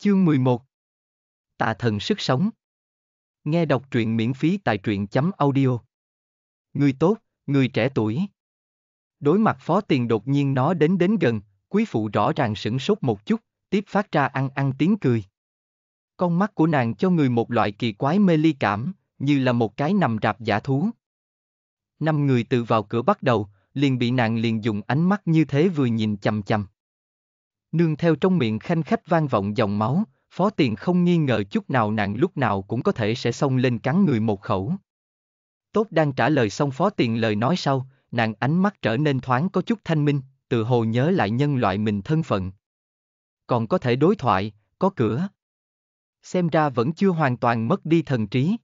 Chương 11 Tà thần sức sống Nghe đọc truyện miễn phí tại truyện chấm audio Người tốt, người trẻ tuổi Đối mặt phó tiền đột nhiên nó đến đến gần, quý phụ rõ ràng sửng sốt một chút, tiếp phát ra ăn ăn tiếng cười. Con mắt của nàng cho người một loại kỳ quái mê ly cảm, như là một cái nằm rạp giả thú. Năm người tự vào cửa bắt đầu, liền bị nàng liền dùng ánh mắt như thế vừa nhìn chầm chầm. Nương theo trong miệng khanh khách vang vọng dòng máu, phó tiền không nghi ngờ chút nào nàng lúc nào cũng có thể sẽ xông lên cắn người một khẩu. Tốt đang trả lời xong phó tiền lời nói sau, nàng ánh mắt trở nên thoáng có chút thanh minh, tự hồ nhớ lại nhân loại mình thân phận. Còn có thể đối thoại, có cửa. Xem ra vẫn chưa hoàn toàn mất đi thần trí.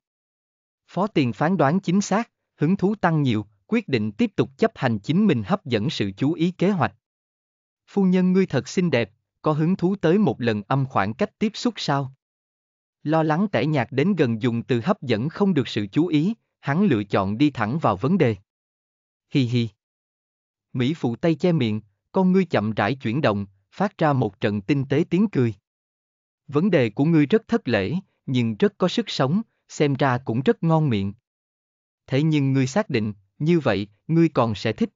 Phó tiền phán đoán chính xác, hứng thú tăng nhiều, quyết định tiếp tục chấp hành chính mình hấp dẫn sự chú ý kế hoạch phu nhân ngươi thật xinh đẹp, có hứng thú tới một lần âm khoảng cách tiếp xúc sao? Lo lắng tẻ nhạt đến gần dùng từ hấp dẫn không được sự chú ý, hắn lựa chọn đi thẳng vào vấn đề. Hi hi. Mỹ phụ tay che miệng, con ngươi chậm rãi chuyển động, phát ra một trận tinh tế tiếng cười. Vấn đề của ngươi rất thất lễ, nhưng rất có sức sống, xem ra cũng rất ngon miệng. Thế nhưng ngươi xác định, như vậy, ngươi còn sẽ thích.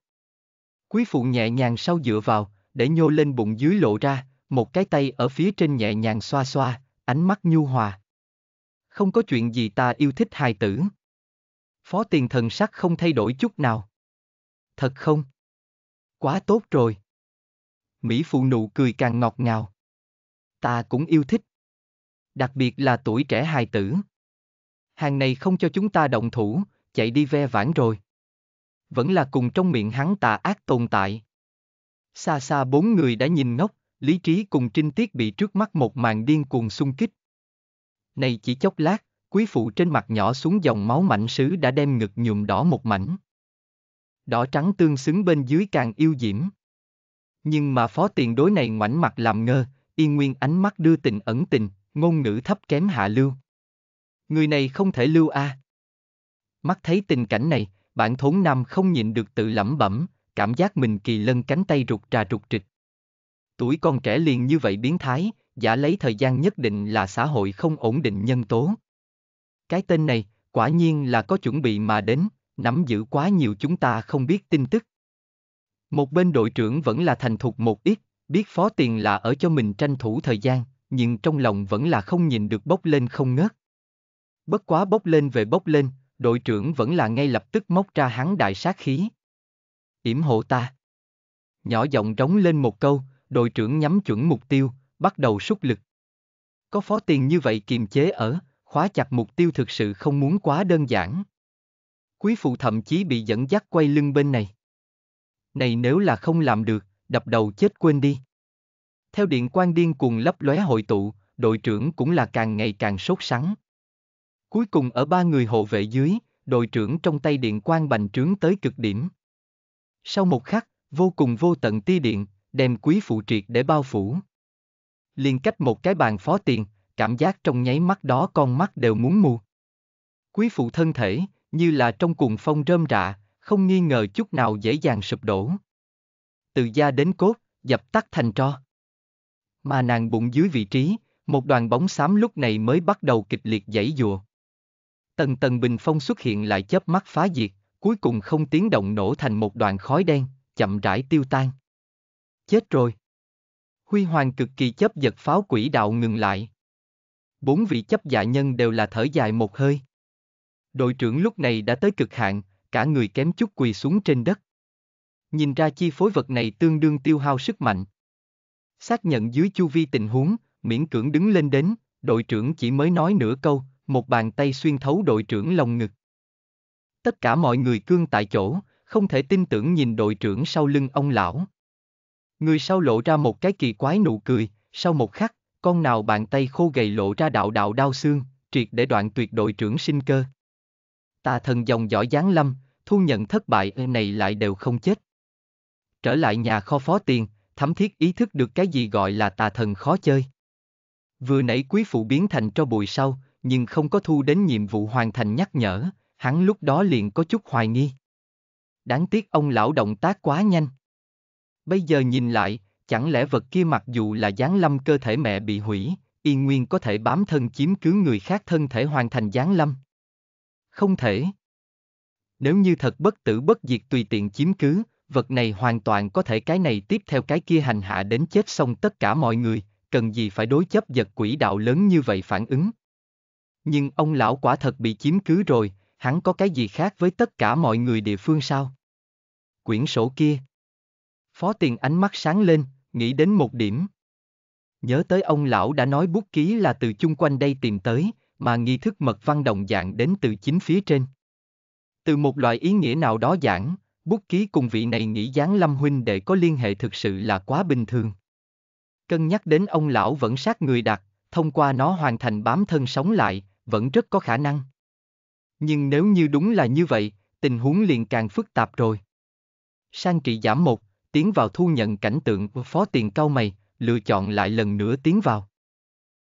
Quý phụ nhẹ nhàng sau dựa vào, để nhô lên bụng dưới lộ ra, một cái tay ở phía trên nhẹ nhàng xoa xoa, ánh mắt nhu hòa. Không có chuyện gì ta yêu thích hài tử. Phó tiền thần sắc không thay đổi chút nào. Thật không? Quá tốt rồi. Mỹ phụ nụ cười càng ngọt ngào. Ta cũng yêu thích. Đặc biệt là tuổi trẻ hài tử. Hàng này không cho chúng ta động thủ, chạy đi ve vãn rồi. Vẫn là cùng trong miệng hắn tà ác tồn tại. Xa xa bốn người đã nhìn ngốc, lý trí cùng trinh tiết bị trước mắt một màn điên cuồng xung kích. Này chỉ chốc lát, quý phụ trên mặt nhỏ xuống dòng máu mảnh sứ đã đem ngực nhuộm đỏ một mảnh. Đỏ trắng tương xứng bên dưới càng yêu diễm. Nhưng mà phó tiền đối này ngoảnh mặt làm ngơ, y nguyên ánh mắt đưa tình ẩn tình, ngôn ngữ thấp kém hạ lưu. Người này không thể lưu a. À. Mắt thấy tình cảnh này, bạn thốn nam không nhịn được tự lẩm bẩm, cảm giác mình kỳ lân cánh tay rụt trà rụt trịch. Tuổi con trẻ liền như vậy biến thái, giả lấy thời gian nhất định là xã hội không ổn định nhân tố. Cái tên này, quả nhiên là có chuẩn bị mà đến, nắm giữ quá nhiều chúng ta không biết tin tức. Một bên đội trưởng vẫn là thành thục một ít, biết phó tiền là ở cho mình tranh thủ thời gian, nhưng trong lòng vẫn là không nhìn được bốc lên không ngớt. Bất quá bốc lên về bốc lên, đội trưởng vẫn là ngay lập tức móc ra hắn đại sát khí yểm hộ ta. Nhỏ giọng trống lên một câu, đội trưởng nhắm chuẩn mục tiêu, bắt đầu súc lực. Có phó tiền như vậy kiềm chế ở, khóa chặt mục tiêu thực sự không muốn quá đơn giản. Quý phụ thậm chí bị dẫn dắt quay lưng bên này. Này nếu là không làm được, đập đầu chết quên đi. Theo điện quan điên cuồng lấp lóe hội tụ, đội trưởng cũng là càng ngày càng sốt sắng. Cuối cùng ở ba người hộ vệ dưới, đội trưởng trong tay điện quan bành trướng tới cực điểm. Sau một khắc, vô cùng vô tận tia điện, đem quý phụ triệt để bao phủ. Liên cách một cái bàn phó tiền, cảm giác trong nháy mắt đó con mắt đều muốn mù. Quý phụ thân thể, như là trong cuồng phong rơm rạ, không nghi ngờ chút nào dễ dàng sụp đổ. Từ da đến cốt, dập tắt thành tro. Mà nàng bụng dưới vị trí, một đoàn bóng xám lúc này mới bắt đầu kịch liệt dãy dùa. Tần tần bình phong xuất hiện lại chớp mắt phá diệt cuối cùng không tiếng động nổ thành một đoàn khói đen, chậm rãi tiêu tan. Chết rồi. Huy hoàng cực kỳ chấp giật pháo quỷ đạo ngừng lại. Bốn vị chấp dạ nhân đều là thở dài một hơi. Đội trưởng lúc này đã tới cực hạn, cả người kém chút quỳ xuống trên đất. Nhìn ra chi phối vật này tương đương tiêu hao sức mạnh. Xác nhận dưới chu vi tình huống, miễn cưỡng đứng lên đến, đội trưởng chỉ mới nói nửa câu, một bàn tay xuyên thấu đội trưởng lồng ngực. Tất cả mọi người cương tại chỗ, không thể tin tưởng nhìn đội trưởng sau lưng ông lão. Người sau lộ ra một cái kỳ quái nụ cười, sau một khắc, con nào bàn tay khô gầy lộ ra đạo đạo đau xương, triệt để đoạn tuyệt đội trưởng sinh cơ. Tà thần dòng giỏi giáng lâm, thu nhận thất bại e này lại đều không chết. Trở lại nhà kho phó tiền, thấm thiết ý thức được cái gì gọi là tà thần khó chơi. Vừa nãy quý phụ biến thành cho bụi sau, nhưng không có thu đến nhiệm vụ hoàn thành nhắc nhở, hắn lúc đó liền có chút hoài nghi. Đáng tiếc ông lão động tác quá nhanh. Bây giờ nhìn lại, chẳng lẽ vật kia mặc dù là gián lâm cơ thể mẹ bị hủy, y nguyên có thể bám thân chiếm cứ người khác thân thể hoàn thành gián lâm? Không thể. Nếu như thật bất tử bất diệt tùy tiện chiếm cứ, vật này hoàn toàn có thể cái này tiếp theo cái kia hành hạ đến chết xong tất cả mọi người, cần gì phải đối chấp vật quỷ đạo lớn như vậy phản ứng. Nhưng ông lão quả thật bị chiếm cứ rồi, hắn có cái gì khác với tất cả mọi người địa phương sao? Quyển sổ kia. Phó tiền ánh mắt sáng lên, nghĩ đến một điểm. Nhớ tới ông lão đã nói bút ký là từ chung quanh đây tìm tới, mà nghi thức mật văn đồng dạng đến từ chính phía trên. Từ một loại ý nghĩa nào đó giảng, bút ký cùng vị này nghĩ gián lâm huynh để có liên hệ thực sự là quá bình thường. Cân nhắc đến ông lão vẫn sát người đặt, thông qua nó hoàn thành bám thân sống lại, vẫn rất có khả năng. Nhưng nếu như đúng là như vậy, tình huống liền càng phức tạp rồi. Sang trị giảm một, tiến vào thu nhận cảnh tượng của phó tiền cao mày, lựa chọn lại lần nữa tiến vào.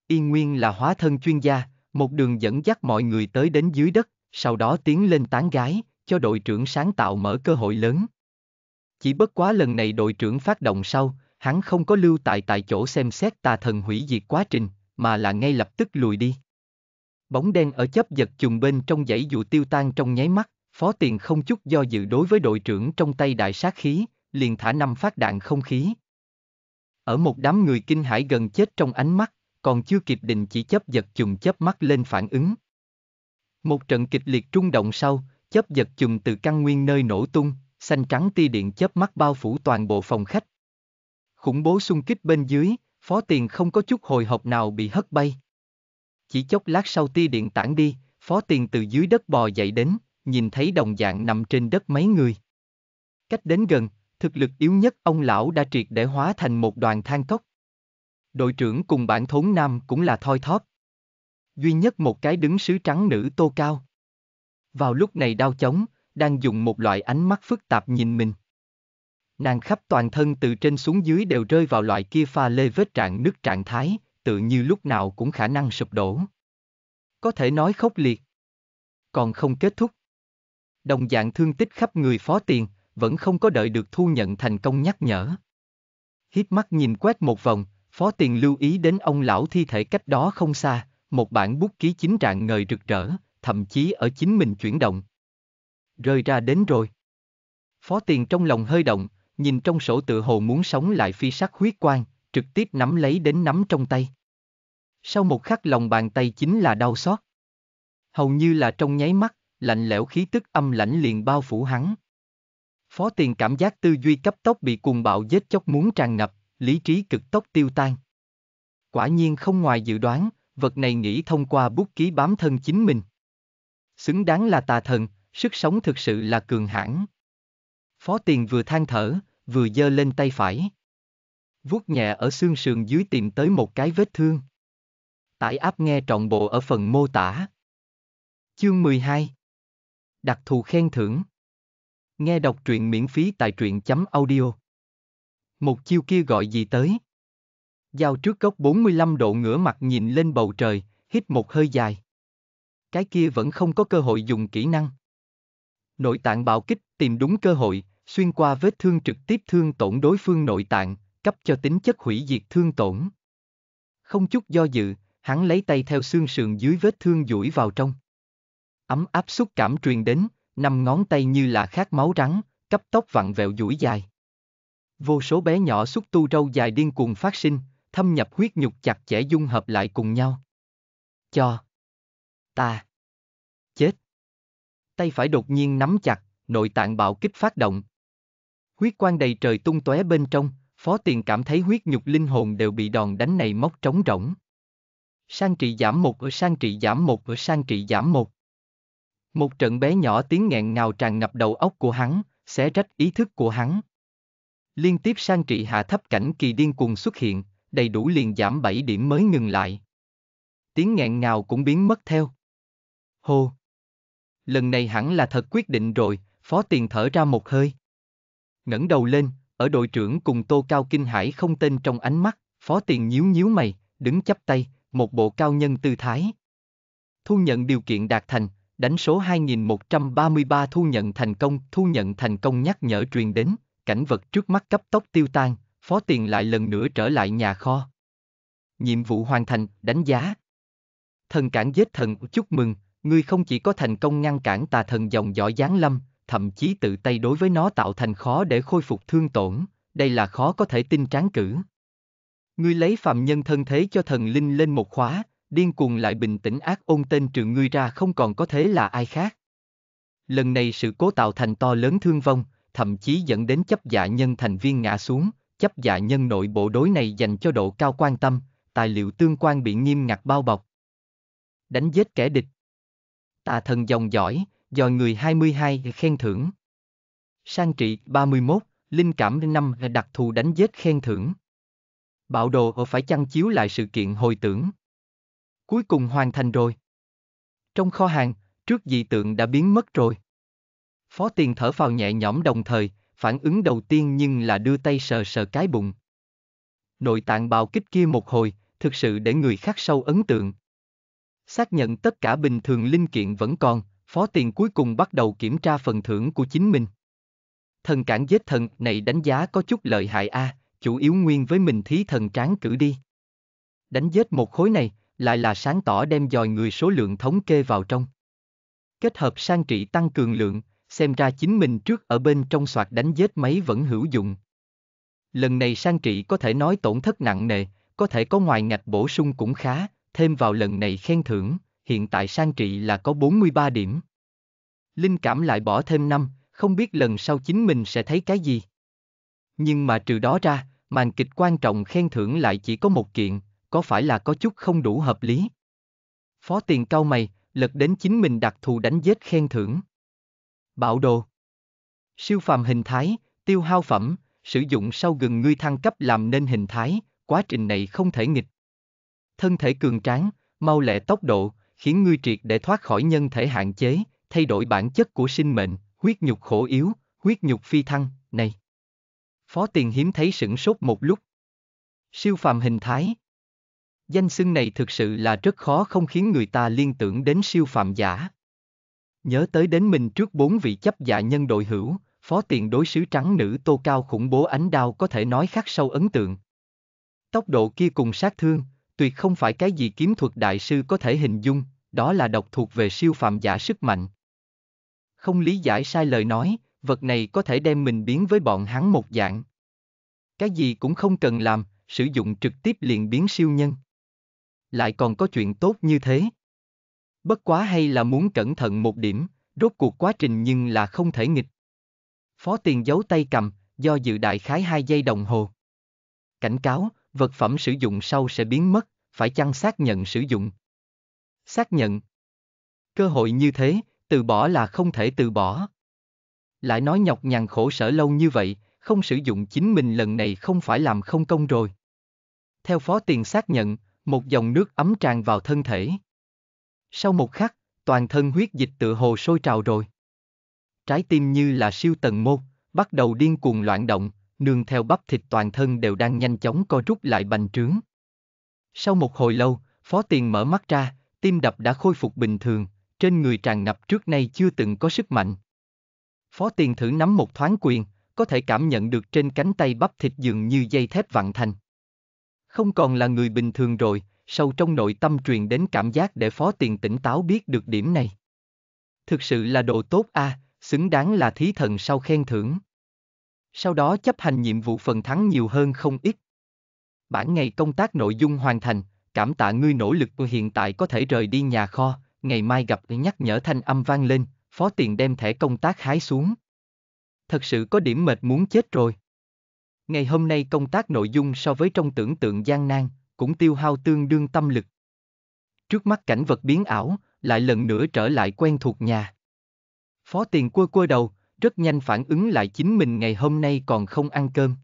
Y Nguyên là hóa thân chuyên gia, một đường dẫn dắt mọi người tới đến dưới đất, sau đó tiến lên tán gái, cho đội trưởng sáng tạo mở cơ hội lớn. Chỉ bất quá lần này đội trưởng phát động sau, hắn không có lưu tại tại chỗ xem xét tà thần hủy diệt quá trình, mà là ngay lập tức lùi đi. Bóng đen ở chấp giật chùng bên trong dãy dụ tiêu tan trong nháy mắt, phó tiền không chút do dự đối với đội trưởng trong tay đại sát khí, liền thả năm phát đạn không khí. Ở một đám người kinh hãi gần chết trong ánh mắt, còn chưa kịp định chỉ chấp giật chùm chấp mắt lên phản ứng. Một trận kịch liệt trung động sau, chấp giật chùm từ căn nguyên nơi nổ tung, xanh trắng tia điện chớp mắt bao phủ toàn bộ phòng khách. Khủng bố xung kích bên dưới, phó tiền không có chút hồi hộp nào bị hất bay. Chỉ chốc lát sau tia điện tản đi, phó tiền từ dưới đất bò dậy đến, nhìn thấy đồng dạng nằm trên đất mấy người. Cách đến gần, thực lực yếu nhất ông lão đã triệt để hóa thành một đoàn than cốc. Đội trưởng cùng bản thốn nam cũng là thoi thóp. Duy nhất một cái đứng sứ trắng nữ tô cao. Vào lúc này đau chống, đang dùng một loại ánh mắt phức tạp nhìn mình. Nàng khắp toàn thân từ trên xuống dưới đều rơi vào loại kia pha lê vết trạng nước trạng thái, tự như lúc nào cũng khả năng sụp đổ. Có thể nói khốc liệt. Còn không kết thúc. Đồng dạng thương tích khắp người phó tiền, vẫn không có đợi được thu nhận thành công nhắc nhở. Hít mắt nhìn quét một vòng, phó tiền lưu ý đến ông lão thi thể cách đó không xa, một bản bút ký chính trạng ngời rực rỡ, thậm chí ở chính mình chuyển động. Rơi ra đến rồi. Phó tiền trong lòng hơi động, nhìn trong sổ tự hồ muốn sống lại phi sắc huyết quang, trực tiếp nắm lấy đến nắm trong tay. Sau một khắc lòng bàn tay chính là đau xót. Hầu như là trong nháy mắt, lạnh lẽo khí tức âm lãnh liền bao phủ hắn. Phó tiền cảm giác tư duy cấp tốc bị cuồng bạo dết chóc muốn tràn ngập, lý trí cực tốc tiêu tan. Quả nhiên không ngoài dự đoán, vật này nghĩ thông qua bút ký bám thân chính mình. Xứng đáng là tà thần, sức sống thực sự là cường hãn. Phó tiền vừa than thở, vừa giơ lên tay phải vuốt nhẹ ở xương sườn dưới tìm tới một cái vết thương. Tải áp nghe trọn bộ ở phần mô tả. Chương 12 Đặc thù khen thưởng Nghe đọc truyện miễn phí tại truyện.audio chấm Một chiêu kia gọi gì tới? Giao trước góc 45 độ ngửa mặt nhìn lên bầu trời, hít một hơi dài. Cái kia vẫn không có cơ hội dùng kỹ năng. Nội tạng bạo kích, tìm đúng cơ hội, xuyên qua vết thương trực tiếp thương tổn đối phương nội tạng, cấp cho tính chất hủy diệt thương tổn. Không chút do dự, hắn lấy tay theo xương sườn dưới vết thương duỗi vào trong. Ấm áp xúc cảm truyền đến, năm ngón tay như là khát máu rắn, cấp tóc vặn vẹo duỗi dài. Vô số bé nhỏ xúc tu râu dài điên cuồng phát sinh, thâm nhập huyết nhục chặt chẽ dung hợp lại cùng nhau. Cho. Ta. Chết. Tay phải đột nhiên nắm chặt, nội tạng bạo kích phát động. Huyết quang đầy trời tung tóe bên trong, Phó tiền cảm thấy huyết nhục linh hồn đều bị đòn đánh này móc trống rỗng. Sang trị giảm một ở sang trị giảm một ở sang trị giảm một. Một trận bé nhỏ tiếng nghẹn ngào tràn ngập đầu óc của hắn, xé rách ý thức của hắn. Liên tiếp sang trị hạ thấp cảnh kỳ điên cuồng xuất hiện, đầy đủ liền giảm 7 điểm mới ngừng lại. Tiếng nghẹn ngào cũng biến mất theo. Hô! Lần này hẳn là thật quyết định rồi, phó tiền thở ra một hơi. ngẩng đầu lên, ở đội trưởng cùng Tô Cao kinh hải không tên trong ánh mắt, phó tiền nhíu nhíu mày, đứng chắp tay, một bộ cao nhân tư thái. Thu nhận điều kiện đạt thành, đánh số 2133 thu nhận thành công, thu nhận thành công nhắc nhở truyền đến, cảnh vật trước mắt cấp tốc tiêu tan, phó tiền lại lần nữa trở lại nhà kho. Nhiệm vụ hoàn thành, đánh giá. Thần cản giết thần chúc mừng, ngươi không chỉ có thành công ngăn cản tà thần dòng dõi giáng lâm, thậm chí tự tay đối với nó tạo thành khó để khôi phục thương tổn, đây là khó có thể tin tráng cử. Ngươi lấy phàm nhân thân thế cho thần linh lên một khóa, điên cuồng lại bình tĩnh ác ôn tên trừ ngươi ra không còn có thế là ai khác. Lần này sự cố tạo thành to lớn thương vong, thậm chí dẫn đến chấp dạ nhân thành viên ngã xuống, chấp dạ nhân nội bộ đối này dành cho độ cao quan tâm, tài liệu tương quan bị nghiêm ngặt bao bọc. Đánh giết kẻ địch. Tà thần dòng giỏi do người 22 khen thưởng. Sang trị 31, linh cảm năm đặc thù đánh giết khen thưởng. Bạo đồ ở phải chăng chiếu lại sự kiện hồi tưởng. Cuối cùng hoàn thành rồi. Trong kho hàng, trước dị tượng đã biến mất rồi. Phó tiền thở phào nhẹ nhõm đồng thời, phản ứng đầu tiên nhưng là đưa tay sờ sờ cái bụng. Nội tạng bào kích kia một hồi, thực sự để người khác sâu ấn tượng. Xác nhận tất cả bình thường linh kiện vẫn còn, Phó tiền cuối cùng bắt đầu kiểm tra phần thưởng của chính mình. Thần cản giết thần này đánh giá có chút lợi hại a, à, chủ yếu nguyên với mình thí thần tráng cử đi. Đánh giết một khối này, lại là sáng tỏ đem dòi người số lượng thống kê vào trong. Kết hợp sang trị tăng cường lượng, xem ra chính mình trước ở bên trong soạt đánh giết máy vẫn hữu dụng. Lần này sang trị có thể nói tổn thất nặng nề, có thể có ngoài ngạch bổ sung cũng khá, thêm vào lần này khen thưởng, hiện tại sang trị là có 43 điểm. Linh cảm lại bỏ thêm năm, không biết lần sau chính mình sẽ thấy cái gì. Nhưng mà trừ đó ra, màn kịch quan trọng khen thưởng lại chỉ có một kiện, có phải là có chút không đủ hợp lý? Phó tiền cao mày, lật đến chính mình đặc thù đánh giết khen thưởng. Bạo đồ Siêu phàm hình thái, tiêu hao phẩm, sử dụng sau gần ngươi thăng cấp làm nên hình thái, quá trình này không thể nghịch. Thân thể cường tráng, mau lẹ tốc độ, khiến ngươi triệt để thoát khỏi nhân thể hạn chế, thay đổi bản chất của sinh mệnh, huyết nhục khổ yếu, huyết nhục phi thăng, này. Phó tiền hiếm thấy sửng sốt một lúc. Siêu phàm hình thái. Danh xưng này thực sự là rất khó không khiến người ta liên tưởng đến siêu phàm giả. Nhớ tới đến mình trước bốn vị chấp dạ nhân đội hữu, phó tiền đối sứ trắng nữ tô cao khủng bố ánh đao có thể nói khắc sâu ấn tượng. Tốc độ kia cùng sát thương, tuyệt không phải cái gì kiếm thuật đại sư có thể hình dung, đó là độc thuộc về siêu phạm giả sức mạnh. Không lý giải sai lời nói, vật này có thể đem mình biến với bọn hắn một dạng. Cái gì cũng không cần làm, sử dụng trực tiếp liền biến siêu nhân. Lại còn có chuyện tốt như thế. Bất quá hay là muốn cẩn thận một điểm, rốt cuộc quá trình nhưng là không thể nghịch. Phó tiền giấu tay cầm, do dự đại khái hai giây đồng hồ. Cảnh cáo, vật phẩm sử dụng sau sẽ biến mất, phải chăng xác nhận sử dụng? Xác nhận. Cơ hội như thế, từ bỏ là không thể từ bỏ. Lại nói nhọc nhằn khổ sở lâu như vậy, không sử dụng chính mình lần này không phải làm không công rồi. Theo phó tiền xác nhận, một dòng nước ấm tràn vào thân thể. Sau một khắc, toàn thân huyết dịch tựa hồ sôi trào rồi. Trái tim như là siêu tầng môn, bắt đầu điên cuồng loạn động, nương theo bắp thịt toàn thân đều đang nhanh chóng co rút lại bành trướng. Sau một hồi lâu, Phó Tiền mở mắt ra, tim đập đã khôi phục bình thường, trên người tràn ngập trước nay chưa từng có sức mạnh. Phó Tiền thử nắm một thoáng quyền, có thể cảm nhận được trên cánh tay bắp thịt dường như dây thép vặn thành. Không còn là người bình thường rồi, sâu trong nội tâm truyền đến cảm giác để Phó Tiền tỉnh táo biết được điểm này. Thực sự là đồ tốt a, à, xứng đáng là thí thần sau khen thưởng sau đó chấp hành nhiệm vụ phần thắng nhiều hơn không ít. Bản ngày công tác nội dung hoàn thành, cảm tạ ngươi nỗ lực hiện tại có thể rời đi nhà kho, ngày mai gặp nhắc nhở thanh âm vang lên, phó tiền đem thẻ công tác hái xuống. Thật sự có điểm mệt muốn chết rồi. Ngày hôm nay công tác nội dung so với trong tưởng tượng gian nan, cũng tiêu hao tương đương tâm lực. Trước mắt cảnh vật biến ảo, lại lần nữa trở lại quen thuộc nhà. Phó tiền quơ quơ đầu, rất nhanh phản ứng lại chính mình ngày hôm nay còn không ăn cơm.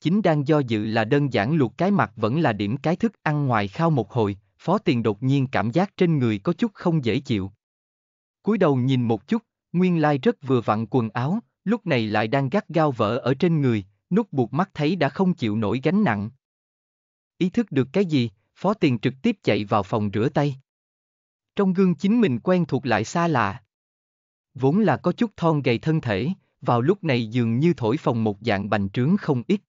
Chính đang do dự là đơn giản luộc cái mặt vẫn là điểm cái thức ăn ngoài khao một hồi, phó tiền đột nhiên cảm giác trên người có chút không dễ chịu. cúi đầu nhìn một chút, nguyên lai rất vừa vặn quần áo, lúc này lại đang gắt gao vỡ ở trên người, nút buộc mắt thấy đã không chịu nổi gánh nặng. Ý thức được cái gì, phó tiền trực tiếp chạy vào phòng rửa tay. Trong gương chính mình quen thuộc lại xa lạ vốn là có chút thon gầy thân thể, vào lúc này dường như thổi phồng một dạng bành trướng không ít.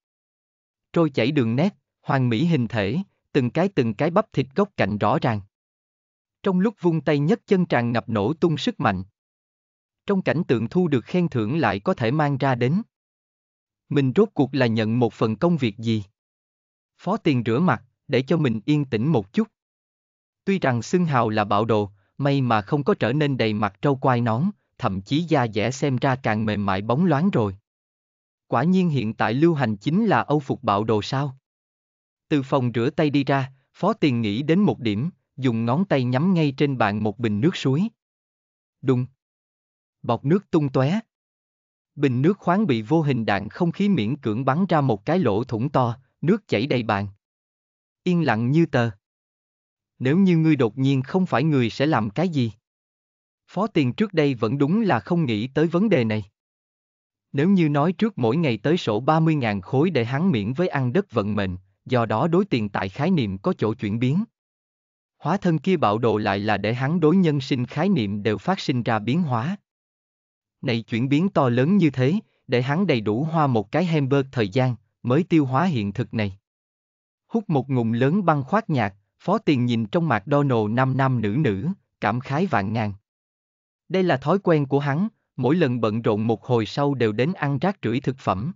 Trôi chảy đường nét, hoàng mỹ hình thể, từng cái từng cái bắp thịt góc cạnh rõ ràng. Trong lúc vung tay nhất chân tràn ngập nổ tung sức mạnh. Trong cảnh tượng thu được khen thưởng lại có thể mang ra đến. Mình rốt cuộc là nhận một phần công việc gì? Phó tiền rửa mặt, để cho mình yên tĩnh một chút. Tuy rằng xưng hào là bạo đồ, may mà không có trở nên đầy mặt trâu quai nón, thậm chí da dẻ xem ra càng mềm mại bóng loáng rồi. Quả nhiên hiện tại lưu hành chính là âu phục bạo đồ sao. Từ phòng rửa tay đi ra, Phó Tiền nghĩ đến một điểm, dùng ngón tay nhắm ngay trên bàn một bình nước suối. Đùng. Bọt nước tung tóe. Bình nước khoáng bị vô hình đạn không khí miễn cưỡng bắn ra một cái lỗ thủng to, nước chảy đầy bàn. Yên lặng như tờ. Nếu như ngươi đột nhiên không phải người sẽ làm cái gì? Phó tiền trước đây vẫn đúng là không nghĩ tới vấn đề này. Nếu như nói trước mỗi ngày tới sổ 30.000 khối để hắn miễn với ăn đất vận mệnh, do đó đối tiền tại khái niệm có chỗ chuyển biến. Hóa thân kia bạo độ lại là để hắn đối nhân sinh khái niệm đều phát sinh ra biến hóa. Này chuyển biến to lớn như thế, để hắn đầy đủ hoa một cái hamburg thời gian, mới tiêu hóa hiện thực này. Hút một ngụm lớn băng khoát nhạc, phó tiền nhìn trong mặt Donald năm nam nữ nữ, cảm khái vạn ngàn. Đây là thói quen của hắn, mỗi lần bận rộn một hồi sau đều đến ăn rác rưởi thực phẩm.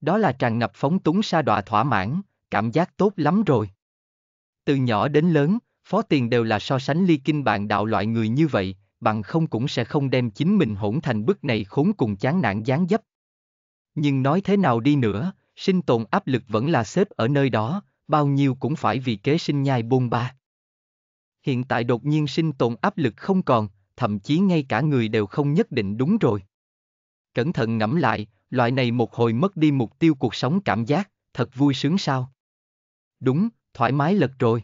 Đó là tràn ngập phóng túng sa đọa thỏa mãn, cảm giác tốt lắm rồi. Từ nhỏ đến lớn, phó tiền đều là so sánh ly kinh bạn đạo loại người như vậy, bằng không cũng sẽ không đem chính mình hỗn thành bức này khốn cùng chán nản gián dấp. Nhưng nói thế nào đi nữa, sinh tồn áp lực vẫn là xếp ở nơi đó, bao nhiêu cũng phải vì kế sinh nhai bôn ba. Hiện tại đột nhiên sinh tồn áp lực không còn, thậm chí ngay cả người đều không nhất định đúng rồi. Cẩn thận ngẫm lại, loại này một hồi mất đi mục tiêu cuộc sống cảm giác, thật vui sướng sao. Đúng, thoải mái lật rồi.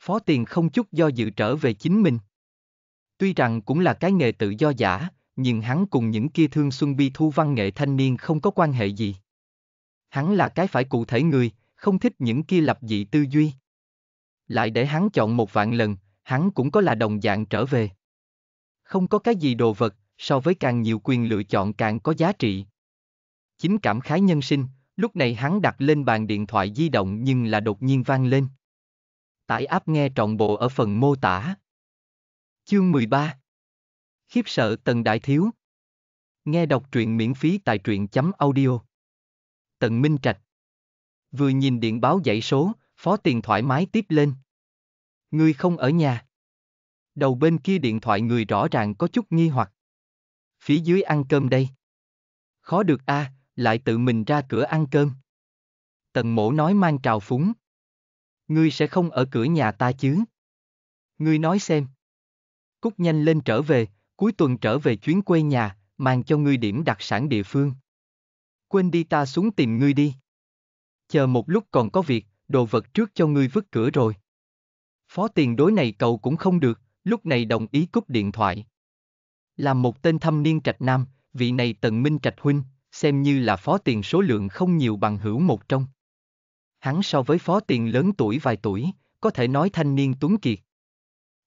Phó tiền không chút do dự trở về chính mình. Tuy rằng cũng là cái nghề tự do giả, nhưng hắn cùng những kia thương Xuân Bi thu văn nghệ thanh niên không có quan hệ gì. Hắn là cái phải cụ thể người, không thích những kia lập dị tư duy. Lại để hắn chọn một vạn lần, hắn cũng có là đồng dạng trở về không có cái gì đồ vật, so với càng nhiều quyền lựa chọn càng có giá trị. Chính cảm khái nhân sinh, lúc này hắn đặt lên bàn điện thoại di động nhưng là đột nhiên vang lên. Tải áp nghe trọn bộ ở phần mô tả. Chương 13 Khiếp sợ Tần Đại Thiếu Nghe đọc truyện miễn phí tại truyện chấm audio. Tần Minh Trạch Vừa nhìn điện báo dãy số, phó tiền thoải mái tiếp lên. Ngươi không ở nhà. Đầu bên kia điện thoại người rõ ràng có chút nghi hoặc. Phía dưới ăn cơm đây. Khó được a, à, lại tự mình ra cửa ăn cơm. Tần mổ nói mang trào phúng. Ngươi sẽ không ở cửa nhà ta chứ? Ngươi nói xem. Cúc nhanh lên trở về, cuối tuần trở về chuyến quê nhà, mang cho ngươi điểm đặc sản địa phương. Quên đi ta xuống tìm ngươi đi. Chờ một lúc còn có việc, đồ vật trước cho ngươi vứt cửa rồi. Phó tiền đối này cầu cũng không được, lúc này đồng ý cúp điện thoại. Làm một tên thâm niên trạch nam, vị này tần minh trạch huynh, xem như là phó tiền số lượng không nhiều bằng hữu một trong. Hắn so với phó tiền lớn tuổi vài tuổi, có thể nói thanh niên tuấn kiệt.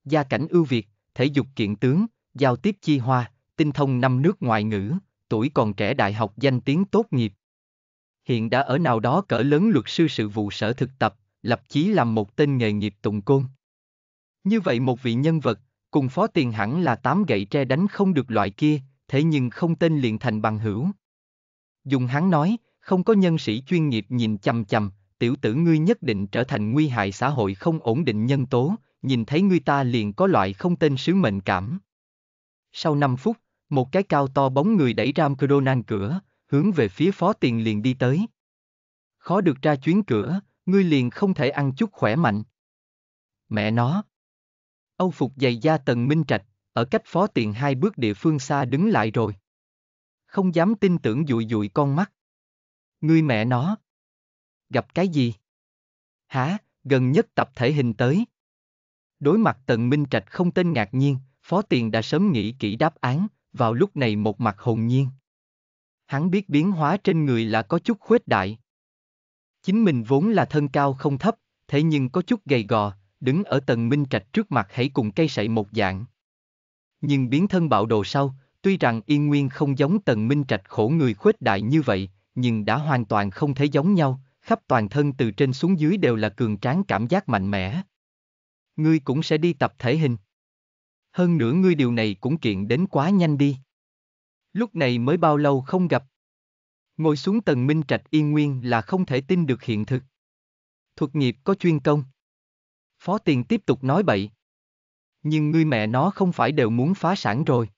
Gia cảnh ưu việt, thể dục kiện tướng, giao tiếp chi hoa, tinh thông năm nước ngoại ngữ, tuổi còn trẻ đại học danh tiếng tốt nghiệp. Hiện đã ở nào đó cỡ lớn luật sư sự vụ sở thực tập, lập chí làm một tên nghề nghiệp tùng côn. Như vậy một vị nhân vật, cùng phó tiền hẳn là tám gậy tre đánh không được loại kia, thế nhưng không tên liền thành bằng hữu. Dùng hắn nói, không có nhân sĩ chuyên nghiệp nhìn chằm chằm, tiểu tử ngươi nhất định trở thành nguy hại xã hội không ổn định nhân tố, nhìn thấy ngươi ta liền có loại không tên sứ mệnh cảm. Sau 5 phút, một cái cao to bóng người đẩy ram Cronan cửa, hướng về phía phó tiền liền đi tới. Khó được ra chuyến cửa, ngươi liền không thể ăn chút khỏe mạnh. Mẹ nó, Âu phục dày da Tần Minh Trạch, ở cách phó Tiền hai bước địa phương xa đứng lại rồi. Không dám tin tưởng dụi dụi con mắt. Ngươi mẹ nó. Gặp cái gì? Hả, gần nhất tập thể hình tới. Đối mặt Tần Minh Trạch không tên ngạc nhiên, phó tiền đã sớm nghĩ kỹ đáp án, vào lúc này một mặt hồn nhiên. Hắn biết biến hóa trên người là có chút khuếch đại. Chính mình vốn là thân cao không thấp, thế nhưng có chút gầy gò, đứng ở tần minh trạch trước mặt hãy cùng cây sậy một dạng. Nhưng biến thân bạo đồ sau, tuy rằng yên nguyên không giống tần minh trạch khổ người khuếch đại như vậy, nhưng đã hoàn toàn không thấy giống nhau, khắp toàn thân từ trên xuống dưới đều là cường tráng cảm giác mạnh mẽ. Ngươi cũng sẽ đi tập thể hình. Hơn nữa ngươi điều này cũng kiện đến quá nhanh đi. Lúc này mới bao lâu không gặp. Ngồi xuống tần minh trạch yên nguyên là không thể tin được hiện thực. Thuật nghiệp có chuyên công. Phó tiền tiếp tục nói bậy. Nhưng ngươi mẹ nó không phải đều muốn phá sản rồi.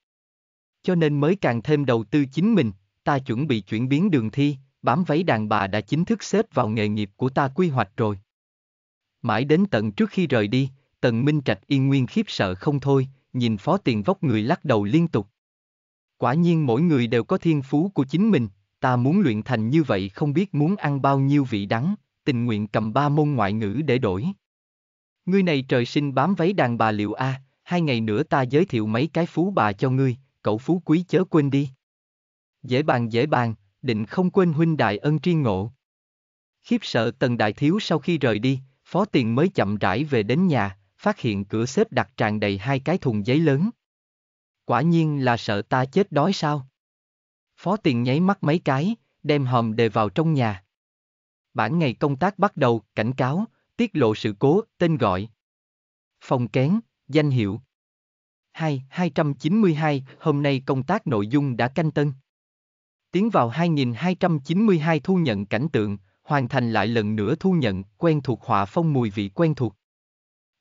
Cho nên mới càng thêm đầu tư chính mình, ta chuẩn bị chuyển biến đường thi, bám váy đàn bà đã chính thức xếp vào nghề nghiệp của ta quy hoạch rồi. Mãi đến tận trước khi rời đi, tần Minh Trạch yên nguyên khiếp sợ không thôi, nhìn phó tiền vóc người lắc đầu liên tục. Quả nhiên mỗi người đều có thiên phú của chính mình, ta muốn luyện thành như vậy không biết muốn ăn bao nhiêu vị đắng, tình nguyện cầm ba môn ngoại ngữ để đổi. Ngươi này trời sinh bám váy đàn bà liệu a, à, hai ngày nữa ta giới thiệu mấy cái phú bà cho ngươi, cậu phú quý chớ quên đi. Dễ bàn dễ bàn, định không quên huynh đại ân tri ngộ. Khiếp sợ tần đại thiếu sau khi rời đi, phó tiền mới chậm rãi về đến nhà, phát hiện cửa xếp đặt tràn đầy hai cái thùng giấy lớn. Quả nhiên là sợ ta chết đói sao? Phó tiền nháy mắt mấy cái, đem hòm đề vào trong nhà. Bản ngày công tác bắt đầu, cảnh cáo, tiết lộ sự cố, tên gọi. Phòng kén, danh hiệu. 2. 292, hôm nay công tác nội dung đã canh tân. Tiến vào 2292 thu nhận cảnh tượng, hoàn thành lại lần nữa thu nhận, quen thuộc họa phong mùi vị quen thuộc.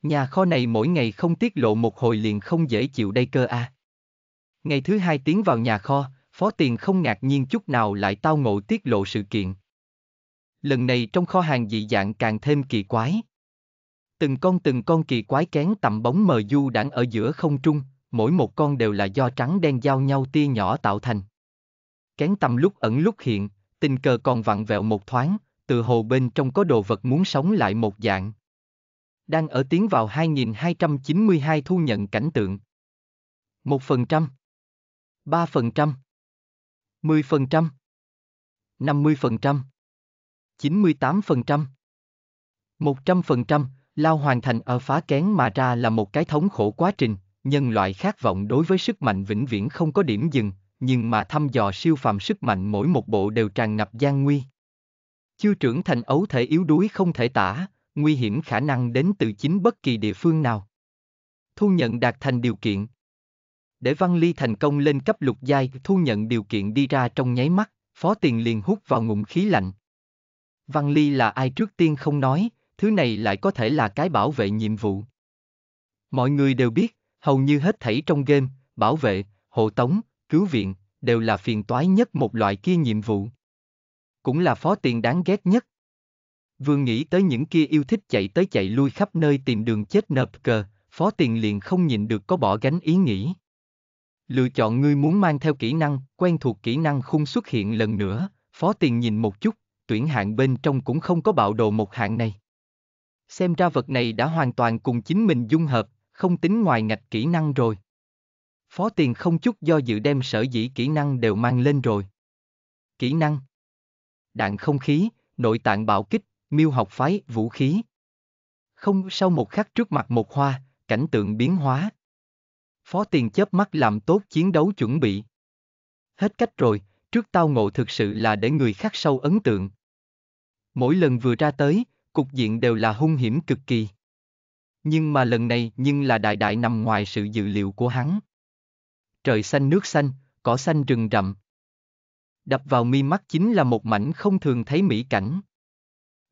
Nhà kho này mỗi ngày không tiết lộ một hồi liền không dễ chịu đây cơ a. À. Ngày thứ hai tiến vào nhà kho, phó tiền không ngạc nhiên chút nào lại tao ngộ tiết lộ sự kiện lần này trong kho hàng dị dạng càng thêm kỳ quái. Từng con từng con kỳ quái kén tầm bóng mờ du đãng ở giữa không trung, mỗi một con đều là do trắng đen giao nhau tia nhỏ tạo thành. Kén tầm lúc ẩn lúc hiện, tình cờ còn vặn vẹo một thoáng, từ hồ bên trong có đồ vật muốn sống lại một dạng. Đang ở tiến vào 2292 thu nhận cảnh tượng. 1%, 3%, 10%, phần 50%. 98%. 100%, Lao hoàn thành ở phá kén mà ra là một cái thống khổ quá trình, nhân loại khát vọng đối với sức mạnh vĩnh viễn không có điểm dừng, nhưng mà thăm dò siêu phàm sức mạnh mỗi một bộ đều tràn ngập gian nguy. chưa trưởng thành ấu thể yếu đuối không thể tả, nguy hiểm khả năng đến từ chính bất kỳ địa phương nào. Thu nhận đạt thành điều kiện. Để Văn Ly thành công lên cấp lục giai, thu nhận điều kiện đi ra trong nháy mắt, Phó Tiền liền hút vào ngụm khí lạnh. Văn Ly là ai trước tiên không nói, thứ này lại có thể là cái bảo vệ nhiệm vụ. Mọi người đều biết, hầu như hết thảy trong game, bảo vệ, hộ tống, cứu viện, đều là phiền toái nhất một loại kia nhiệm vụ. Cũng là phó tiền đáng ghét nhất. Vừa nghĩ tới những kia yêu thích chạy tới chạy lui khắp nơi tìm đường chết nợp cờ, phó tiền liền không nhịn được có bỏ gánh ý nghĩ. Lựa chọn ngươi muốn mang theo kỹ năng, quen thuộc kỹ năng khung xuất hiện lần nữa, phó tiền nhìn một chút, tuyển hạng bên trong cũng không có bạo đồ một hạng này. Xem ra vật này đã hoàn toàn cùng chính mình dung hợp, không tính ngoài ngạch kỹ năng rồi. Phó tiền không chút do dự đem sở dĩ kỹ năng đều mang lên rồi. Kỹ năng Đạn không khí, nội tạng bạo kích, miêu học phái, vũ khí. Không sau một khắc trước mặt một hoa, cảnh tượng biến hóa. Phó tiền chớp mắt làm tốt chiến đấu chuẩn bị. Hết cách rồi, trước tao ngộ thực sự là để người khác sâu ấn tượng. Mỗi lần vừa ra tới, cục diện đều là hung hiểm cực kỳ. Nhưng mà lần này nhưng là đại đại nằm ngoài sự dự liệu của hắn. Trời xanh nước xanh, cỏ xanh rừng rậm. Đập vào mi mắt chính là một mảnh không thường thấy mỹ cảnh.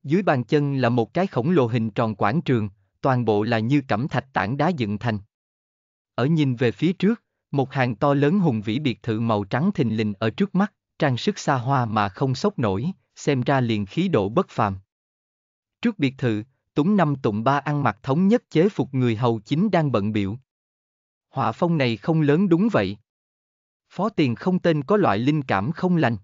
Dưới bàn chân là một cái khổng lồ hình tròn quảng trường, toàn bộ là như cẩm thạch tảng đá dựng thành. Ở nhìn về phía trước, một hàng to lớn hùng vĩ biệt thự màu trắng thình lình ở trước mắt, trang sức xa hoa mà không sốc nổi, xem ra liền khí độ bất phàm. Trước biệt thự, Túng năm tụng ba ăn mặc thống nhất chế phục người hầu chính đang bận biểu. Họa phong này không lớn đúng vậy. Phó tiền không tên có loại linh cảm không lành.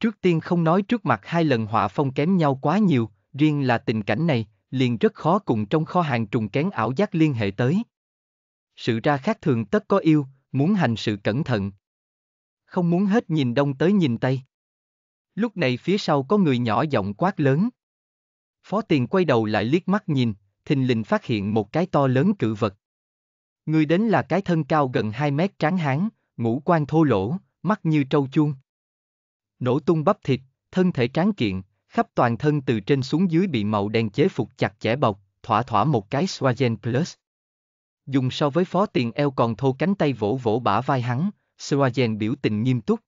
Trước tiên không nói trước mặt hai lần họa phong kém nhau quá nhiều, riêng là tình cảnh này, liền rất khó cùng trong kho hàng trùng kén ảo giác liên hệ tới. Sự ra khác thường tất có yêu, muốn hành sự cẩn thận. Không muốn hết nhìn đông tới nhìn tây. Lúc này phía sau có người nhỏ giọng quát lớn. Phó tiền quay đầu lại liếc mắt nhìn, thình lình phát hiện một cái to lớn cự vật. Người đến là cái thân cao gần 2 mét tráng hán, ngũ quan thô lỗ, mắt như trâu chuông. Nổ tung bắp thịt, thân thể tráng kiện, khắp toàn thân từ trên xuống dưới bị màu đen chế phục chặt chẽ bọc, thỏa thỏa một cái Swagen Plus. Dùng so với phó tiền eo còn thô cánh tay vỗ vỗ bả vai hắn, Suazen biểu tình nghiêm túc.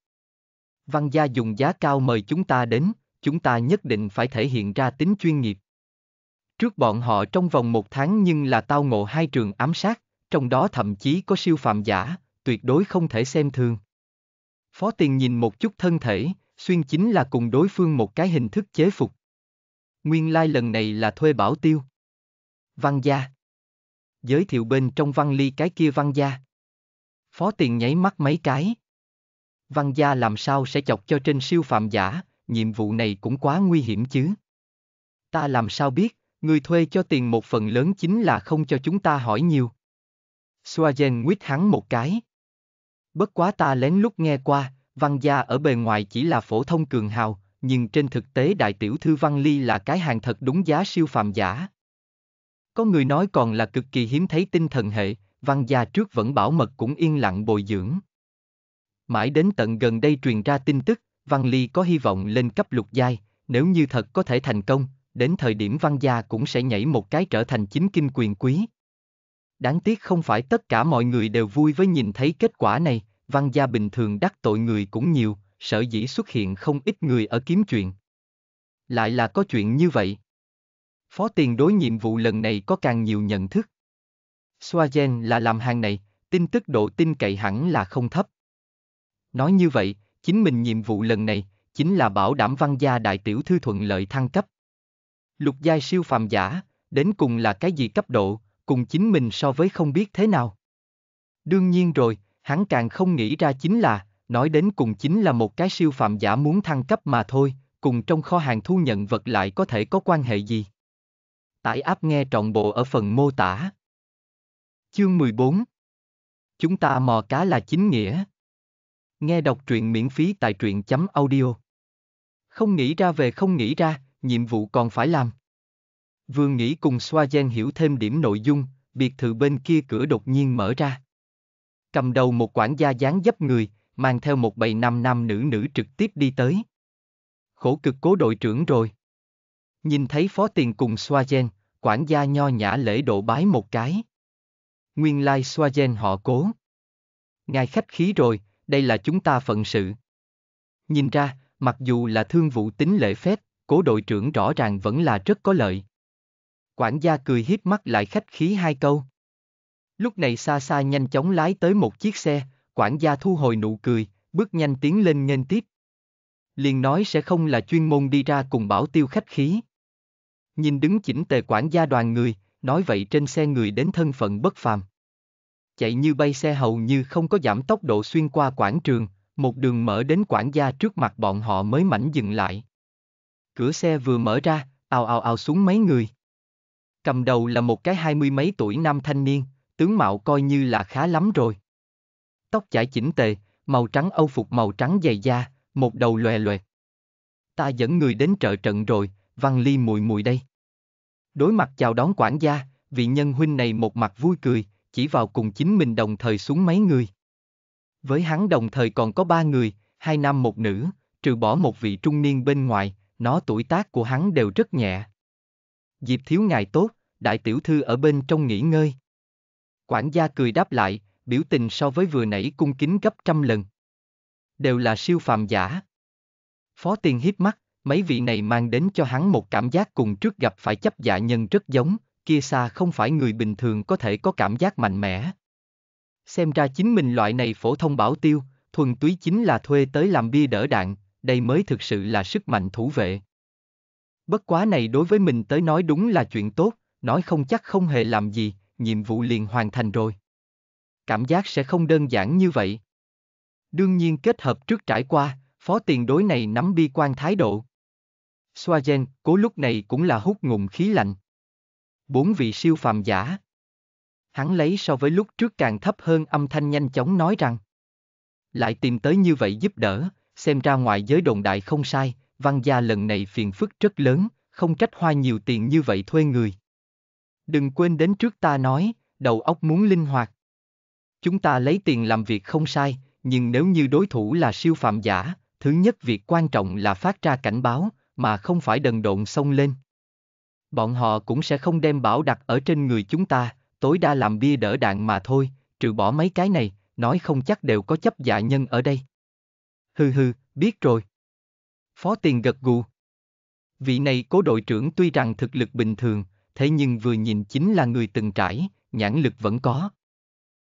Văn gia dùng giá cao mời chúng ta đến, chúng ta nhất định phải thể hiện ra tính chuyên nghiệp. Trước bọn họ trong vòng một tháng nhưng là tao ngộ hai trường ám sát, trong đó thậm chí có siêu phạm giả, tuyệt đối không thể xem thường. Phó tiền nhìn một chút thân thể, xuyên chính là cùng đối phương một cái hình thức chế phục. Nguyên lai like lần này là thuê bảo tiêu. Văn gia giới thiệu bên trong văn ly cái kia văn gia. Phó tiền nháy mắt mấy cái. Văn gia làm sao sẽ chọc cho trên siêu phạm giả, nhiệm vụ này cũng quá nguy hiểm chứ. Ta làm sao biết, người thuê cho tiền một phần lớn chính là không cho chúng ta hỏi nhiều. Soagen nguyết hắn một cái. Bất quá ta lén lúc nghe qua, văn gia ở bề ngoài chỉ là phổ thông cường hào, nhưng trên thực tế đại tiểu thư văn ly là cái hàng thật đúng giá siêu phạm giả. Có người nói còn là cực kỳ hiếm thấy tinh thần hệ, văn gia trước vẫn bảo mật cũng yên lặng bồi dưỡng. Mãi đến tận gần đây truyền ra tin tức, Văn Ly có hy vọng lên cấp lục giai, nếu như thật có thể thành công, đến thời điểm Văn gia cũng sẽ nhảy một cái trở thành chính kinh quyền quý. Đáng tiếc không phải tất cả mọi người đều vui với nhìn thấy kết quả này, Văn gia bình thường đắc tội người cũng nhiều, sở dĩ xuất hiện không ít người ở kiếm chuyện. Lại là có chuyện như vậy. Phó tiền đối nhiệm vụ lần này có càng nhiều nhận thức. Swagen là làm hàng này, tin tức độ tin cậy hẳn là không thấp. Nói như vậy, chính mình nhiệm vụ lần này, chính là bảo đảm văn gia đại tiểu thư thuận lợi thăng cấp. Lục giai siêu phàm giả, đến cùng là cái gì cấp độ, cùng chính mình so với không biết thế nào. Đương nhiên rồi, hắn càng không nghĩ ra chính là, nói đến cùng chính là một cái siêu phàm giả muốn thăng cấp mà thôi, cùng trong kho hàng thu nhận vật lại có thể có quan hệ gì. Tải app nghe trọn bộ ở phần mô tả. Chương 14 Chúng ta mò cá là chính nghĩa. Nghe đọc truyện miễn phí tại truyện chấm audio. Không nghĩ ra về không nghĩ ra, nhiệm vụ còn phải làm. vương nghĩ cùng xoa Swazen hiểu thêm điểm nội dung, biệt thự bên kia cửa đột nhiên mở ra. Cầm đầu một quản gia dáng dấp người, mang theo một bầy nam nam nữ nữ trực tiếp đi tới. Khổ cực cố đội trưởng rồi. Nhìn thấy phó tiền cùng Swagen, quản gia nho nhã lễ độ bái một cái. Nguyên lai like Swagen họ cố. Ngài khách khí rồi, đây là chúng ta phận sự. Nhìn ra, mặc dù là thương vụ tính lễ phép, cố đội trưởng rõ ràng vẫn là rất có lợi. Quản gia cười hiếp mắt lại khách khí hai câu. Lúc này xa xa nhanh chóng lái tới một chiếc xe, quản gia thu hồi nụ cười, bước nhanh tiến lên nghênh tiếp. Liền nói sẽ không là chuyên môn đi ra cùng bảo tiêu khách khí nhìn đứng chỉnh tề quản gia đoàn người, nói vậy trên xe người đến thân phận bất phàm. Chạy như bay xe hầu như không có giảm tốc độ xuyên qua quảng trường, một đường mở đến quản gia trước mặt bọn họ mới mảnh dừng lại. Cửa xe vừa mở ra, ào ào ào xuống mấy người. Cầm đầu là một cái hai mươi mấy tuổi nam thanh niên, tướng mạo coi như là khá lắm rồi. Tóc chải chỉnh tề, màu trắng âu phục màu trắng dày da, một đầu lòe lòe Ta dẫn người đến trợ trận rồi, Văn Ly mùi mùi đây. Đối mặt chào đón quản gia, vị nhân huynh này một mặt vui cười, chỉ vào cùng chính mình đồng thời xuống mấy người. Với hắn đồng thời còn có ba người, hai nam một nữ, trừ bỏ một vị trung niên bên ngoài, nó tuổi tác của hắn đều rất nhẹ. Diệp thiếu ngài tốt, đại tiểu thư ở bên trong nghỉ ngơi. Quản gia cười đáp lại, biểu tình so với vừa nãy cung kính gấp trăm lần. Đều là siêu phàm giả. Phó tiền hiếp mắt, mấy vị này mang đến cho hắn một cảm giác cùng trước gặp phải chấp dạ nhân rất giống, kia xa không phải người bình thường có thể có cảm giác mạnh mẽ. Xem ra chính mình loại này phổ thông bảo tiêu, thuần túy chính là thuê tới làm bia đỡ đạn, đây mới thực sự là sức mạnh thủ vệ. Bất quá này đối với mình tới nói đúng là chuyện tốt, nói không chắc không hề làm gì, nhiệm vụ liền hoàn thành rồi. Cảm giác sẽ không đơn giản như vậy. Đương nhiên kết hợp trước trải qua, phó tiền đối này nắm bi quan thái độ, Soagen, cố lúc này cũng là hút ngụm khí lạnh. Bốn vị siêu phàm giả. Hắn lấy so với lúc trước càng thấp hơn âm thanh nhanh chóng nói rằng. Lại tìm tới như vậy giúp đỡ, xem ra ngoại giới đồn đại không sai, văn gia lần này phiền phức rất lớn, không trách hoa nhiều tiền như vậy thuê người. Đừng quên đến trước ta nói, đầu óc muốn linh hoạt. Chúng ta lấy tiền làm việc không sai, nhưng nếu như đối thủ là siêu phạm giả, thứ nhất việc quan trọng là phát ra cảnh báo, mà không phải đần độn xông lên. Bọn họ cũng sẽ không đem bảo đặt ở trên người chúng ta, tối đa làm bia đỡ đạn mà thôi, trừ bỏ mấy cái này, nói không chắc đều có chấp dạ nhân ở đây. Hừ hừ, biết rồi. Phó tiền gật gù. Vị này cố đội trưởng tuy rằng thực lực bình thường, thế nhưng vừa nhìn chính là người từng trải, nhãn lực vẫn có.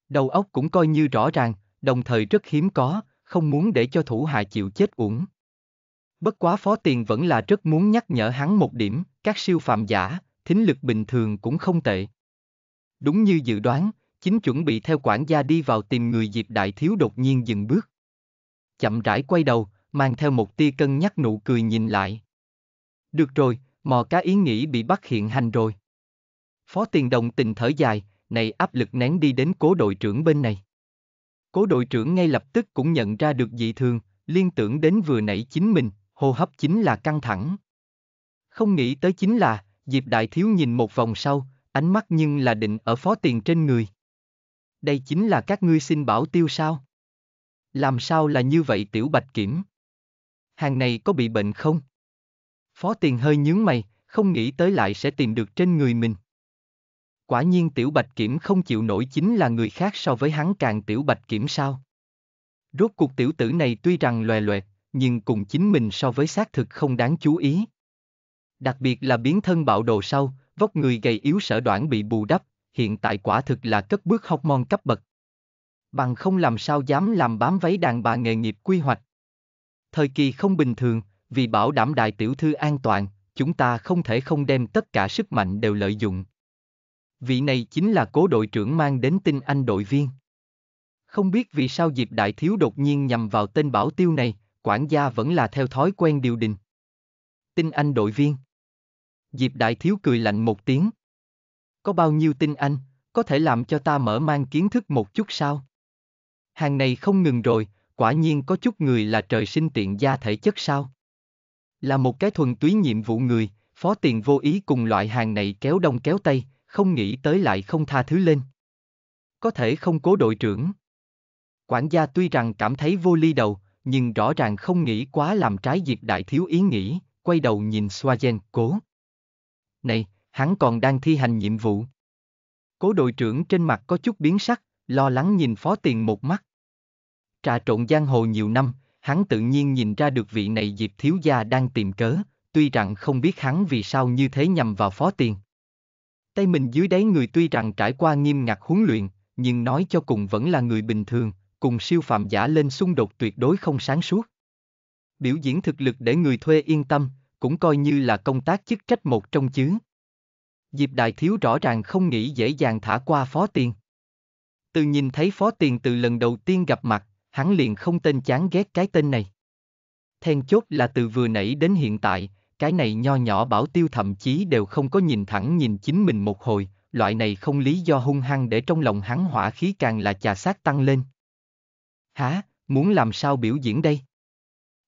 Đầu óc cũng coi như rõ ràng, đồng thời rất hiếm có, không muốn để cho thủ hạ chịu chết uổng. Bất quá phó tiền vẫn là rất muốn nhắc nhở hắn một điểm, các siêu phàm giả, thính lực bình thường cũng không tệ. Đúng như dự đoán, chính chuẩn bị theo quản gia đi vào tìm người dịp Đại Thiếu đột nhiên dừng bước. Chậm rãi quay đầu, mang theo một tia cân nhắc nụ cười nhìn lại. Được rồi, mò cá ý nghĩ bị bắt hiện hành rồi. Phó tiền đồng tình thở dài, này áp lực nén đi đến cố đội trưởng bên này. Cố đội trưởng ngay lập tức cũng nhận ra được dị thường, liên tưởng đến vừa nãy chính mình, hô hấp chính là căng thẳng. Không nghĩ tới chính là, Diệp Đại Thiếu nhìn một vòng sau, ánh mắt nhưng là định ở phó tiền trên người. Đây chính là các ngươi xin bảo tiêu sao? Làm sao là như vậy tiểu bạch kiểm? Hàng này có bị bệnh không? Phó tiền hơi nhướng mày, không nghĩ tới lại sẽ tìm được trên người mình. Quả nhiên tiểu bạch kiểm không chịu nổi chính là người khác so với hắn càng tiểu bạch kiểm sao? Rốt cuộc tiểu tử này tuy rằng loè loẹt, nhưng cùng chính mình so với xác thực không đáng chú ý. Đặc biệt là biến thân bạo đồ sau, vóc người gầy yếu sở đoạn bị bù đắp, hiện tại quả thực là cất bước học môn cấp bậc. Bằng không làm sao dám làm bám váy đàn bà nghề nghiệp quy hoạch. Thời kỳ không bình thường, vì bảo đảm đại tiểu thư an toàn, chúng ta không thể không đem tất cả sức mạnh đều lợi dụng. Vị này chính là cố đội trưởng mang đến tin anh đội viên. Không biết vì sao dịp Đại Thiếu đột nhiên nhằm vào tên bảo tiêu này, quản gia vẫn là theo thói quen điều đình. Tin anh đội viên. Diệp Đại Thiếu cười lạnh một tiếng. Có bao nhiêu tin anh, có thể làm cho ta mở mang kiến thức một chút sao? Hàng này không ngừng rồi, quả nhiên có chút người là trời sinh tiện gia thể chất sao? Là một cái thuần túy nhiệm vụ người, phó tiền vô ý cùng loại hàng này kéo đông kéo tây, không nghĩ tới lại không tha thứ lên. Có thể không cố đội trưởng. Quản gia tuy rằng cảm thấy vô ly đầu, nhưng rõ ràng không nghĩ quá làm trái Diệp Đại Thiếu ý nghĩ, quay đầu nhìn Swagen cố. Này, hắn còn đang thi hành nhiệm vụ. Cố đội trưởng trên mặt có chút biến sắc, lo lắng nhìn phó tiền một mắt. Trà trộn giang hồ nhiều năm, hắn tự nhiên nhìn ra được vị này Diệp Thiếu Gia đang tìm cớ, tuy rằng không biết hắn vì sao như thế nhằm vào phó tiền. Tay mình dưới đáy người tuy rằng trải qua nghiêm ngặt huấn luyện, nhưng nói cho cùng vẫn là người bình thường, cùng siêu phàm giả lên xung đột tuyệt đối không sáng suốt. Biểu diễn thực lực để người thuê yên tâm, cũng coi như là công tác chức trách một trong chứ. Diệp Đại Thiếu rõ ràng không nghĩ dễ dàng thả qua Phó Tiền. Từ nhìn thấy Phó Tiền từ lần đầu tiên gặp mặt, hắn liền không tên chán ghét cái tên này. Then chốt là từ vừa nãy đến hiện tại, cái này nho nhỏ bảo tiêu thậm chí đều không có nhìn thẳng nhìn chính mình một hồi, loại này không lý do hung hăng để trong lòng hắn hỏa khí càng là chà sát tăng lên. Hả, muốn làm sao biểu diễn đây?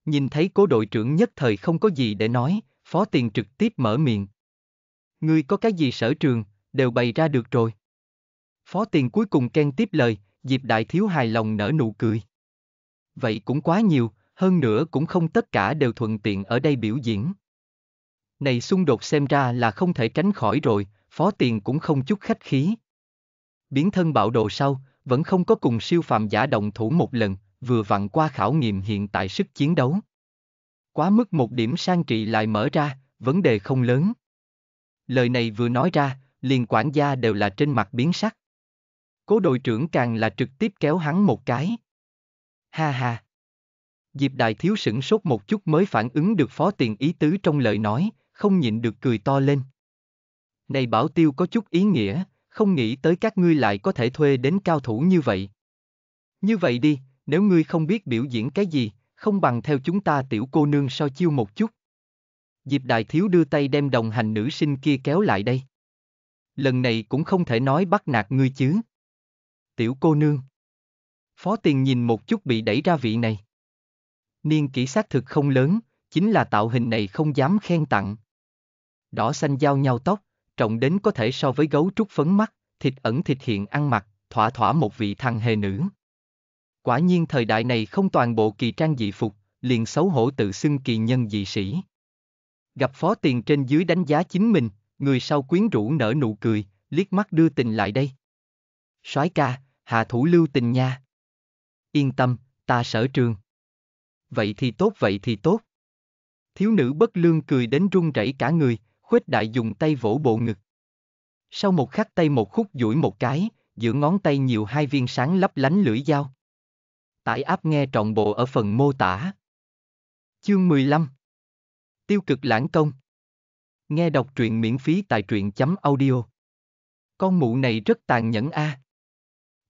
Nhìn thấy cố đội trưởng nhất thời không có gì để nói, phó tiền trực tiếp mở miệng. Ngươi có cái gì sở trường, đều bày ra được rồi. Phó tiền cuối cùng khen tiếp lời, Diệp Đại Thiếu hài lòng nở nụ cười. Vậy cũng quá nhiều, hơn nữa cũng không tất cả đều thuận tiện ở đây biểu diễn. Này xung đột xem ra là không thể tránh khỏi rồi, phó tiền cũng không chút khách khí. Biến thân bạo đồ sau, vẫn không có cùng siêu phàm giả động thủ một lần, vừa vặn qua khảo nghiệm hiện tại sức chiến đấu. Quá mức một điểm sang trị lại mở ra, vấn đề không lớn. Lời này vừa nói ra, liền quản gia đều là trên mặt biến sắc. Cố đội trưởng càng là trực tiếp kéo hắn một cái. Ha ha. Diệp đại thiếu sửng sốt một chút mới phản ứng được phó tiền ý tứ trong lời nói, không nhịn được cười to lên. Này bảo tiêu có chút ý nghĩa, không nghĩ tới các ngươi lại có thể thuê đến cao thủ như vậy. Như vậy đi, nếu ngươi không biết biểu diễn cái gì, không bằng theo chúng ta tiểu cô nương so chiêu một chút. Diệp Đại Thiếu đưa tay đem đồng hành nữ sinh kia kéo lại đây. Lần này cũng không thể nói bắt nạt ngươi chứ. Tiểu cô nương. Phó tiền nhìn một chút bị đẩy ra vị này. Niên kỹ xác thực không lớn, chính là tạo hình này không dám khen tặng. Đỏ xanh giao nhau tóc, trọng đến có thể so với gấu trúc phấn mắt, thịt ẩn thịt hiện ăn mặc, thỏa thỏa một vị thằng hề nữ. Quả nhiên thời đại này không toàn bộ kỳ trang dị phục, liền xấu hổ tự xưng kỳ nhân dị sĩ. Gặp phó tiền trên dưới đánh giá chính mình, người sau quyến rũ nở nụ cười, liếc mắt đưa tình lại đây. soái ca, hạ thủ lưu tình nha. Yên tâm, ta sở trường. Vậy thì tốt vậy thì tốt. Thiếu nữ bất lương cười đến run rẩy cả người, khuếch đại dùng tay vỗ bộ ngực. Sau một khắc tay một khúc duỗi một cái, giữa ngón tay nhiều hai viên sáng lấp lánh lưỡi dao. Tải áp nghe trọn bộ ở phần mô tả. Chương 15 Tiêu cực lãng công Nghe đọc truyện miễn phí tại truyện chấm audio. Con mụ này rất tàn nhẫn a. À.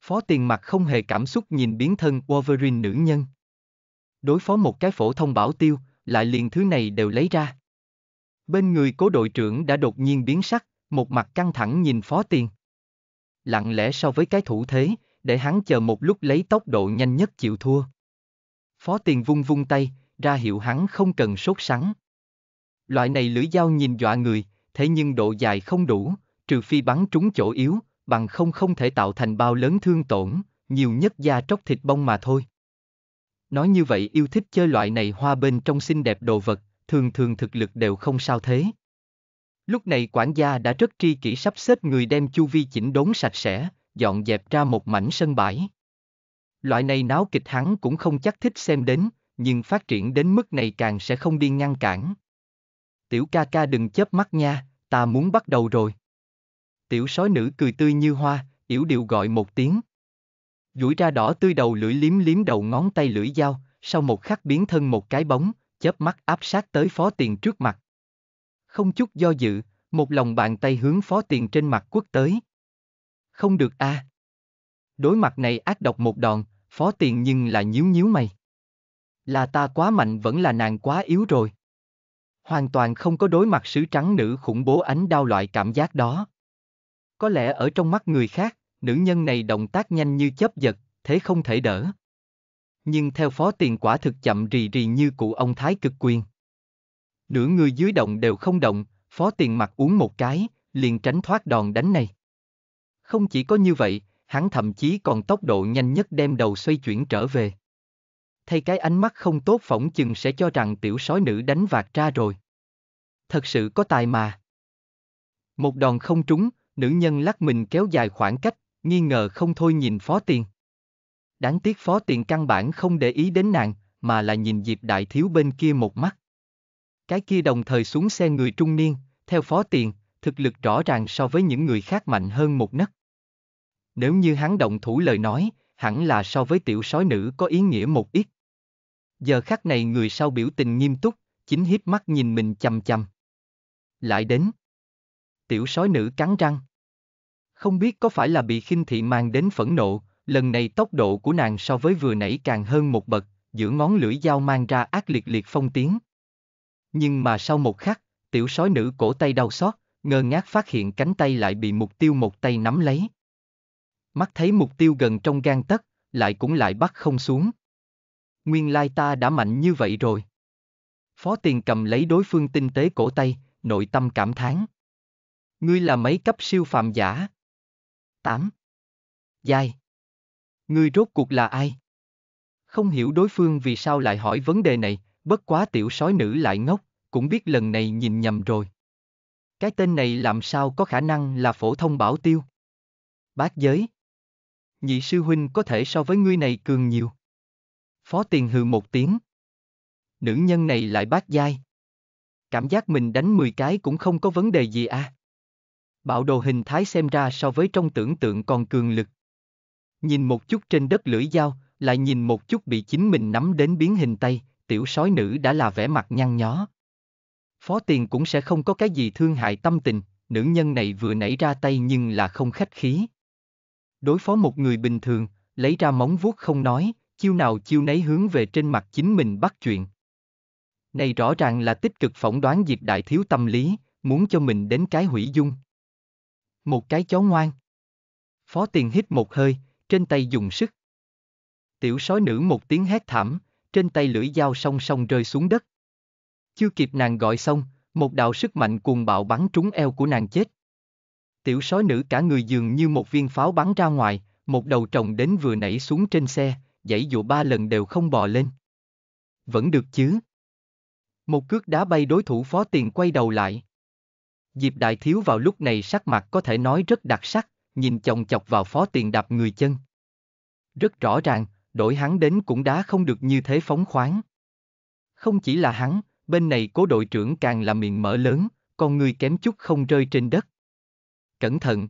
Phó tiền mặt không hề cảm xúc nhìn biến thân Wolverine nữ nhân. Đối phó một cái phổ thông bảo tiêu, lại liền thứ này đều lấy ra. Bên người cố đội trưởng đã đột nhiên biến sắc, một mặt căng thẳng nhìn phó tiền. Lặng lẽ so với cái thủ thế, để hắn chờ một lúc lấy tốc độ nhanh nhất chịu thua. Phó tiền vung vung tay, ra hiệu hắn không cần sốt sắng. Loại này lưỡi dao nhìn dọa người, thế nhưng độ dài không đủ, trừ phi bắn trúng chỗ yếu, bằng không không thể tạo thành bao lớn thương tổn, nhiều nhất da tróc thịt bông mà thôi. Nói như vậy yêu thích chơi loại này hoa bên trong xinh đẹp đồ vật, thường thường thực lực đều không sao thế. Lúc này quản gia đã rất tri kỷ sắp xếp người đem chu vi chỉnh đốn sạch sẽ, dọn dẹp ra một mảnh sân bãi. Loại này náo kịch hắn cũng không chắc thích xem đến, nhưng phát triển đến mức này càng sẽ không đi ngăn cản. Tiểu ca ca đừng chớp mắt nha, ta muốn bắt đầu rồi. Tiểu sói nữ cười tươi như hoa, yểu điệu gọi một tiếng. duỗi ra đỏ tươi đầu lưỡi liếm liếm đầu ngón tay lưỡi dao, sau một khắc biến thân một cái bóng, chớp mắt áp sát tới phó tiền trước mặt. Không chút do dự, một lòng bàn tay hướng phó tiền trên mặt quất tới. Không được a. À. Đối mặt này ác độc một đòn, phó tiền nhưng là nhíu nhíu mày. Là ta quá mạnh vẫn là nàng quá yếu rồi. Hoàn toàn không có đối mặt sứ trắng nữ khủng bố ánh đau loại cảm giác đó. Có lẽ ở trong mắt người khác, nữ nhân này động tác nhanh như chớp giật, thế không thể đỡ nhưng theo phó tiền quả thực chậm rì rì như cụ ông thái cực quyền. Nửa người dưới động đều không động, phó tiền mặt uống một cái, liền tránh thoát đòn đánh này. Không chỉ có như vậy, hắn thậm chí còn tốc độ nhanh nhất đem đầu xoay chuyển trở về. Thay cái ánh mắt không tốt phỏng chừng sẽ cho rằng tiểu sói nữ đánh vạt ra rồi. Thật sự có tài mà. Một đòn không trúng, nữ nhân lắc mình kéo dài khoảng cách, nghi ngờ không thôi nhìn phó tiền. Đáng tiếc phó tiền căn bản không để ý đến nàng, mà là nhìn Diệp Đại Thiếu bên kia một mắt. Cái kia đồng thời xuống xe người trung niên, theo phó tiền, thực lực rõ ràng so với những người khác mạnh hơn một nấc. Nếu như hắn động thủ lời nói, hẳn là so với tiểu sói nữ có ý nghĩa một ít. Giờ khắc này người sau biểu tình nghiêm túc, chính hiếp mắt nhìn mình chằm chằm. Lại đến. Tiểu sói nữ cắn răng. Không biết có phải là bị khinh thị mang đến phẫn nộ, lần này tốc độ của nàng so với vừa nãy càng hơn một bậc, giữa ngón lưỡi dao mang ra ác liệt liệt phong tiếng. Nhưng mà sau một khắc, tiểu sói nữ cổ tay đau xót, ngơ ngác phát hiện cánh tay lại bị mục tiêu một tay nắm lấy. Mắt thấy mục tiêu gần trong gan tấc, lại cũng lại bắt không xuống. Nguyên lai ta đã mạnh như vậy rồi. Phó tiền cầm lấy đối phương tinh tế cổ tay, nội tâm cảm thán. Ngươi là mấy cấp siêu phạm giả? 8. Giai. Ngươi rốt cuộc là ai? Không hiểu đối phương vì sao lại hỏi vấn đề này, bất quá tiểu sói nữ lại ngốc, cũng biết lần này nhìn nhầm rồi. Cái tên này làm sao có khả năng là phổ thông bảo tiêu? Bác giới. Nhị sư huynh có thể so với ngươi này cường nhiều. Phó tiền hừ một tiếng. Nữ nhân này lại bác dai. Cảm giác mình đánh 10 cái cũng không có vấn đề gì à. Bạo đồ hình thái xem ra so với trong tưởng tượng còn cường lực. Nhìn một chút trên đất lưỡi dao, lại nhìn một chút bị chính mình nắm đến biến hình tay, tiểu sói nữ đã là vẻ mặt nhăn nhó. Phó tiền cũng sẽ không có cái gì thương hại tâm tình, nữ nhân này vừa nảy ra tay nhưng là không khách khí. Đối phó một người bình thường, lấy ra móng vuốt không nói, chiêu nào chiêu nấy hướng về trên mặt chính mình bắt chuyện. Này rõ ràng là tích cực phỏng đoán diệt Đại Thiếu tâm lý, muốn cho mình đến cái hủy dung. Một cái chó ngoan. Phó tiền hít một hơi, trên tay dùng sức. Tiểu sói nữ một tiếng hét thảm, trên tay lưỡi dao song song rơi xuống đất. Chưa kịp nàng gọi xong, một đạo sức mạnh cuồng bạo bắn trúng eo của nàng chết. Tiểu sói nữ cả người dường như một viên pháo bắn ra ngoài, một đầu trồng đến vừa nảy xuống trên xe, dãy dụ ba lần đều không bò lên. Vẫn được chứ. Một cước đá bay đối thủ phó tiền quay đầu lại. Diệp đại thiếu vào lúc này sắc mặt có thể nói rất đặc sắc, nhìn chồng chọc vào phó tiền đạp người chân. Rất rõ ràng, đổi hắn đến cũng đá không được như thế phóng khoáng. Không chỉ là hắn, bên này cố đội trưởng càng là miệng mở lớn, con người kém chút không rơi trên đất. Cẩn thận!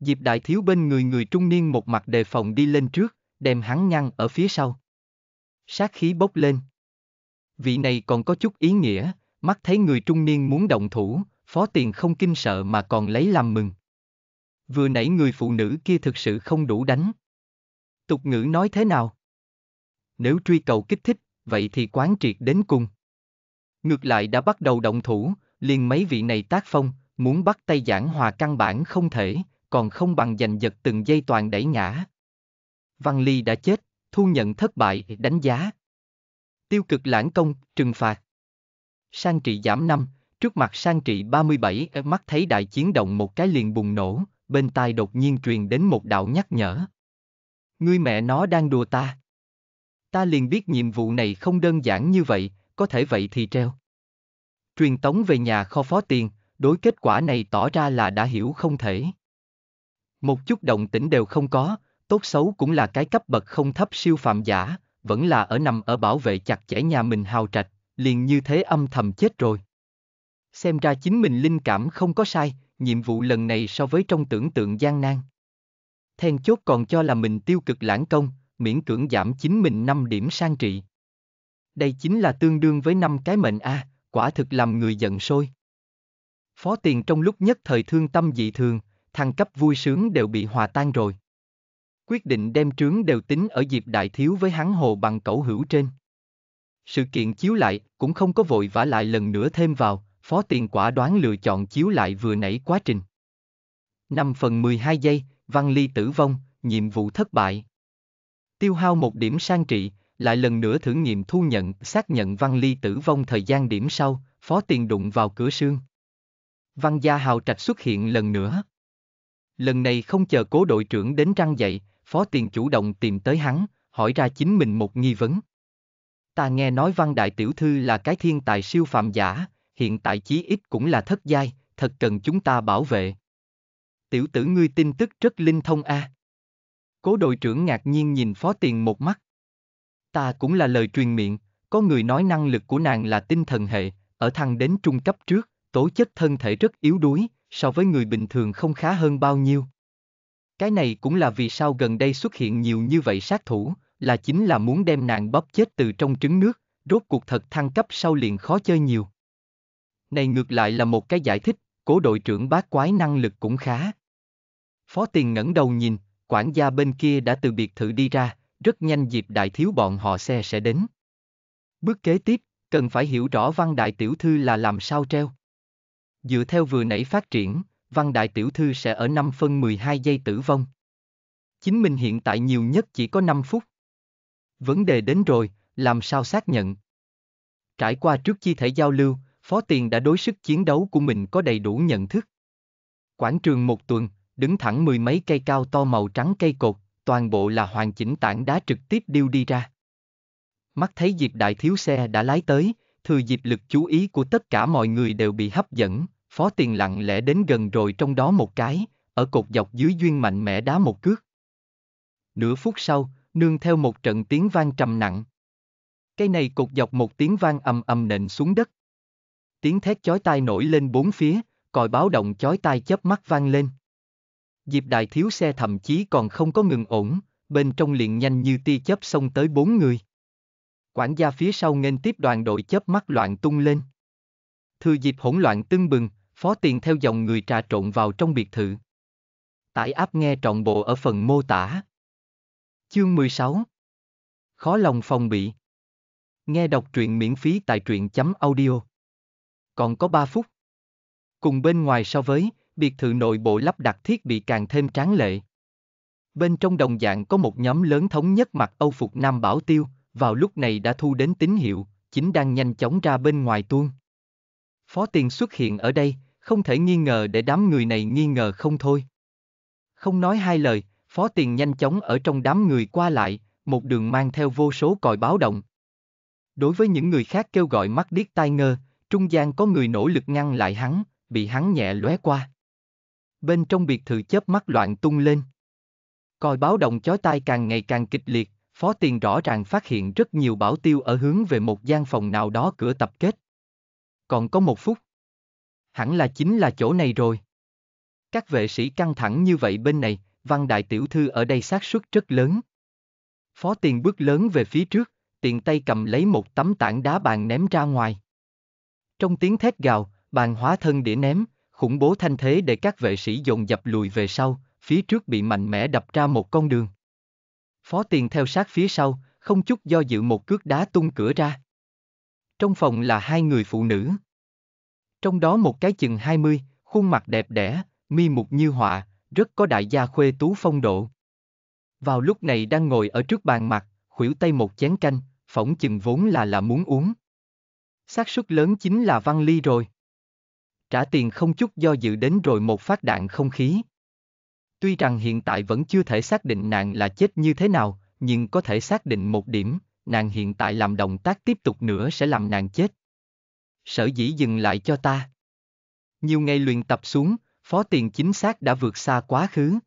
Diệp đại thiếu bên người người trung niên một mặt đề phòng đi lên trước, đem hắn ngăn ở phía sau. Sát khí bốc lên. Vị này còn có chút ý nghĩa, mắt thấy người trung niên muốn động thủ, phó tiền không kinh sợ mà còn lấy làm mừng vừa nãy người phụ nữ kia thực sự không đủ đánh. Tục ngữ nói thế nào? Nếu truy cầu kích thích, vậy thì quán triệt đến cùng. Ngược lại đã bắt đầu động thủ, liền mấy vị này tác phong, muốn bắt tay giảng hòa căn bản không thể, còn không bằng giành giật từng giây toàn đẩy ngã. Văn Ly đã chết, thu nhận thất bại, đánh giá. Tiêu cực lãng công, trừng phạt. Sang trị giảm năm, trước mặt sang trị 37 mắt thấy đại chiến động một cái liền bùng nổ, bên tai đột nhiên truyền đến một đạo nhắc nhở. Ngươi mẹ nó đang đùa ta. Ta liền biết nhiệm vụ này không đơn giản như vậy, có thể vậy thì treo. Truyền tống về nhà kho phó tiền, đối kết quả này tỏ ra là đã hiểu không thể. Một chút động tĩnh đều không có, tốt xấu cũng là cái cấp bậc không thấp siêu phạm giả, vẫn là ở nằm ở bảo vệ chặt chẽ nhà mình hào trạch, liền như thế âm thầm chết rồi. Xem ra chính mình linh cảm không có sai, nhiệm vụ lần này so với trong tưởng tượng gian nan. Then chốt còn cho là mình tiêu cực lãng công, miễn cưỡng giảm chính mình 5 điểm sang trị. Đây chính là tương đương với 5 cái mệnh A, quả thực làm người giận sôi. Phó tiền trong lúc nhất thời thương tâm dị thường, thăng cấp vui sướng đều bị hòa tan rồi. Quyết định đem trướng đều tính ở dịp đại thiếu với hắn hồ bằng cẩu hữu trên. Sự kiện chiếu lại cũng không có vội vã lại lần nữa thêm vào, Phó tiền quả đoán lựa chọn chiếu lại vừa nãy quá trình. 5 phần 12 giây, Văn Ly tử vong, nhiệm vụ thất bại. Tiêu hao một điểm sang trị, lại lần nữa thử nghiệm thu nhận, xác nhận Văn Ly tử vong thời gian điểm sau, phó tiền đụng vào cửa sương. Văn gia hào trạch xuất hiện lần nữa. Lần này không chờ cố đội trưởng đến răng dậy, phó tiền chủ động tìm tới hắn, hỏi ra chính mình một nghi vấn. Ta nghe nói văn đại tiểu thư là cái thiên tài siêu phàm giả, hiện tại chí ít cũng là thất giai, thật cần chúng ta bảo vệ. Tiểu tử ngươi tin tức rất linh thông a. À. Cố đội trưởng ngạc nhiên nhìn phó tiền một mắt. Ta cũng là lời truyền miệng, có người nói năng lực của nàng là tinh thần hệ, ở thăng đến trung cấp trước, tố chất thân thể rất yếu đuối, so với người bình thường không khá hơn bao nhiêu. Cái này cũng là vì sao gần đây xuất hiện nhiều như vậy sát thủ, là chính là muốn đem nàng bóp chết từ trong trứng nước, rốt cuộc thật thăng cấp sau liền khó chơi nhiều. Này ngược lại là một cái giải thích, cố đội trưởng bác quái năng lực cũng khá. Phó tiền ngẩng đầu nhìn, quản gia bên kia đã từ biệt thự đi ra, rất nhanh dịp đại thiếu bọn họ xe sẽ đến. Bước kế tiếp, cần phải hiểu rõ văn đại tiểu thư là làm sao treo. Dựa theo vừa nãy phát triển, văn đại tiểu thư sẽ ở 5 phân 12 giây tử vong. Chính mình hiện tại nhiều nhất chỉ có 5 phút. Vấn đề đến rồi, làm sao xác nhận? Trải qua trước chi thể giao lưu, Phó tiền đã đối sức chiến đấu của mình có đầy đủ nhận thức. Quảng trường một tuần, đứng thẳng mười mấy cây cao to màu trắng cây cột, toàn bộ là hoàn chỉnh tảng đá trực tiếp điêu đi ra. Mắt thấy Diệp Đại Thiếu xe đã lái tới, thừa dịp lực chú ý của tất cả mọi người đều bị hấp dẫn, phó tiền lặng lẽ đến gần rồi trong đó một cái, ở cột dọc dưới duyên mạnh mẽ đá một cước. Nửa phút sau, nương theo một trận tiếng vang trầm nặng. Cây này cột dọc một tiếng vang ầm ầm nện xuống đất, tiếng thét chói tai nổi lên bốn phía, còi báo động chói tai chớp mắt vang lên. Diệp đại thiếu xe thậm chí còn không có ngừng ổn, bên trong liền nhanh như tia chớp xông tới bốn người. Quản gia phía sau nghênh tiếp đoàn đội chớp mắt loạn tung lên. Thư Diệp hỗn loạn tưng bừng, phó tiền theo dòng người trà trộn vào trong biệt thự. Tải áp nghe trọn bộ ở phần mô tả. Chương 16 Khó lòng phòng bị Nghe đọc truyện miễn phí tại truyện chấm audio còn có 3 phút. Cùng bên ngoài so với, biệt thự nội bộ lắp đặt thiết bị càng thêm tráng lệ. Bên trong đồng dạng có một nhóm lớn thống nhất mặc Âu phục Nam Bảo Tiêu, vào lúc này đã thu đến tín hiệu, chính đang nhanh chóng ra bên ngoài tuôn. Phó tiền xuất hiện ở đây, không thể nghi ngờ để đám người này nghi ngờ không thôi. Không nói hai lời, phó tiền nhanh chóng ở trong đám người qua lại, một đường mang theo vô số còi báo động. Đối với những người khác kêu gọi mắt điếc tai ngơ, Trung gian có người nỗ lực ngăn lại hắn, bị hắn nhẹ lóe qua. Bên trong biệt thự chớp mắt loạn tung lên. Còi báo động chói tai càng ngày càng kịch liệt, Phó Tiền rõ ràng phát hiện rất nhiều bảo tiêu ở hướng về một gian phòng nào đó cửa tập kết. Còn có một phút. Hẳn là chính là chỗ này rồi. Các vệ sĩ căng thẳng như vậy bên này, văn đại tiểu thư ở đây xác suất rất lớn. Phó Tiền bước lớn về phía trước, tiện tay cầm lấy một tấm tảng đá bàn ném ra ngoài. Trong tiếng thét gào, bàn hóa thân đĩa ném, khủng bố thanh thế để các vệ sĩ dồn dập lùi về sau, phía trước bị mạnh mẽ đập ra một con đường. Phó tiền theo sát phía sau, không chút do dự một cước đá tung cửa ra. Trong phòng là hai người phụ nữ. Trong đó một cái chừng hai mươi, khuôn mặt đẹp đẽ, mi mục như họa, rất có đại gia khuê tú phong độ. Vào lúc này đang ngồi ở trước bàn mặt, khuỷu tay một chén canh, phỏng chừng vốn là là muốn uống xác suất lớn chính là Văn Ly rồi. Trả tiền không chút do dự đến rồi một phát đạn không khí. Tuy rằng hiện tại vẫn chưa thể xác định nàng là chết như thế nào, nhưng có thể xác định một điểm, nàng hiện tại làm động tác tiếp tục nữa sẽ làm nàng chết. Sở dĩ dừng lại cho ta. Nhiều ngày luyện tập xuống, phó tiền chính xác đã vượt xa quá khứ.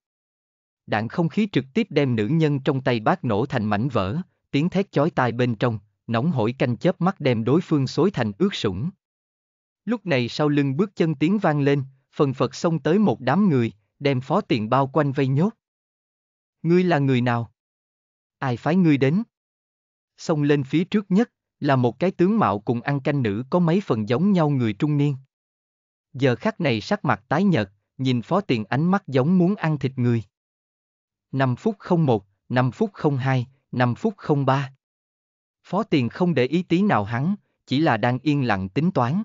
Đạn không khí trực tiếp đem nữ nhân trong tay bác nổ thành mảnh vỡ, tiếng thét chói tai bên trong, nóng hổi canh chớp mắt đem đối phương xối thành ướt sũng. Lúc này sau lưng bước chân tiếng vang lên, phần phật xông tới một đám người, đem phó tiền bao quanh vây nhốt. Ngươi là người nào? Ai phái ngươi đến? Xông lên phía trước nhất, là một cái tướng mạo cùng ăn canh nữ có mấy phần giống nhau người trung niên. Giờ khắc này sắc mặt tái nhợt, nhìn phó tiền ánh mắt giống muốn ăn thịt người. 5 phút 01, 5 phút 02, 5 phút 03. Phó tiền không để ý tí nào hắn, chỉ là đang yên lặng tính toán.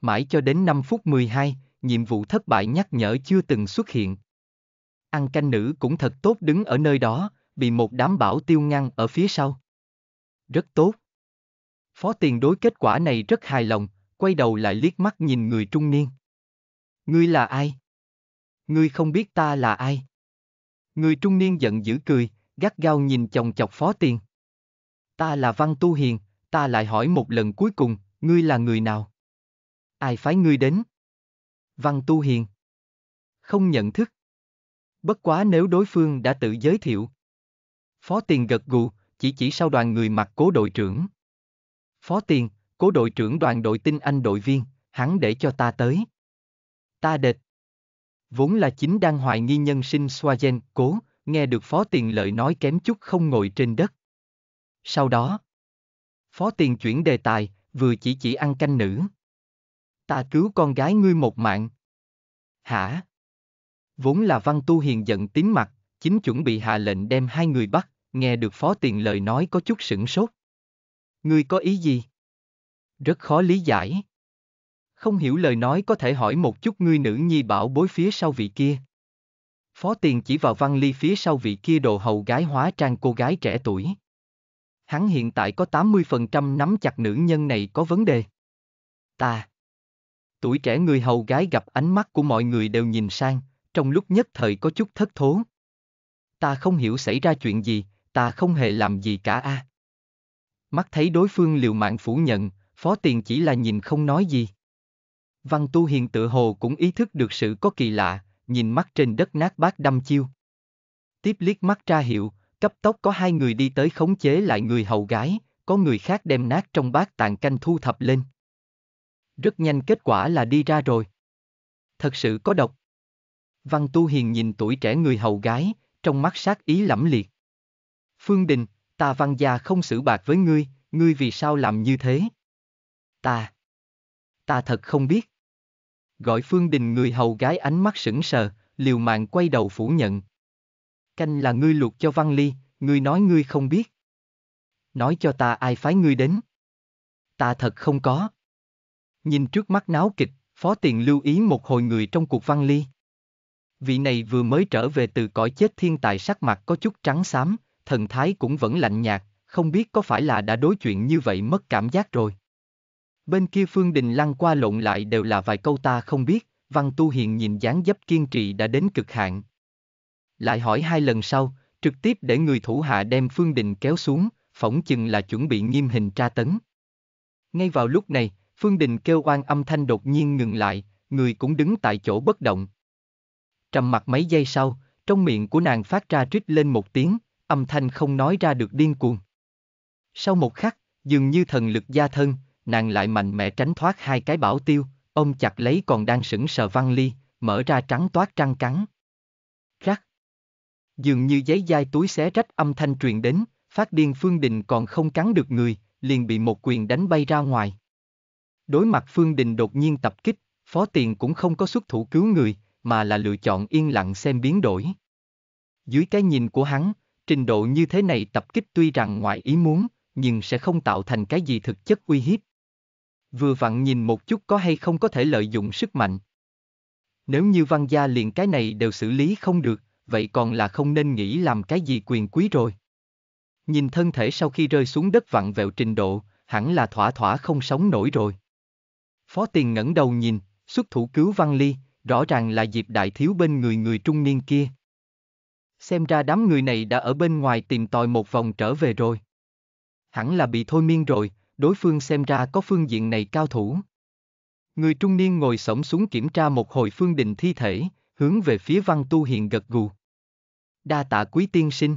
Mãi cho đến 5 phút 12, nhiệm vụ thất bại nhắc nhở chưa từng xuất hiện. Ăn canh nữ cũng thật tốt đứng ở nơi đó, bị một đám bảo tiêu ngăn ở phía sau. Rất tốt. Phó tiền đối kết quả này rất hài lòng, quay đầu lại liếc mắt nhìn người trung niên. Ngươi là ai? Ngươi không biết ta là ai? Người trung niên giận dữ cười, gắt gao nhìn chồng chọc phó tiền. Ta là Văn Tu Hiền, ta lại hỏi một lần cuối cùng, ngươi là người nào? Ai phái ngươi đến? Văn Tu Hiền. Không nhận thức. Bất quá nếu đối phương đã tự giới thiệu. Phó tiền gật gù, chỉ chỉ sau đoàn người mặc cố đội trưởng. Phó tiền, cố đội trưởng đoàn đội tinh anh đội viên, hắn để cho ta tới. Ta đệt. Vốn là chính đang hoài nghi nhân sinh Swagen, cố, nghe được phó tiền lợi nói kém chút không ngồi trên đất. Sau đó, Phó tiền chuyển đề tài, vừa chỉ chỉ ăn canh nữ. Ta cứu con gái ngươi một mạng. Hả? Vốn là văn tu hiền giận tím mặt, chính chuẩn bị hạ lệnh đem hai người bắt, nghe được phó tiền lời nói có chút sửng sốt. Ngươi có ý gì? Rất khó lý giải. Không hiểu lời nói có thể hỏi một chút ngươi nữ nhi bảo bối phía sau vị kia. Phó tiền chỉ vào văn ly phía sau vị kia đồ hầu gái hóa trang cô gái trẻ tuổi hắn hiện tại có 80% nắm chặt nữ nhân này có vấn đề. Ta. Tuổi trẻ người hầu gái gặp ánh mắt của mọi người đều nhìn sang, trong lúc nhất thời có chút thất thố. Ta không hiểu xảy ra chuyện gì, ta không hề làm gì cả a. À. Mắt thấy đối phương liều mạng phủ nhận, phó tiền chỉ là nhìn không nói gì. Văn tu hiền tự hồ cũng ý thức được sự có kỳ lạ, nhìn mắt trên đất nát bát đâm chiêu. Tiếp liếc mắt ra hiệu, Cấp tốc có hai người đi tới khống chế lại người hầu gái, có người khác đem nát trong bát tàn canh thu thập lên. Rất nhanh kết quả là đi ra rồi. Thật sự có độc. Văn Tu Hiền nhìn tuổi trẻ người hầu gái, trong mắt sát ý lẫm liệt. Phương Đình, ta văn gia không xử bạc với ngươi, ngươi vì sao làm như thế? Ta. Ta thật không biết. Gọi Phương Đình người hầu gái ánh mắt sững sờ, liều mạng quay đầu phủ nhận, Canh là ngươi luộc cho Văn Ly, ngươi nói ngươi không biết. Nói cho ta ai phái ngươi đến. Ta thật không có. Nhìn trước mắt náo kịch, phó tiền lưu ý một hồi người trong cuộc Văn Ly. Vị này vừa mới trở về từ cõi chết thiên tài sắc mặt có chút trắng xám, thần thái cũng vẫn lạnh nhạt, không biết có phải là đã đối chuyện như vậy mất cảm giác rồi. Bên kia Phương Đình lăng qua lộn lại đều là vài câu ta không biết, Văn Tu Hiền nhìn dáng dấp kiên trì đã đến cực hạn, lại hỏi hai lần sau, trực tiếp để người thủ hạ đem Phương Đình kéo xuống, phỏng chừng là chuẩn bị nghiêm hình tra tấn. Ngay vào lúc này, Phương Đình kêu oan âm thanh đột nhiên ngừng lại, người cũng đứng tại chỗ bất động. Trầm mặt mấy giây sau, trong miệng của nàng phát ra rít lên một tiếng, âm thanh không nói ra được điên cuồng. Sau một khắc, dường như thần lực gia thân, nàng lại mạnh mẽ tránh thoát hai cái bảo tiêu, ôm chặt lấy còn đang sững sờ văn ly, mở ra trắng toát trăng cắn dường như giấy dai túi xé rách âm thanh truyền đến, phát điên Phương Đình còn không cắn được người, liền bị một quyền đánh bay ra ngoài. Đối mặt Phương Đình đột nhiên tập kích, Phó Tiền cũng không có xuất thủ cứu người, mà là lựa chọn yên lặng xem biến đổi. Dưới cái nhìn của hắn, trình độ như thế này tập kích tuy rằng ngoại ý muốn, nhưng sẽ không tạo thành cái gì thực chất uy hiếp. Vừa vặn nhìn một chút có hay không có thể lợi dụng sức mạnh. Nếu như văn gia liền cái này đều xử lý không được, vậy còn là không nên nghĩ làm cái gì quyền quý rồi. Nhìn thân thể sau khi rơi xuống đất vặn vẹo trình độ, hẳn là thỏa thỏa không sống nổi rồi. Phó tiền ngẩng đầu nhìn, xuất thủ cứu Văn Ly, rõ ràng là dịp Đại Thiếu bên người người trung niên kia. Xem ra đám người này đã ở bên ngoài tìm tòi một vòng trở về rồi. Hẳn là bị thôi miên rồi, đối phương xem ra có phương diện này cao thủ. Người trung niên ngồi sổng xuống kiểm tra một hồi phương định thi thể, hướng về phía văn tu hiền gật gù. Đa tạ quý tiên sinh.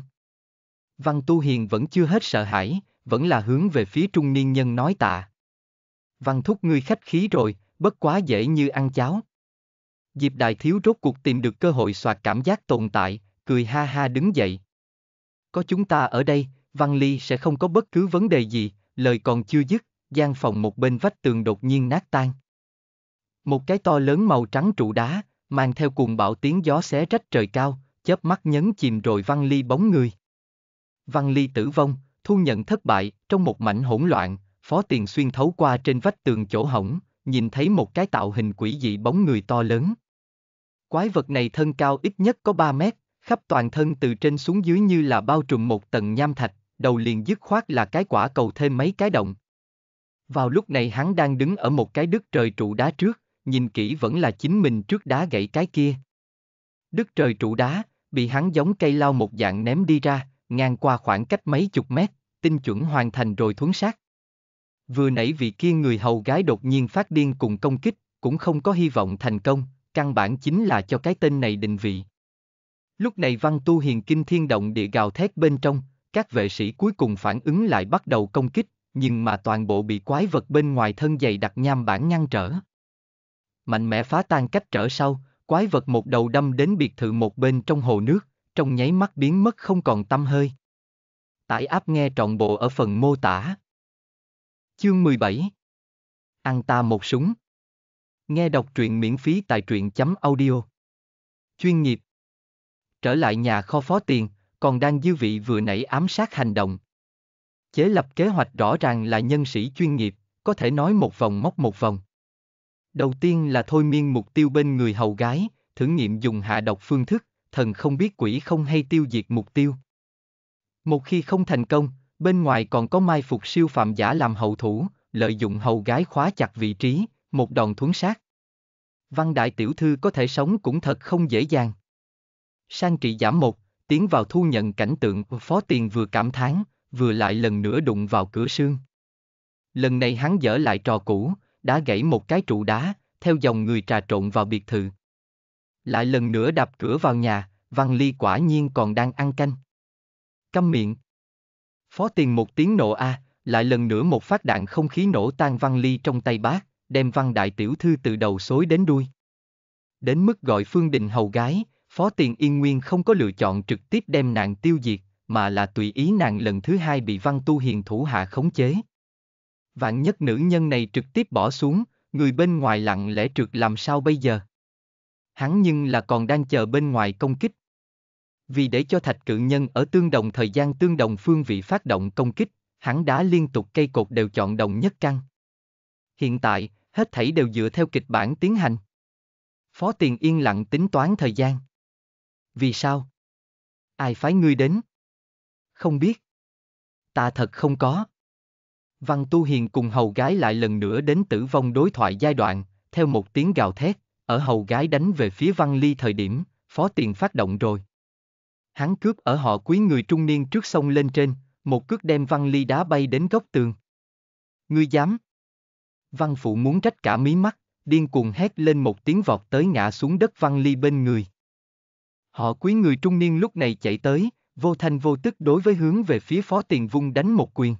Văn Tu Hiền vẫn chưa hết sợ hãi, vẫn là hướng về phía trung niên nhân nói tạ. Văn thúc ngươi khách khí rồi, bất quá dễ như ăn cháo. Diệp Đại Thiếu rốt cuộc tìm được cơ hội soạt cảm giác tồn tại, cười ha ha đứng dậy. Có chúng ta ở đây, Văn Ly sẽ không có bất cứ vấn đề gì, lời còn chưa dứt, gian phòng một bên vách tường đột nhiên nát tan. Một cái to lớn màu trắng trụ đá, mang theo cùng bão tiếng gió xé rách trời cao, chớp mắt nhấn chìm rồi Văn Ly bóng người. Văn Ly tử vong, thu nhận thất bại, trong một mảnh hỗn loạn, Phó Tiền Xuyên thấu qua trên vách tường chỗ hỏng, nhìn thấy một cái tạo hình quỷ dị bóng người to lớn. Quái vật này thân cao ít nhất có 3 mét, khắp toàn thân từ trên xuống dưới như là bao trùm một tầng nham thạch, đầu liền dứt khoát là cái quả cầu thêm mấy cái động. Vào lúc này hắn đang đứng ở một cái đứt trời trụ đá trước, nhìn kỹ vẫn là chính mình trước đá gãy cái kia. Đứt trời trụ đá, bị hắn giống cây lao một dạng ném đi ra, ngang qua khoảng cách mấy chục mét, tinh chuẩn hoàn thành rồi thuấn sát. Vừa nãy vị kia người hầu gái đột nhiên phát điên cùng công kích, cũng không có hy vọng thành công, căn bản chính là cho cái tên này định vị. Lúc này văn tu hiền kinh thiên động địa gào thét bên trong, các vệ sĩ cuối cùng phản ứng lại bắt đầu công kích, nhưng mà toàn bộ bị quái vật bên ngoài thân dày đặc nham bản ngăn trở. Mạnh mẽ phá tan cách trở sau, quái vật một đầu đâm đến biệt thự một bên trong hồ nước, trong nháy mắt biến mất không còn tâm hơi. Tải áp nghe trọn bộ ở phần mô tả. Chương 17 Ăn ta một súng Nghe đọc truyện miễn phí tại truyện chấm audio. Chuyên nghiệp Trở lại nhà kho phó tiền, còn đang dư vị vừa nãy ám sát hành động. Chế lập kế hoạch rõ ràng là nhân sĩ chuyên nghiệp, có thể nói một vòng móc một vòng. Đầu tiên là thôi miên mục tiêu bên người hầu gái, thử nghiệm dùng hạ độc phương thức, thần không biết quỷ không hay tiêu diệt mục tiêu. Một khi không thành công, bên ngoài còn có mai phục siêu phạm giả làm hậu thủ, lợi dụng hầu gái khóa chặt vị trí, một đòn thuấn sát. Văn đại tiểu thư có thể sống cũng thật không dễ dàng. Sang trị giảm một, tiến vào thu nhận cảnh tượng phó tiền vừa cảm thán, vừa lại lần nữa đụng vào cửa sương. Lần này hắn dở lại trò cũ, đã gãy một cái trụ đá, theo dòng người trà trộn vào biệt thự. Lại lần nữa đạp cửa vào nhà, Văn Ly quả nhiên còn đang ăn canh. Câm miệng. Phó tiền một tiếng nộ a, à, lại lần nữa một phát đạn không khí nổ tan Văn Ly trong tay bác, đem Văn Đại Tiểu Thư từ đầu xối đến đuôi. Đến mức gọi Phương Đình hầu gái, Phó tiền yên nguyên không có lựa chọn trực tiếp đem nàng tiêu diệt, mà là tùy ý nàng lần thứ hai bị Văn Tu Hiền thủ hạ khống chế vạn nhất nữ nhân này trực tiếp bỏ xuống, người bên ngoài lặng lẽ trượt làm sao bây giờ? Hắn nhưng là còn đang chờ bên ngoài công kích. Vì để cho thạch cự nhân ở tương đồng thời gian tương đồng phương vị phát động công kích, hắn đã liên tục cây cột đều chọn đồng nhất căn. Hiện tại, hết thảy đều dựa theo kịch bản tiến hành. Phó tiền yên lặng tính toán thời gian. Vì sao? Ai phái ngươi đến? Không biết. Ta thật không có. Văn Tu Hiền cùng hầu gái lại lần nữa đến tử vong đối thoại giai đoạn, theo một tiếng gào thét, ở hầu gái đánh về phía Văn Ly thời điểm, phó tiền phát động rồi. Hắn cướp ở họ quý người trung niên trước sông lên trên, một cước đem Văn Ly đá bay đến góc tường. Ngươi dám? Văn Phụ muốn trách cả mí mắt, điên cuồng hét lên một tiếng vọt tới ngã xuống đất Văn Ly bên người. Họ quý người trung niên lúc này chạy tới, vô thanh vô tức đối với hướng về phía phó tiền vung đánh một quyền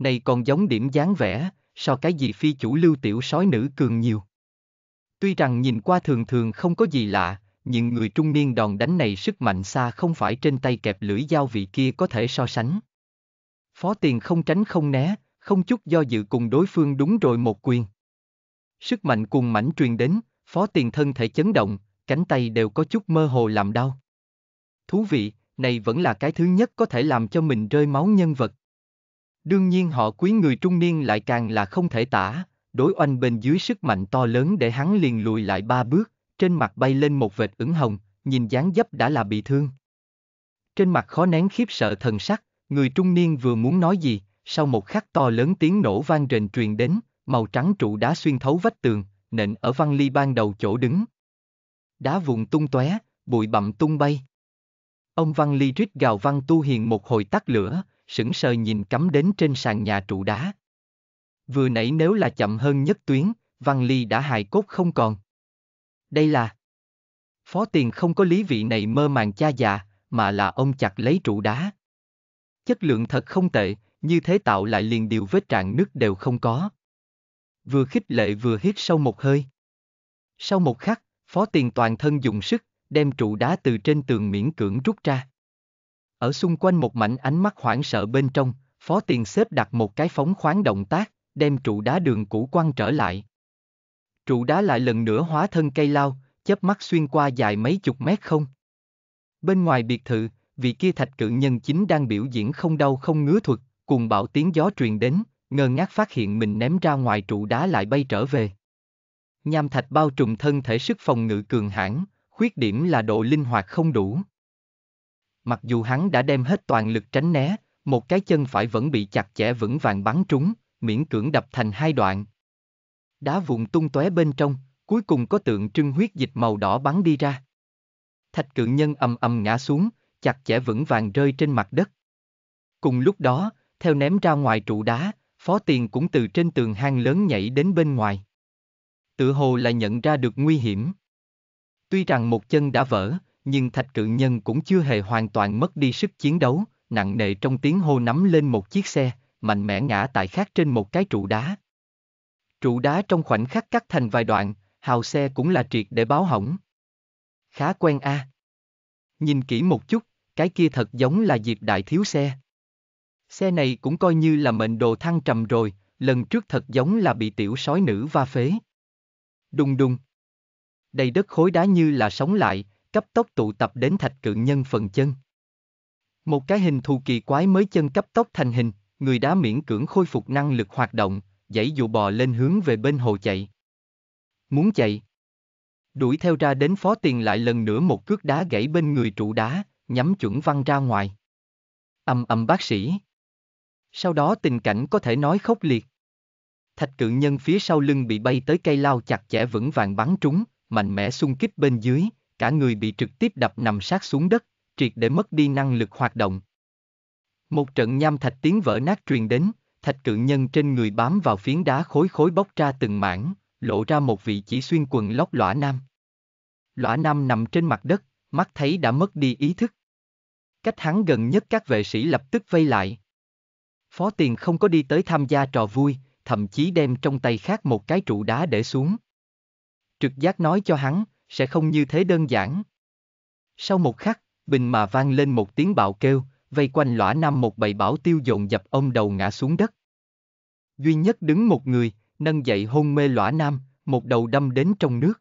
này còn giống điểm dáng vẻ, so cái gì phi chủ lưu tiểu sói nữ cường nhiều. Tuy rằng nhìn qua thường thường không có gì lạ, nhưng người trung niên đòn đánh này sức mạnh xa không phải trên tay kẹp lưỡi dao vị kia có thể so sánh. Phó tiền không tránh không né, không chút do dự cùng đối phương đúng rồi một quyền. Sức mạnh cùng mảnh truyền đến, phó tiền thân thể chấn động, cánh tay đều có chút mơ hồ làm đau. Thú vị, này vẫn là cái thứ nhất có thể làm cho mình rơi máu nhân vật. Đương nhiên họ quý người trung niên lại càng là không thể tả, đối oanh bên dưới sức mạnh to lớn để hắn liền lùi lại ba bước, trên mặt bay lên một vệt ửng hồng, nhìn dáng dấp đã là bị thương. Trên mặt khó nén khiếp sợ thần sắc, người trung niên vừa muốn nói gì, sau một khắc to lớn tiếng nổ vang rền truyền đến, màu trắng trụ đá xuyên thấu vách tường, nện ở văn ly ban đầu chỗ đứng. Đá vụn tung tóe, bụi bặm tung bay. Ông văn ly rít gào văn tu hiền một hồi tắt lửa, sững sờ nhìn cắm đến trên sàn nhà trụ đá. Vừa nãy nếu là chậm hơn nhất tuyến, Văn Ly đã hài cốt không còn. Đây là... Phó tiền không có lý vị này mơ màng cha già, mà là ông chặt lấy trụ đá. Chất lượng thật không tệ, như thế tạo lại liền điều vết trạng nước đều không có. Vừa khích lệ vừa hít sâu một hơi. Sau một khắc, phó tiền toàn thân dùng sức, đem trụ đá từ trên tường miễn cưỡng rút ra. Ở xung quanh một mảnh ánh mắt hoảng sợ bên trong, phó tiền xếp đặt một cái phóng khoáng động tác, đem trụ đá đường cũ quăng trở lại. Trụ đá lại lần nữa hóa thân cây lao, chớp mắt xuyên qua dài mấy chục mét không. Bên ngoài biệt thự, vị kia thạch cự nhân chính đang biểu diễn không đau không ngứa thuật, cùng bảo tiếng gió truyền đến, ngơ ngác phát hiện mình ném ra ngoài trụ đá lại bay trở về. Nham thạch bao trùm thân thể sức phòng ngự cường hãn, khuyết điểm là độ linh hoạt không đủ mặc dù hắn đã đem hết toàn lực tránh né, một cái chân phải vẫn bị chặt chẽ vững vàng bắn trúng, miễn cưỡng đập thành hai đoạn. Đá vụn tung tóe bên trong, cuối cùng có tượng trưng huyết dịch màu đỏ bắn đi ra. Thạch cự nhân ầm ầm ngã xuống, chặt chẽ vững vàng rơi trên mặt đất. Cùng lúc đó, theo ném ra ngoài trụ đá, phó tiền cũng từ trên tường hang lớn nhảy đến bên ngoài. Tự hồ là nhận ra được nguy hiểm. Tuy rằng một chân đã vỡ, nhưng thạch cự nhân cũng chưa hề hoàn toàn mất đi sức chiến đấu, nặng nề trong tiếng hô nắm lên một chiếc xe, mạnh mẽ ngã tại khác trên một cái trụ đá. Trụ đá trong khoảnh khắc cắt thành vài đoạn, hào xe cũng là triệt để báo hỏng. Khá quen a. À. Nhìn kỹ một chút, cái kia thật giống là dịp đại thiếu xe. Xe này cũng coi như là mệnh đồ thăng trầm rồi, lần trước thật giống là bị tiểu sói nữ va phế. Đùng đùng. Đầy đất khối đá như là sống lại, cấp tốc tụ tập đến thạch cự nhân phần chân. Một cái hình thù kỳ quái mới chân cấp tốc thành hình, người đá miễn cưỡng khôi phục năng lực hoạt động, dãy dụ bò lên hướng về bên hồ chạy. Muốn chạy. Đuổi theo ra đến phó tiền lại lần nữa một cước đá gãy bên người trụ đá, nhắm chuẩn văng ra ngoài. Âm âm bác sĩ. Sau đó tình cảnh có thể nói khốc liệt. Thạch cự nhân phía sau lưng bị bay tới cây lao chặt chẽ vững vàng bắn trúng, mạnh mẽ xung kích bên dưới, cả người bị trực tiếp đập nằm sát xuống đất, triệt để mất đi năng lực hoạt động. Một trận nham thạch tiếng vỡ nát truyền đến, thạch cự nhân trên người bám vào phiến đá khối khối bóc ra từng mảng, lộ ra một vị chỉ xuyên quần lóc lõa nam. Lõa nam nằm trên mặt đất, mắt thấy đã mất đi ý thức. Cách hắn gần nhất các vệ sĩ lập tức vây lại. Phó tiền không có đi tới tham gia trò vui, thậm chí đem trong tay khác một cái trụ đá để xuống. Trực giác nói cho hắn, sẽ không như thế đơn giản. Sau một khắc, bình mà vang lên một tiếng bạo kêu, vây quanh lõa nam một bầy bảo tiêu dồn dập ông đầu ngã xuống đất. Duy nhất đứng một người, nâng dậy hôn mê lõa nam, một đầu đâm đến trong nước.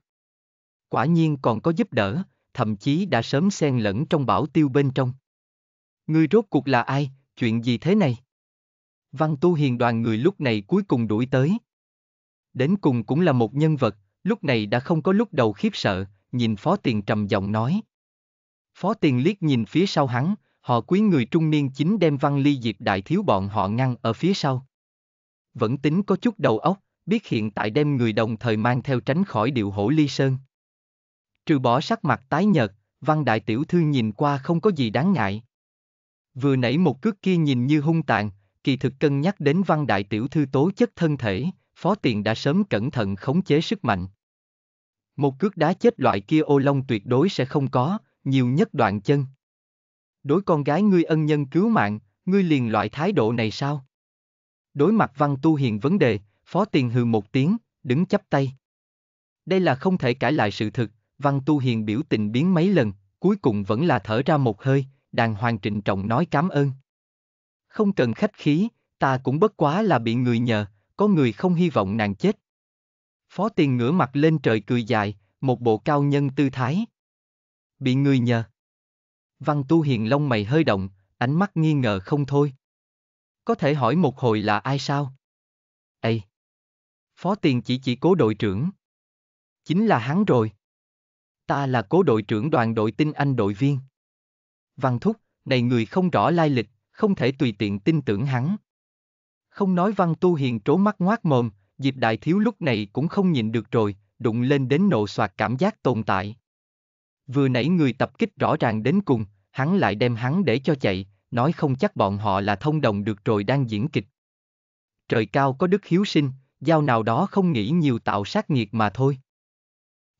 Quả nhiên còn có giúp đỡ, thậm chí đã sớm xen lẫn trong bảo tiêu bên trong. người rốt cuộc là ai, chuyện gì thế này? Văn tu hiền đoàn người lúc này cuối cùng đuổi tới. Đến cùng cũng là một nhân vật, lúc này đã không có lúc đầu khiếp sợ, nhìn Phó Tiền trầm giọng nói. Phó Tiền liếc nhìn phía sau hắn, họ quý người trung niên chính đem văn ly diệp đại thiếu bọn họ ngăn ở phía sau. Vẫn tính có chút đầu óc, biết hiện tại đem người đồng thời mang theo tránh khỏi điệu hổ ly sơn. Trừ bỏ sắc mặt tái nhợt, văn đại tiểu thư nhìn qua không có gì đáng ngại. Vừa nãy một cước kia nhìn như hung tàn, kỳ thực cân nhắc đến văn đại tiểu thư tố chất thân thể, Phó Tiền đã sớm cẩn thận khống chế sức mạnh. Một cước đá chết loại kia ô long tuyệt đối sẽ không có, nhiều nhất đoạn chân. Đối con gái ngươi ân nhân cứu mạng, ngươi liền loại thái độ này sao? Đối mặt văn tu hiền vấn đề, Phó Tiền hừ một tiếng, đứng chắp tay. Đây là không thể cãi lại sự thực, văn tu hiền biểu tình biến mấy lần, cuối cùng vẫn là thở ra một hơi, đàng hoàng trịnh trọng nói cảm ơn. Không cần khách khí, ta cũng bất quá là bị người nhờ, có người không hy vọng nàng chết. Phó tiền ngửa mặt lên trời cười dài, một bộ cao nhân tư thái. Bị người nhờ. Văn tu hiền lông mày hơi động, ánh mắt nghi ngờ không thôi. Có thể hỏi một hồi là ai sao? Ê! Phó tiền chỉ chỉ cố đội trưởng. Chính là hắn rồi. Ta là cố đội trưởng đoàn đội tinh anh đội viên. Văn thúc, này người không rõ lai lịch, không thể tùy tiện tin tưởng hắn. Không nói văn tu hiền trố mắt ngoác mồm, Diệp Đại Thiếu lúc này cũng không nhìn được rồi, đụng lên đến nộ soạt cảm giác tồn tại. Vừa nãy người tập kích rõ ràng đến cùng, hắn lại đem hắn để cho chạy, nói không chắc bọn họ là thông đồng được rồi đang diễn kịch. Trời cao có đức hiếu sinh, giao nào đó không nghĩ nhiều tạo sát nghiệt mà thôi.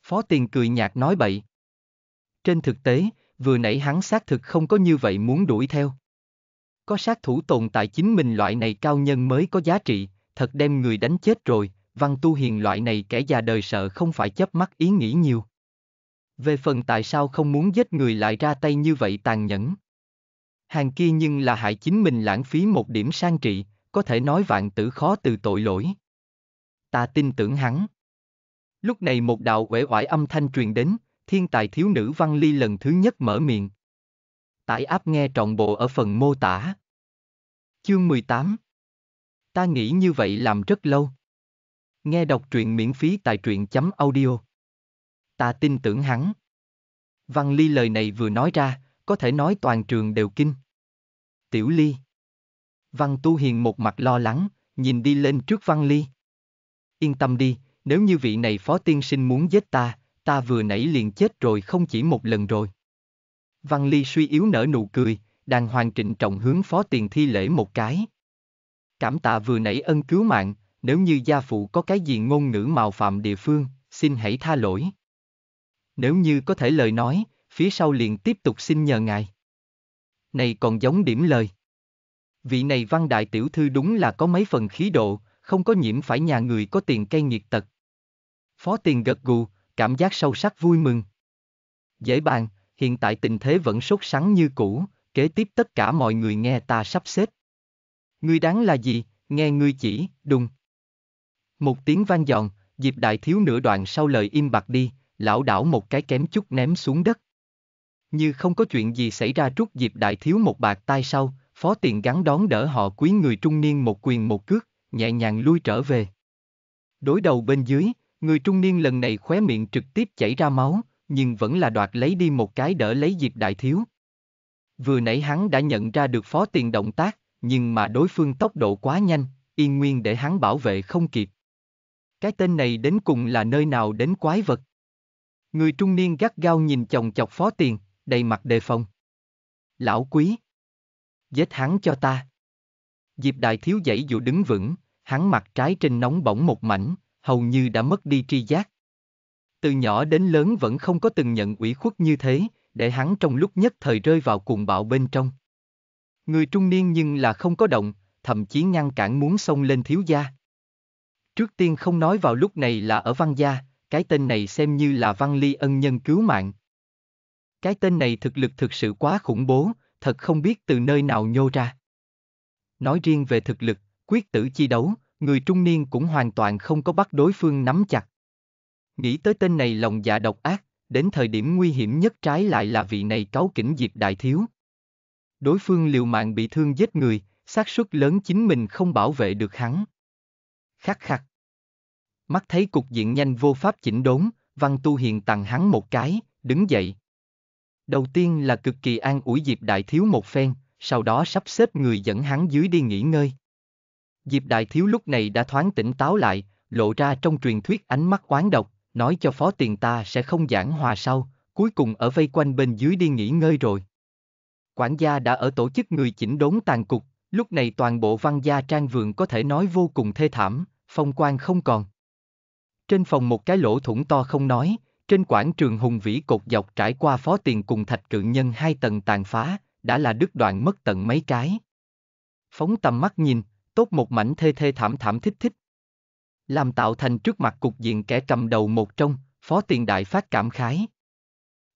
Phó tiền cười nhạt nói bậy. Trên thực tế, vừa nãy hắn xác thực không có như vậy muốn đuổi theo có sát thủ tồn tại chính mình loại này cao nhân mới có giá trị, thật đem người đánh chết rồi, văn tu hiền loại này kẻ già đời sợ không phải chấp mắt ý nghĩ nhiều. Về phần tại sao không muốn giết người lại ra tay như vậy tàn nhẫn. Hàng kia nhưng là hại chính mình lãng phí một điểm sang trị, có thể nói vạn tử khó từ tội lỗi. Ta tin tưởng hắn. Lúc này một đạo uể oải âm thanh truyền đến, thiên tài thiếu nữ văn ly lần thứ nhất mở miệng, Tải app nghe trọn bộ ở phần mô tả. Chương 18 Ta nghĩ như vậy làm rất lâu. Nghe đọc truyện miễn phí tại truyện chấm audio. Ta tin tưởng hắn. Văn Ly lời này vừa nói ra, có thể nói toàn trường đều kinh. Tiểu Ly Văn Tu Hiền một mặt lo lắng, nhìn đi lên trước Văn Ly. Yên tâm đi, nếu như vị này phó tiên sinh muốn giết ta, ta vừa nãy liền chết rồi không chỉ một lần rồi. Văn Ly suy yếu nở nụ cười, đàng hoàng trịnh trọng hướng phó tiền thi lễ một cái. Cảm tạ vừa nãy ân cứu mạng, nếu như gia phụ có cái gì ngôn ngữ mạo phạm địa phương, xin hãy tha lỗi. Nếu như có thể lời nói, phía sau liền tiếp tục xin nhờ ngài. Này còn giống điểm lời. Vị này văn đại tiểu thư đúng là có mấy phần khí độ, không có nhiễm phải nhà người có tiền cây nghiệt tật. Phó tiền gật gù, cảm giác sâu sắc vui mừng. Dễ bàn, hiện tại tình thế vẫn sốt sắng như cũ, kế tiếp tất cả mọi người nghe ta sắp xếp. Ngươi đáng là gì, nghe ngươi chỉ, đùng. Một tiếng vang giòn, Diệp Đại Thiếu nửa đoạn sau lời im bặt đi, lão đảo một cái kém chút ném xuống đất. Như không có chuyện gì xảy ra trút Diệp Đại Thiếu một bạc tay sau, phó tiền gắn đón đỡ họ quý người trung niên một quyền một cước, nhẹ nhàng lui trở về. Đối đầu bên dưới, người trung niên lần này khóe miệng trực tiếp chảy ra máu, nhưng vẫn là đoạt lấy đi một cái đỡ lấy Diệp Đại Thiếu. Vừa nãy hắn đã nhận ra được phó tiền động tác, nhưng mà đối phương tốc độ quá nhanh, yên nguyên để hắn bảo vệ không kịp. Cái tên này đến cùng là nơi nào đến quái vật? Người trung niên gắt gao nhìn chồng chọc phó tiền, đầy mặt đề phòng. Lão quý! Giết hắn cho ta! Diệp đại thiếu dãy dụ đứng vững, hắn mặt trái trên nóng bỏng một mảnh, hầu như đã mất đi tri giác. Từ nhỏ đến lớn vẫn không có từng nhận ủy khuất như thế, để hắn trong lúc nhất thời rơi vào cuồng bạo bên trong. Người trung niên nhưng là không có động, thậm chí ngăn cản muốn xông lên thiếu gia. Trước tiên không nói vào lúc này là ở văn gia, cái tên này xem như là văn ly ân nhân cứu mạng. Cái tên này thực lực thực sự quá khủng bố, thật không biết từ nơi nào nhô ra. Nói riêng về thực lực, quyết tử chi đấu, người trung niên cũng hoàn toàn không có bắt đối phương nắm chặt. Nghĩ tới tên này lòng dạ độc ác, đến thời điểm nguy hiểm nhất trái lại là vị này cáu kỉnh Diệp Đại Thiếu. Đối phương liều mạng bị thương giết người, xác suất lớn chính mình không bảo vệ được hắn. Khắc khắc. Mắt thấy cục diện nhanh vô pháp chỉnh đốn, Văn Tu Hiền tặng hắn một cái, đứng dậy. Đầu tiên là cực kỳ an ủi Diệp Đại Thiếu một phen, sau đó sắp xếp người dẫn hắn dưới đi nghỉ ngơi. Diệp Đại Thiếu lúc này đã thoáng tỉnh táo lại, lộ ra trong truyền thuyết ánh mắt oán độc, nói cho phó tiền ta sẽ không giảng hòa sau, cuối cùng ở vây quanh bên dưới đi nghỉ ngơi rồi. Quản gia đã ở tổ chức người chỉnh đốn tàn cục, lúc này toàn bộ văn gia trang vườn có thể nói vô cùng thê thảm, phong quan không còn. Trên phòng một cái lỗ thủng to không nói, trên quảng trường hùng vĩ cột dọc trải qua phó tiền cùng thạch cự nhân hai tầng tàn phá, đã là đứt đoạn mất tận mấy cái. Phóng tầm mắt nhìn, tốt một mảnh thê thê thảm thảm thích thích, làm tạo thành trước mặt cục diện kẻ cầm đầu một trong, Phó Tiền Đại phát cảm khái.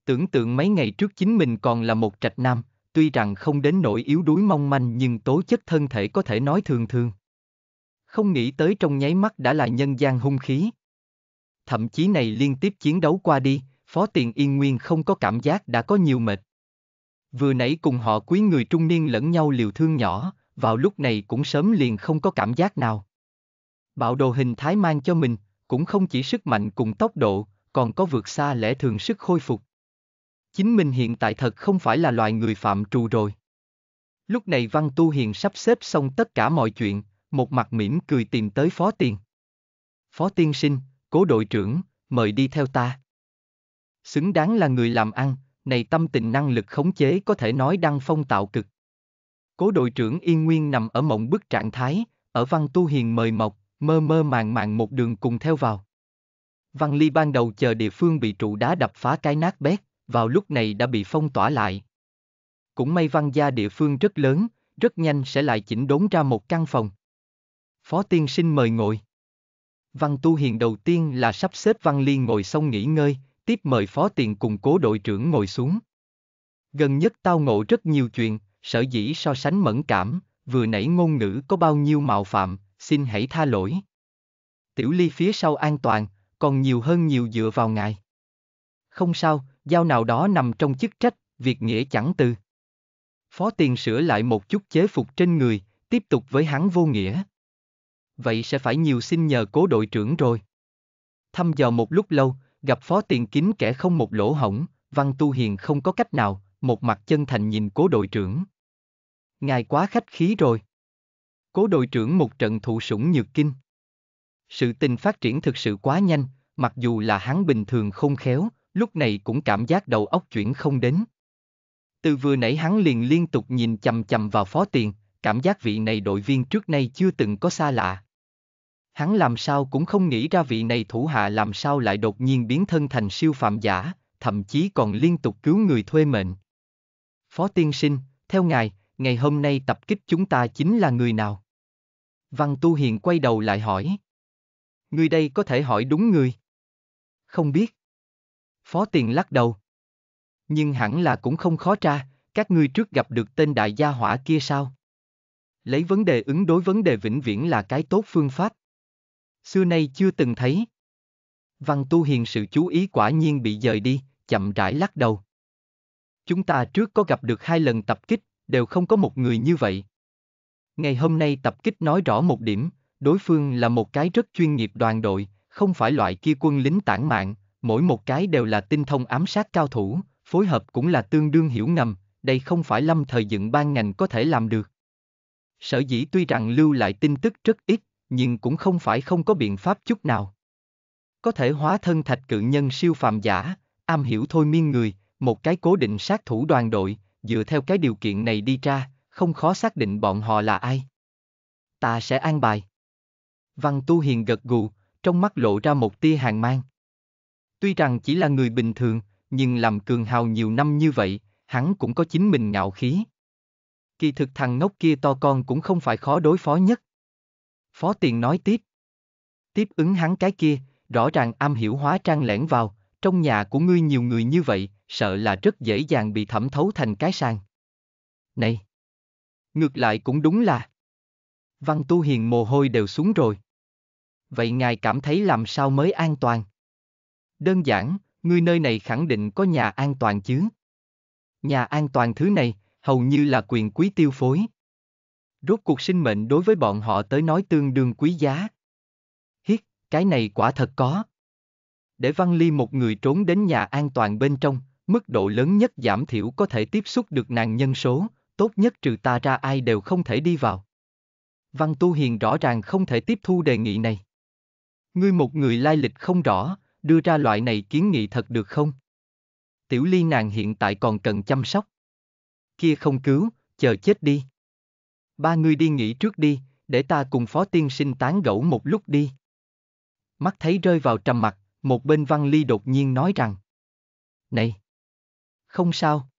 Tưởng tượng mấy ngày trước chính mình còn là một trạch nam, tuy rằng không đến nỗi yếu đuối mong manh nhưng tố chất thân thể có thể nói thường thường. Không nghĩ tới trong nháy mắt đã là nhân gian hung khí. Thậm chí này liên tiếp chiến đấu qua đi, Phó Tiền Yên Nguyên không có cảm giác đã có nhiều mệt. Vừa nãy cùng họ quý người trung niên lẫn nhau liều thương nhỏ, vào lúc này cũng sớm liền không có cảm giác nào. Bạo đồ hình thái mang cho mình, cũng không chỉ sức mạnh cùng tốc độ, còn có vượt xa lẽ thường sức khôi phục. Chính mình hiện tại thật không phải là loài người phạm trù rồi. Lúc này Văn Tu Hiền sắp xếp xong tất cả mọi chuyện, một mặt mỉm cười tìm tới Phó Tiền. Phó Tiên Sinh, cố đội trưởng, mời đi theo ta. Xứng đáng là người làm ăn, này tâm tình năng lực khống chế có thể nói đăng phong tạo cực. Cố đội trưởng Yên Nguyên nằm ở mộng bức trạng thái, ở Văn Tu Hiền mời mọc, mơ mơ màng màng một đường cùng theo vào. Văn Ly ban đầu chờ địa phương bị trụ đá đập phá cái nát bét, vào lúc này đã bị phong tỏa lại. Cũng may văn gia địa phương rất lớn, rất nhanh sẽ lại chỉnh đốn ra một căn phòng. Phó tiên sinh mời ngồi. Văn tu hiền đầu tiên là sắp xếp Văn Ly ngồi xong nghỉ ngơi, tiếp mời phó tiền cùng cố đội trưởng ngồi xuống. Gần nhất tao ngộ rất nhiều chuyện, sở dĩ so sánh mẫn cảm, vừa nãy ngôn ngữ có bao nhiêu mạo phạm, xin hãy tha lỗi. Tiểu ly phía sau an toàn, còn nhiều hơn nhiều dựa vào ngài. Không sao, dao nào đó nằm trong chức trách, việc nghĩa chẳng từ. Phó tiền sửa lại một chút chế phục trên người, tiếp tục với hắn vô nghĩa. Vậy sẽ phải nhiều xin nhờ cố đội trưởng rồi. Thăm dò một lúc lâu, gặp phó tiền kín kẻ không một lỗ hổng, văn tu hiền không có cách nào, một mặt chân thành nhìn cố đội trưởng. Ngài quá khách khí rồi. Cố đội trưởng một trận thụ sủng nhược kinh. Sự tình phát triển thực sự quá nhanh, mặc dù là hắn bình thường không khéo, lúc này cũng cảm giác đầu óc chuyển không đến. Từ vừa nãy hắn liền liên tục nhìn chầm chầm vào phó tiền, cảm giác vị này đội viên trước nay chưa từng có xa lạ. Hắn làm sao cũng không nghĩ ra vị này thủ hạ làm sao lại đột nhiên biến thân thành siêu phạm giả, thậm chí còn liên tục cứu người thuê mệnh. Phó tiên sinh, theo ngài, ngày hôm nay tập kích chúng ta chính là người nào? Văn Tu Hiền quay đầu lại hỏi. Người đây có thể hỏi đúng người. Không biết. Phó tiền lắc đầu. Nhưng hẳn là cũng không khó tra, các ngươi trước gặp được tên đại gia hỏa kia sao? Lấy vấn đề ứng đối vấn đề vĩnh viễn là cái tốt phương pháp. Xưa nay chưa từng thấy. Văn Tu Hiền sự chú ý quả nhiên bị dời đi, chậm rãi lắc đầu. Chúng ta trước có gặp được hai lần tập kích, đều không có một người như vậy. Ngày hôm nay tập kích nói rõ một điểm, đối phương là một cái rất chuyên nghiệp đoàn đội, không phải loại kia quân lính tản mạng, mỗi một cái đều là tinh thông ám sát cao thủ, phối hợp cũng là tương đương hiểu ngầm, đây không phải lâm thời dựng ban ngành có thể làm được. Sở dĩ tuy rằng lưu lại tin tức rất ít, nhưng cũng không phải không có biện pháp chút nào. Có thể hóa thân thạch cự nhân siêu phàm giả, am hiểu thôi miên người, một cái cố định sát thủ đoàn đội, dựa theo cái điều kiện này đi ra, không khó xác định bọn họ là ai. Ta sẽ an bài. Văn Tu Hiền gật gù, trong mắt lộ ra một tia hàng mang. Tuy rằng chỉ là người bình thường, nhưng làm cường hào nhiều năm như vậy, hắn cũng có chính mình ngạo khí. Kỳ thực thằng ngốc kia to con cũng không phải khó đối phó nhất. Phó tiền nói tiếp. Tiếp ứng hắn cái kia, rõ ràng am hiểu hóa trang lẻn vào, trong nhà của ngươi nhiều người như vậy, sợ là rất dễ dàng bị thẩm thấu thành cái sàng. Này! Ngược lại cũng đúng là. Văn Tu Hiền mồ hôi đều xuống rồi. Vậy ngài cảm thấy làm sao mới an toàn? Đơn giản, người nơi này khẳng định có nhà an toàn chứ. Nhà an toàn thứ này, hầu như là quyền quý tiêu phối. Rốt cuộc sinh mệnh đối với bọn họ tới nói tương đương quý giá. Hiết, cái này quả thật có. Để Văn Ly một người trốn đến nhà an toàn bên trong, mức độ lớn nhất giảm thiểu có thể tiếp xúc được nàng nhân số, tốt nhất trừ ta ra ai đều không thể đi vào. Văn Tu Hiền rõ ràng không thể tiếp thu đề nghị này. Ngươi một người lai lịch không rõ, đưa ra loại này kiến nghị thật được không? Tiểu Ly nàng hiện tại còn cần chăm sóc. Kia không cứu, chờ chết đi. Ba người đi nghỉ trước đi, để ta cùng phó tiên sinh tán gẫu một lúc đi. Mắt thấy rơi vào trầm mặt, một bên Văn Ly đột nhiên nói rằng. Này! Không sao,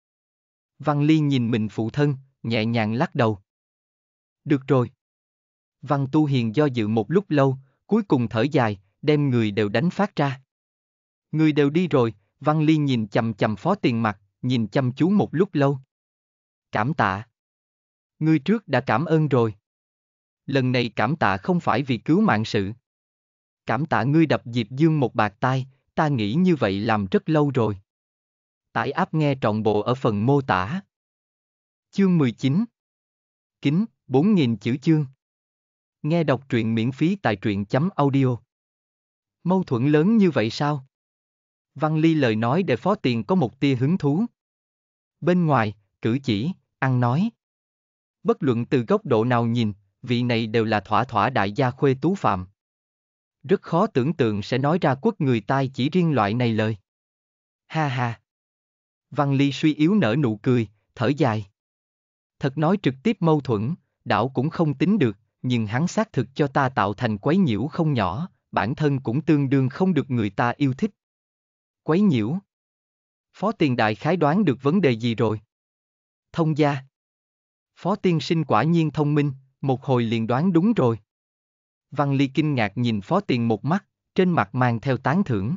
Văn Ly nhìn mình phụ thân, nhẹ nhàng lắc đầu. Được rồi. Văn Tu Hiền do dự một lúc lâu, cuối cùng thở dài, đem người đều đánh phát ra. Người đều đi rồi, Văn Ly nhìn chầm chầm phó tiền mặt, nhìn chăm chú một lúc lâu. Cảm tạ. Ngươi trước đã cảm ơn rồi. Lần này cảm tạ không phải vì cứu mạng sự. Cảm tạ ngươi đập dịp Dương một bạc tai, ta nghĩ như vậy làm rất lâu rồi. Tải app nghe trọn bộ ở phần mô tả. Chương 19 Kính, 4.000 chữ chương Nghe đọc truyện miễn phí tại truyện.audio chấm Mâu thuẫn lớn như vậy sao? Văn Ly lời nói để phó tiền có một tia hứng thú. Bên ngoài, cử chỉ, ăn nói. Bất luận từ góc độ nào nhìn, vị này đều là thỏa thỏa đại gia khuê tú phạm. Rất khó tưởng tượng sẽ nói ra quốc người tai chỉ riêng loại này lời. Ha ha, Văn Ly suy yếu nở nụ cười, thở dài. Thật nói trực tiếp mâu thuẫn, đảo cũng không tính được, nhưng hắn xác thực cho ta tạo thành quấy nhiễu không nhỏ, bản thân cũng tương đương không được người ta yêu thích. Quấy nhiễu. Phó tiền đại khái đoán được vấn đề gì rồi? Thông gia. Phó tiên sinh quả nhiên thông minh, một hồi liền đoán đúng rồi. Văn Ly kinh ngạc nhìn phó tiền một mắt, trên mặt mang theo tán thưởng.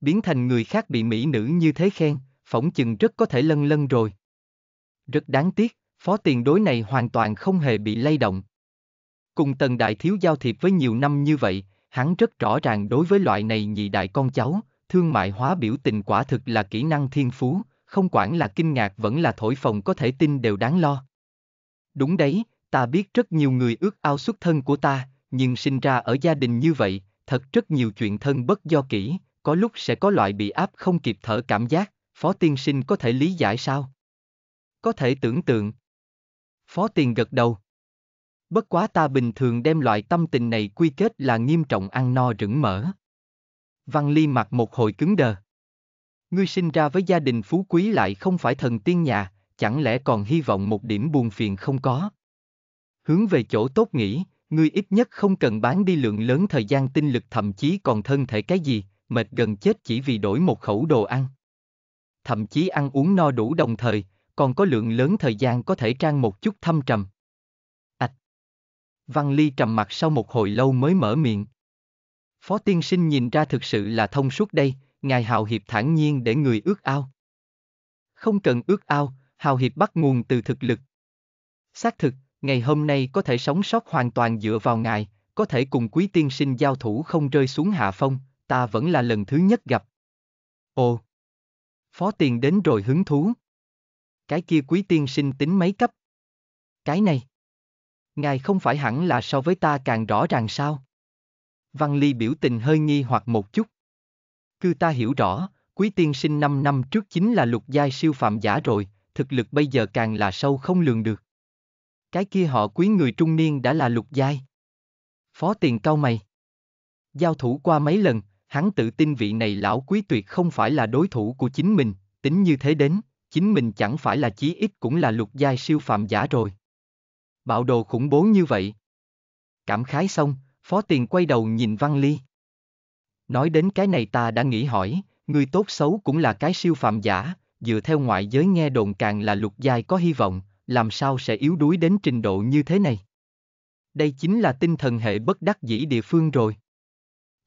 Biến thành người khác bị mỹ nữ như thế khen, phỏng chừng rất có thể lân lân rồi. Rất đáng tiếc, phó tiền đối này hoàn toàn không hề bị lay động. Cùng Tần Đại Thiếu giao thiệp với nhiều năm như vậy, hắn rất rõ ràng đối với loại này nhị đại con cháu, thương mại hóa biểu tình quả thực là kỹ năng thiên phú, không quản là kinh ngạc vẫn là thổi phồng có thể tin đều đáng lo. Đúng đấy, ta biết rất nhiều người ước ao xuất thân của ta, nhưng sinh ra ở gia đình như vậy, thật rất nhiều chuyện thân bất do kỹ, có lúc sẽ có loại bị áp không kịp thở cảm giác. Phó tiên sinh có thể lý giải sao? Có thể tưởng tượng. Phó tiền gật đầu. Bất quá ta bình thường đem loại tâm tình này quy kết là nghiêm trọng ăn no rửng mỡ. Văn Ly mặt một hồi cứng đờ. Ngươi sinh ra với gia đình phú quý lại không phải thần tiên nhà, chẳng lẽ còn hy vọng một điểm buồn phiền không có? Hướng về chỗ tốt nghĩ, ngươi ít nhất không cần bán đi lượng lớn thời gian tinh lực thậm chí còn thân thể cái gì, mệt gần chết chỉ vì đổi một khẩu đồ ăn thậm chí ăn uống no đủ đồng thời, còn có lượng lớn thời gian có thể trang một chút thâm trầm. Ảch! Văn Ly trầm mặt sau một hồi lâu mới mở miệng. Phó tiên sinh nhìn ra thực sự là thông suốt đây, ngài hào hiệp thản nhiên để người ước ao. Không cần ước ao, hào hiệp bắt nguồn từ thực lực. Xác thực, ngày hôm nay có thể sống sót hoàn toàn dựa vào ngài, có thể cùng quý tiên sinh giao thủ không rơi xuống hạ phong, ta vẫn là lần thứ nhất gặp. Ồ! Phó tiền đến rồi hứng thú. Cái kia quý tiên sinh tính mấy cấp? Cái này. Ngài không phải hẳn là so với ta càng rõ ràng sao? Văn Ly biểu tình hơi nghi hoặc một chút. Cư ta hiểu rõ, quý tiên sinh 5 năm trước chính là lục giai siêu phạm giả rồi, thực lực bây giờ càng là sâu không lường được. Cái kia họ quý người trung niên đã là lục giai. Phó tiền cao mày. Giao thủ qua mấy lần, hắn tự tin vị này lão quý tuyệt không phải là đối thủ của chính mình, tính như thế đến, chính mình chẳng phải là chí ít cũng là lục giai siêu phàm giả rồi. Bạo đồ khủng bố như vậy. Cảm khái xong, phó tiền quay đầu nhìn Văn Ly. Nói đến cái này ta đã nghĩ hỏi, người tốt xấu cũng là cái siêu phàm giả, dựa theo ngoại giới nghe đồn càng là lục giai có hy vọng, làm sao sẽ yếu đuối đến trình độ như thế này. Đây chính là tinh thần hệ bất đắc dĩ địa phương rồi.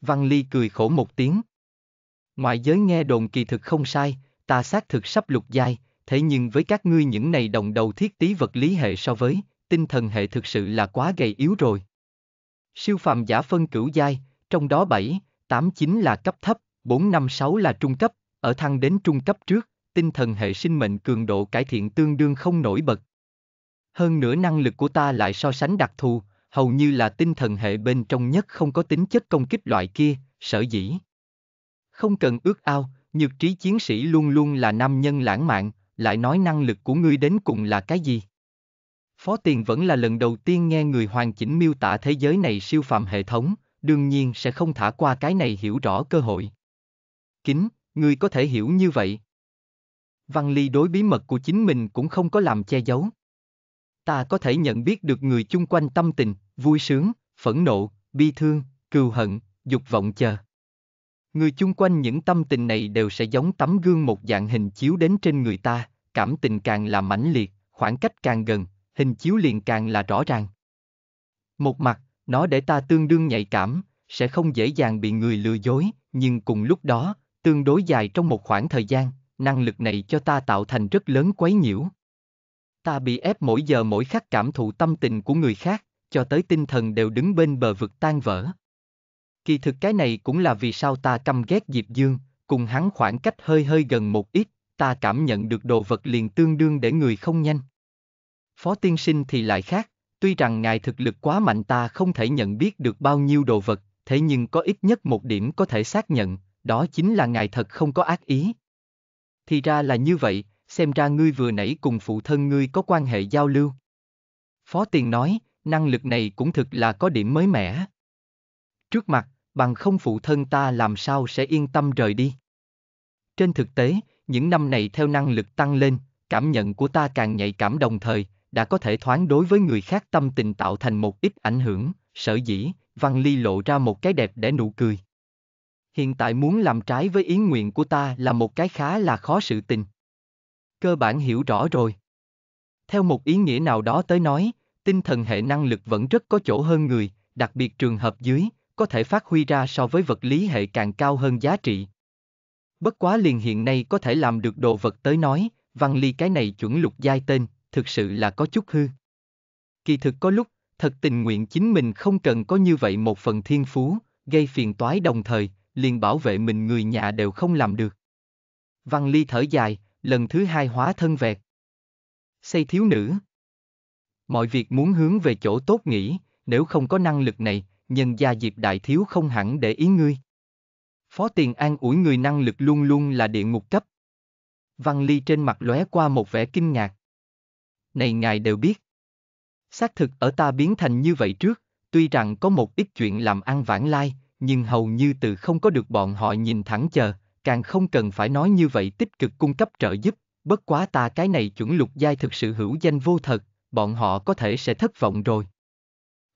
Văn Ly cười khổ một tiếng. Ngoại giới nghe đồn kỳ thực không sai, ta xác thực sắp lục giai, thế nhưng với các ngươi những này đồng đầu thiết tí vật lý hệ so với, tinh thần hệ thực sự là quá gầy yếu rồi. Siêu phàm giả phân cửu giai, trong đó 7, 8, 9 là cấp thấp, 4, 5, 6 là trung cấp, ở thăng đến trung cấp trước, tinh thần hệ sinh mệnh cường độ cải thiện tương đương không nổi bật. Hơn nữa năng lực của ta lại so sánh đặc thù, hầu như là tinh thần hệ bên trong nhất không có tính chất công kích loại kia, sở dĩ. Không cần ước ao, nhược trí chiến sĩ luôn luôn là nam nhân lãng mạn, lại nói năng lực của ngươi đến cùng là cái gì. Phó tiền vẫn là lần đầu tiên nghe người hoàn chỉnh miêu tả thế giới này siêu phàm hệ thống, đương nhiên sẽ không thả qua cái này hiểu rõ cơ hội. Kính, ngươi có thể hiểu như vậy. Văn Ly đối bí mật của chính mình cũng không có làm che giấu ta có thể nhận biết được người chung quanh tâm tình, vui sướng, phẫn nộ, bi thương, cừu hận, dục vọng chờ. Người chung quanh những tâm tình này đều sẽ giống tấm gương một dạng hình chiếu đến trên người ta, cảm tình càng là mãnh liệt, khoảng cách càng gần, hình chiếu liền càng là rõ ràng. Một mặt, nó để ta tương đương nhạy cảm, sẽ không dễ dàng bị người lừa dối, nhưng cùng lúc đó, tương đối dài trong một khoảng thời gian, năng lực này cho ta tạo thành rất lớn quấy nhiễu. Ta bị ép mỗi giờ mỗi khắc cảm thụ tâm tình của người khác, cho tới tinh thần đều đứng bên bờ vực tan vỡ. Kỳ thực cái này cũng là vì sao ta căm ghét Diệp Dương, cùng hắn khoảng cách hơi hơi gần một ít, ta cảm nhận được đồ vật liền tương đương để người không nhanh. Phó tiên sinh thì lại khác, tuy rằng ngài thực lực quá mạnh ta không thể nhận biết được bao nhiêu đồ vật, thế nhưng có ít nhất một điểm có thể xác nhận, đó chính là ngài thật không có ác ý. Thì ra là như vậy, xem ra ngươi vừa nãy cùng phụ thân ngươi có quan hệ giao lưu. Phó tiền nói, năng lực này cũng thực là có điểm mới mẻ. Trước mặt, bằng không phụ thân ta làm sao sẽ yên tâm rời đi. Trên thực tế, những năm này theo năng lực tăng lên, cảm nhận của ta càng nhạy cảm đồng thời, đã có thể thoáng đối với người khác tâm tình tạo thành một ít ảnh hưởng, sở dĩ, Văn Ly lộ ra một cái đẹp để nụ cười. Hiện tại muốn làm trái với ý nguyện của ta là một cái khá là khó sự tình cơ bản hiểu rõ rồi. Theo một ý nghĩa nào đó tới nói, tinh thần hệ năng lực vẫn rất có chỗ hơn người, đặc biệt trường hợp dưới, có thể phát huy ra so với vật lý hệ càng cao hơn giá trị. Bất quá liền hiện nay có thể làm được đồ vật tới nói, văn ly cái này chuẩn lục giai tên, thực sự là có chút hư. Kỳ thực có lúc, thật tình nguyện chính mình không cần có như vậy một phần thiên phú, gây phiền toái đồng thời, liền bảo vệ mình người nhà đều không làm được. Văn ly thở dài, lần thứ hai hóa thân vẹt. Xây thiếu nữ. Mọi việc muốn hướng về chỗ tốt nghĩ, nếu không có năng lực này, nhân gia Diệp Đại Thiếu không hẳn để ý ngươi. Phó tiền an ủi người năng lực luôn luôn là địa ngục cấp. Văn Ly trên mặt lóe qua một vẻ kinh ngạc. Này ngài đều biết. Xác thực ở ta biến thành như vậy trước, tuy rằng có một ít chuyện làm ăn vãng lai, nhưng hầu như từ không có được bọn họ nhìn thẳng chờ, càng không cần phải nói như vậy tích cực cung cấp trợ giúp, bất quá ta cái này chuẩn lục giai thực sự hữu danh vô thật, bọn họ có thể sẽ thất vọng rồi.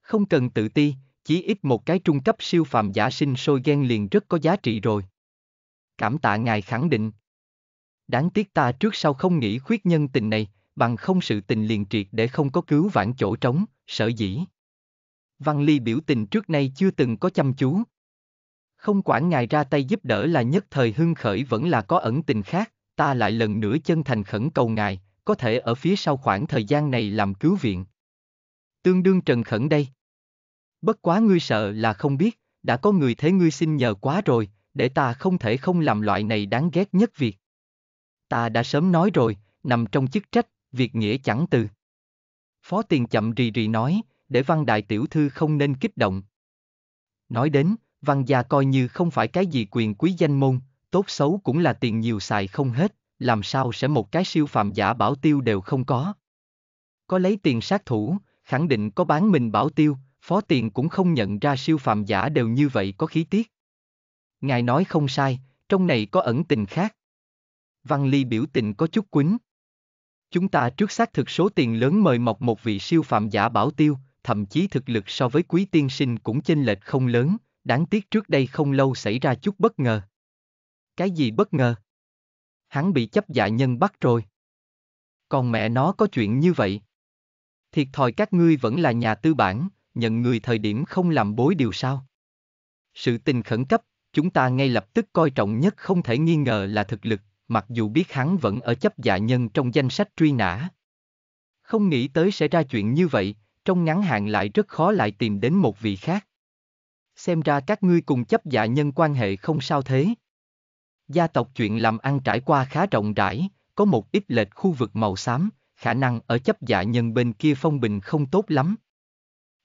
Không cần tự ti, chỉ ít một cái trung cấp siêu phàm giả sinh sôi ghen liền rất có giá trị rồi. Cảm tạ ngài khẳng định. Đáng tiếc ta trước sau không nghĩ khuyết nhân tình này, bằng không sự tình liền triệt để không có cứu vãn chỗ trống, sợ dĩ. Văn Ly biểu tình trước nay chưa từng có chăm chú, không quản ngài ra tay giúp đỡ là nhất thời hưng khởi vẫn là có ẩn tình khác, ta lại lần nữa chân thành khẩn cầu ngài, có thể ở phía sau khoảng thời gian này làm cứu viện. Tương đương trần khẩn đây. Bất quá ngươi sợ là không biết, đã có người thế ngươi xin nhờ quá rồi, để ta không thể không làm loại này đáng ghét nhất việc. Ta đã sớm nói rồi, nằm trong chức trách, việc nghĩa chẳng từ. Phó tiền chậm rì rì nói, để văn đại tiểu thư không nên kích động. Nói đến, văn gia coi như không phải cái gì quyền quý danh môn, tốt xấu cũng là tiền nhiều xài không hết, làm sao sẽ một cái siêu phàm giả bảo tiêu đều không có. Có lấy tiền sát thủ, khẳng định có bán mình bảo tiêu, phó tiền cũng không nhận ra siêu phàm giả đều như vậy có khí tiết. Ngài nói không sai, trong này có ẩn tình khác. Văn Ly biểu tình có chút quýnh. Chúng ta trước xác thực số tiền lớn mời mọc một vị siêu phạm giả bảo tiêu, thậm chí thực lực so với quý tiên sinh cũng chênh lệch không lớn, đáng tiếc trước đây không lâu xảy ra chút bất ngờ. Cái gì bất ngờ? Hắn bị chấp dạ nhân bắt rồi. Còn mẹ nó có chuyện như vậy. Thiệt thòi các ngươi vẫn là nhà tư bản, nhận người thời điểm không làm bối điều sao. Sự tình khẩn cấp, chúng ta ngay lập tức coi trọng nhất không thể nghi ngờ là thực lực, mặc dù biết hắn vẫn ở chấp dạ nhân trong danh sách truy nã. Không nghĩ tới sẽ ra chuyện như vậy, trong ngắn hạn lại rất khó lại tìm đến một vị khác xem ra các ngươi cùng chấp dạ nhân quan hệ không sao thế. Gia tộc chuyện làm ăn trải qua khá rộng rãi, có một ít lệch khu vực màu xám, khả năng ở chấp dạ nhân bên kia phong bình không tốt lắm.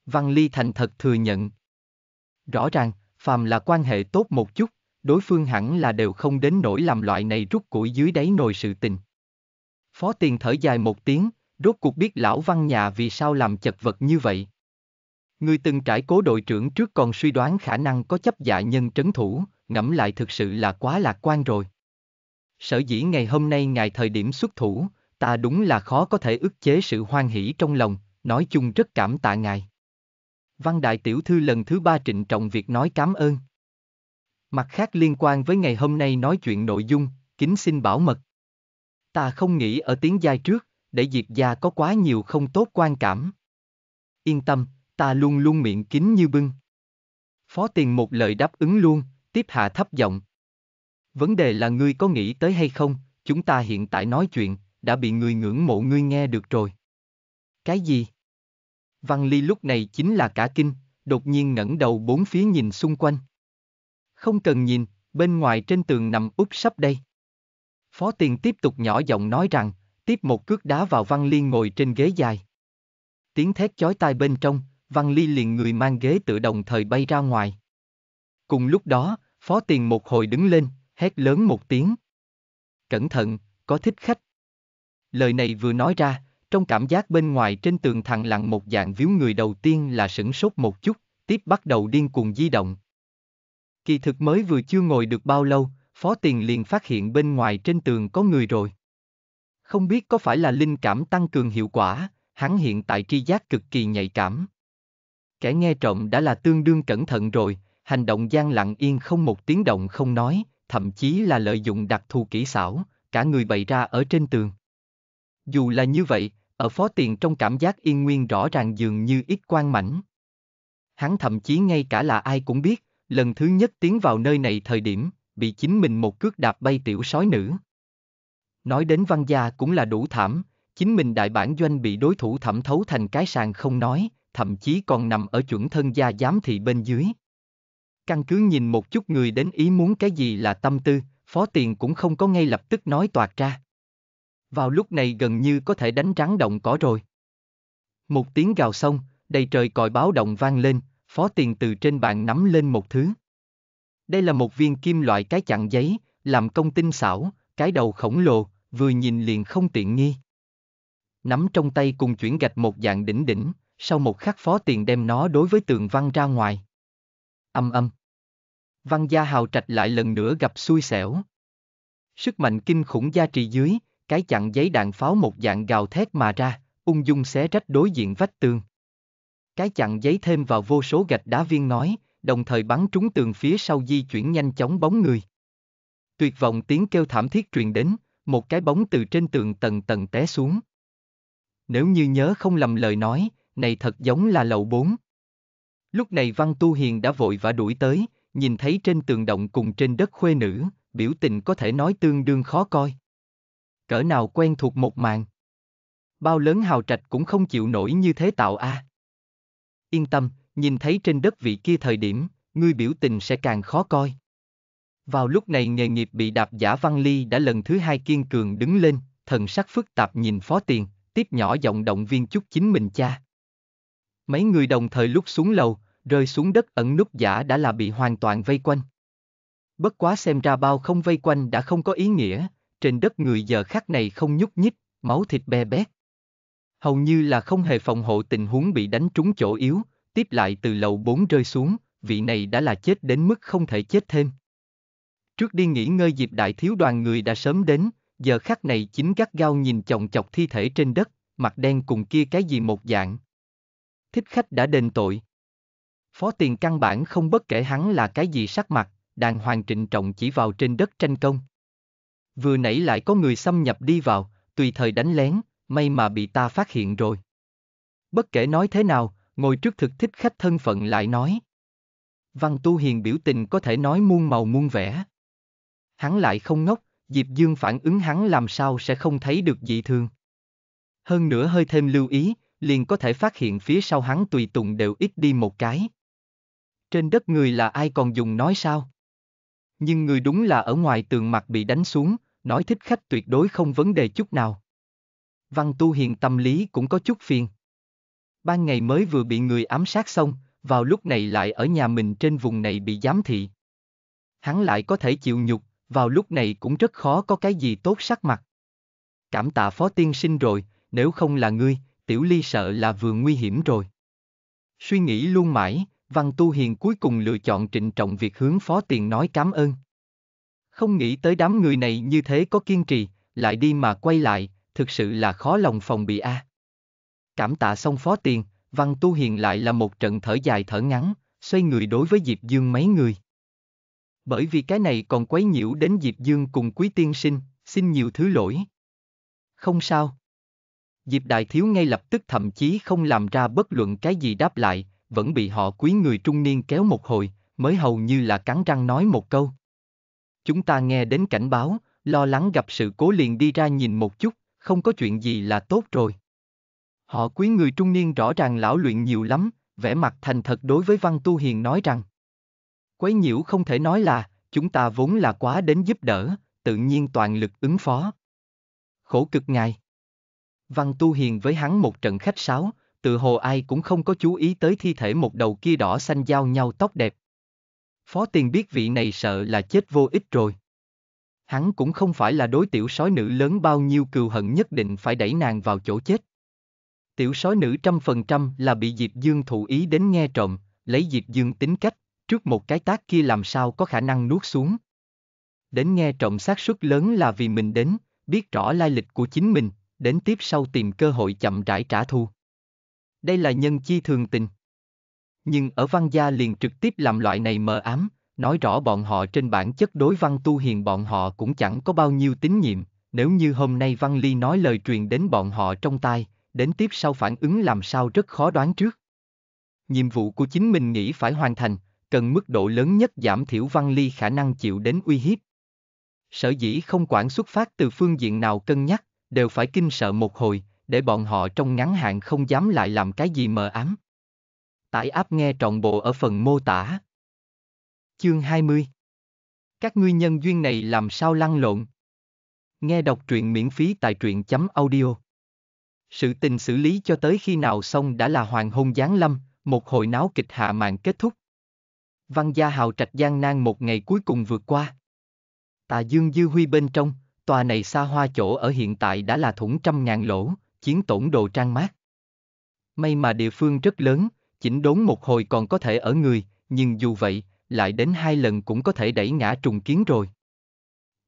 Văn Ly thành thật thừa nhận. Rõ ràng, phàm là quan hệ tốt một chút, đối phương hẳn là đều không đến nỗi làm loại này rút củi dưới đáy nồi sự tình. Phó tiền thở dài một tiếng, rốt cuộc biết lão văn nhà vì sao làm chật vật như vậy. Người từng trải cố đội trưởng trước còn suy đoán khả năng có chấp dạ nhân trấn thủ, ngẫm lại thực sự là quá lạc quan rồi. Sở dĩ ngày hôm nay ngài thời điểm xuất thủ, ta đúng là khó có thể ức chế sự hoan hỷ trong lòng, nói chung rất cảm tạ ngài. Văn đại tiểu thư lần thứ ba trịnh trọng việc nói cảm ơn. Mặt khác liên quan với ngày hôm nay nói chuyện nội dung, kính xin bảo mật. Ta không nghĩ ở tiếng giai trước, để diệt gia có quá nhiều không tốt quan cảm. Yên tâm, ta luôn luôn miệng kín như bưng. Phó tiền một lời đáp ứng luôn, tiếp hạ thấp giọng. Vấn đề là ngươi có nghĩ tới hay không, chúng ta hiện tại nói chuyện, đã bị người ngưỡng mộ ngươi nghe được rồi. Cái gì? Văn Ly lúc này chính là cả kinh, đột nhiên ngẩng đầu bốn phía nhìn xung quanh. Không cần nhìn, bên ngoài trên tường nằm úp sắp đây. Phó tiền tiếp tục nhỏ giọng nói rằng, tiếp một cước đá vào Văn Ly ngồi trên ghế dài. Tiếng thét chói tai bên trong, Văn Ly liền người mang ghế tự đồng thời bay ra ngoài. Cùng lúc đó, phó tiền một hồi đứng lên, hét lớn một tiếng. Cẩn thận, có thích khách. Lời này vừa nói ra, trong cảm giác bên ngoài trên tường thằng lặng một dạng víu người đầu tiên là sửng sốt một chút, tiếp bắt đầu điên cuồng di động. Kỳ thực mới vừa chưa ngồi được bao lâu, phó tiền liền phát hiện bên ngoài trên tường có người rồi. Không biết có phải là linh cảm tăng cường hiệu quả, hắn hiện tại tri giác cực kỳ nhạy cảm. Kẻ nghe trộm đã là tương đương cẩn thận rồi, hành động gian lặng yên không một tiếng động không nói, thậm chí là lợi dụng đặc thù kỹ xảo, cả người bày ra ở trên tường. Dù là như vậy, ở phó tiền trong cảm giác yên nguyên rõ ràng dường như ít quan mảnh. Hắn thậm chí ngay cả là ai cũng biết, lần thứ nhất tiến vào nơi này thời điểm, bị chính mình một cước đạp bay tiểu sói nữ. Nói đến văn gia cũng là đủ thảm, chính mình đại bản doanh bị đối thủ thẩm thấu thành cái sàn không nói, thậm chí còn nằm ở chuẩn thân gia giám thị bên dưới. Căn cứ nhìn một chút người đến ý muốn cái gì là tâm tư, phó tiền cũng không có ngay lập tức nói toạt ra. Vào lúc này gần như có thể đánh trắng động cỏ rồi. Một tiếng gào xong, đầy trời còi báo động vang lên, phó tiền từ trên bàn nắm lên một thứ. Đây là một viên kim loại cái chặn giấy, làm công tinh xảo, cái đầu khổng lồ, vừa nhìn liền không tiện nghi. Nắm trong tay cùng chuyển gạch một dạng đỉnh đỉnh, sau một khắc phó tiền đem nó đối với tường văng ra ngoài. Âm âm. Văn gia hào trạch lại lần nữa gặp xui xẻo. Sức mạnh kinh khủng gia trì dưới, cái chặn giấy đạn pháo một dạng gào thét mà ra, ung dung xé rách đối diện vách tường. Cái chặn giấy thêm vào vô số gạch đá viên nói, đồng thời bắn trúng tường phía sau di chuyển nhanh chóng bóng người. Tuyệt vọng tiếng kêu thảm thiết truyền đến, một cái bóng từ trên tường tầng tầng té xuống. Nếu như nhớ không lầm lời nói, này thật giống là lầu 4. Lúc này Văn Tu Hiền đã vội và đuổi tới, nhìn thấy trên tường động cùng trên đất khuê nữ, biểu tình có thể nói tương đương khó coi. Cỡ nào quen thuộc một màn. Bao lớn hào trạch cũng không chịu nổi như thế tạo a. À. Yên tâm, nhìn thấy trên đất vị kia thời điểm, ngươi biểu tình sẽ càng khó coi. Vào lúc này nghề nghiệp bị đạp giả Văn Ly đã lần thứ hai kiên cường đứng lên, thần sắc phức tạp nhìn phó tiền, tiếp nhỏ giọng động viên chúc chính mình cha. Mấy người đồng thời lúc xuống lầu, rơi xuống đất ẩn nút giả đã là bị hoàn toàn vây quanh. Bất quá xem ra bao không vây quanh đã không có ý nghĩa, trên đất người giờ khắc này không nhúc nhích, máu thịt be bét. Hầu như là không hề phòng hộ tình huống bị đánh trúng chỗ yếu, tiếp lại từ lầu 4 rơi xuống, vị này đã là chết đến mức không thể chết thêm. Trước đi nghỉ ngơi dịp đại thiếu đoàn người đã sớm đến, giờ khắc này chính gắt gao nhìn chồng chọc thi thể trên đất, mặt đen cùng kia cái gì một dạng, thích khách đã đền tội. Phó tiền căn bản không bất kể hắn là cái gì sắc mặt, đàng hoàng trịnh trọng chỉ vào trên đất tranh công. Vừa nãy lại có người xâm nhập đi vào, tùy thời đánh lén, may mà bị ta phát hiện rồi. Bất kể nói thế nào, ngồi trước thực thích khách thân phận lại nói. Văn Tu Hiền biểu tình có thể nói muôn màu muôn vẻ. Hắn lại không ngốc, Diệp Dương phản ứng hắn làm sao sẽ không thấy được dị thường. Hơn nữa hơi thêm lưu ý, liền có thể phát hiện phía sau hắn tùy tùng đều ít đi một cái. Trên đất người là ai còn dùng nói sao? Nhưng người đúng là ở ngoài tường mặt bị đánh xuống, nói thích khách tuyệt đối không vấn đề chút nào. Văn tu hiền tâm lý cũng có chút phiền. Ban ngày mới vừa bị người ám sát xong, vào lúc này lại ở nhà mình trên vùng này bị giám thị. Hắn lại có thể chịu nhục, vào lúc này cũng rất khó có cái gì tốt sắc mặt. Cảm tạ phó tiên sinh rồi, nếu không là ngươi, Tiểu Ly sợ là vừa nguy hiểm rồi. Suy nghĩ luôn mãi, Văn Tu Hiền cuối cùng lựa chọn trịnh trọng việc hướng phó tiền nói cảm ơn. Không nghĩ tới đám người này như thế có kiên trì, lại đi mà quay lại, thực sự là khó lòng phòng bị a. Cảm tạ xong phó tiền, Văn Tu Hiền lại là một trận thở dài thở ngắn, xoay người đối với Diệp Dương mấy người. Bởi vì cái này còn quấy nhiễu đến Diệp Dương cùng Quý Tiên Sinh, xin nhiều thứ lỗi. Không sao. Diệp Đại Thiếu ngay lập tức thậm chí không làm ra bất luận cái gì đáp lại, vẫn bị họ quý người trung niên kéo một hồi, mới hầu như là cắn răng nói một câu. Chúng ta nghe đến cảnh báo, lo lắng gặp sự cố liền đi ra nhìn một chút, không có chuyện gì là tốt rồi. Họ quý người trung niên rõ ràng lão luyện nhiều lắm, vẻ mặt thành thật đối với Văn Tu Hiền nói rằng Quấy nhiễu không thể nói là, chúng ta vốn là quá đến giúp đỡ, tự nhiên toàn lực ứng phó. Khổ cực ngài. Văn Tu Hiền với hắn một trận khách sáo, tự hồ ai cũng không có chú ý tới thi thể một đầu kia đỏ xanh giao nhau tóc đẹp. Phó tiền biết vị này sợ là chết vô ích rồi. Hắn cũng không phải là đối tiểu sói nữ lớn bao nhiêu cừu hận nhất định phải đẩy nàng vào chỗ chết. Tiểu sói nữ trăm phần trăm là bị Diệp Dương thụ ý đến nghe trộm, lấy Diệp Dương tính cách, trước một cái tác kia làm sao có khả năng nuốt xuống. Đến nghe trộm xác suất lớn là vì mình đến, biết rõ lai lịch của chính mình, đến tiếp sau tìm cơ hội chậm rãi trả thù. Đây là nhân chi thường tình. Nhưng ở văn gia liền trực tiếp làm loại này mờ ám, nói rõ bọn họ trên bản chất đối văn tu hiền bọn họ cũng chẳng có bao nhiêu tín nhiệm, nếu như hôm nay văn ly nói lời truyền đến bọn họ trong tai, đến tiếp sau phản ứng làm sao rất khó đoán trước. Nhiệm vụ của chính mình nghĩ phải hoàn thành, cần mức độ lớn nhất giảm thiểu văn ly khả năng chịu đến uy hiếp. Sở dĩ không quản xuất phát từ phương diện nào cân nhắc, đều phải kinh sợ một hồi, để bọn họ trong ngắn hạn không dám lại làm cái gì mờ ám. Tải áp nghe trọn bộ ở phần mô tả. Chương 20 Các ngươi nhân duyên này làm sao lăn lộn? Nghe đọc truyện miễn phí tại truyện chấm audio. Sự tình xử lý cho tới khi nào xong đã là hoàng hôn giáng lâm, một hồi náo kịch hạ màn kết thúc. Văn gia hào trạch gian nan một ngày cuối cùng vượt qua. Tà Dương Dư Huy bên trong, tòa này xa hoa chỗ ở hiện tại đã là thủng trăm ngàn lỗ, chiến tổn đồ trang mát. May mà địa phương rất lớn, chỉnh đốn một hồi còn có thể ở người, nhưng dù vậy, lại đến hai lần cũng có thể đẩy ngã trùng kiến rồi.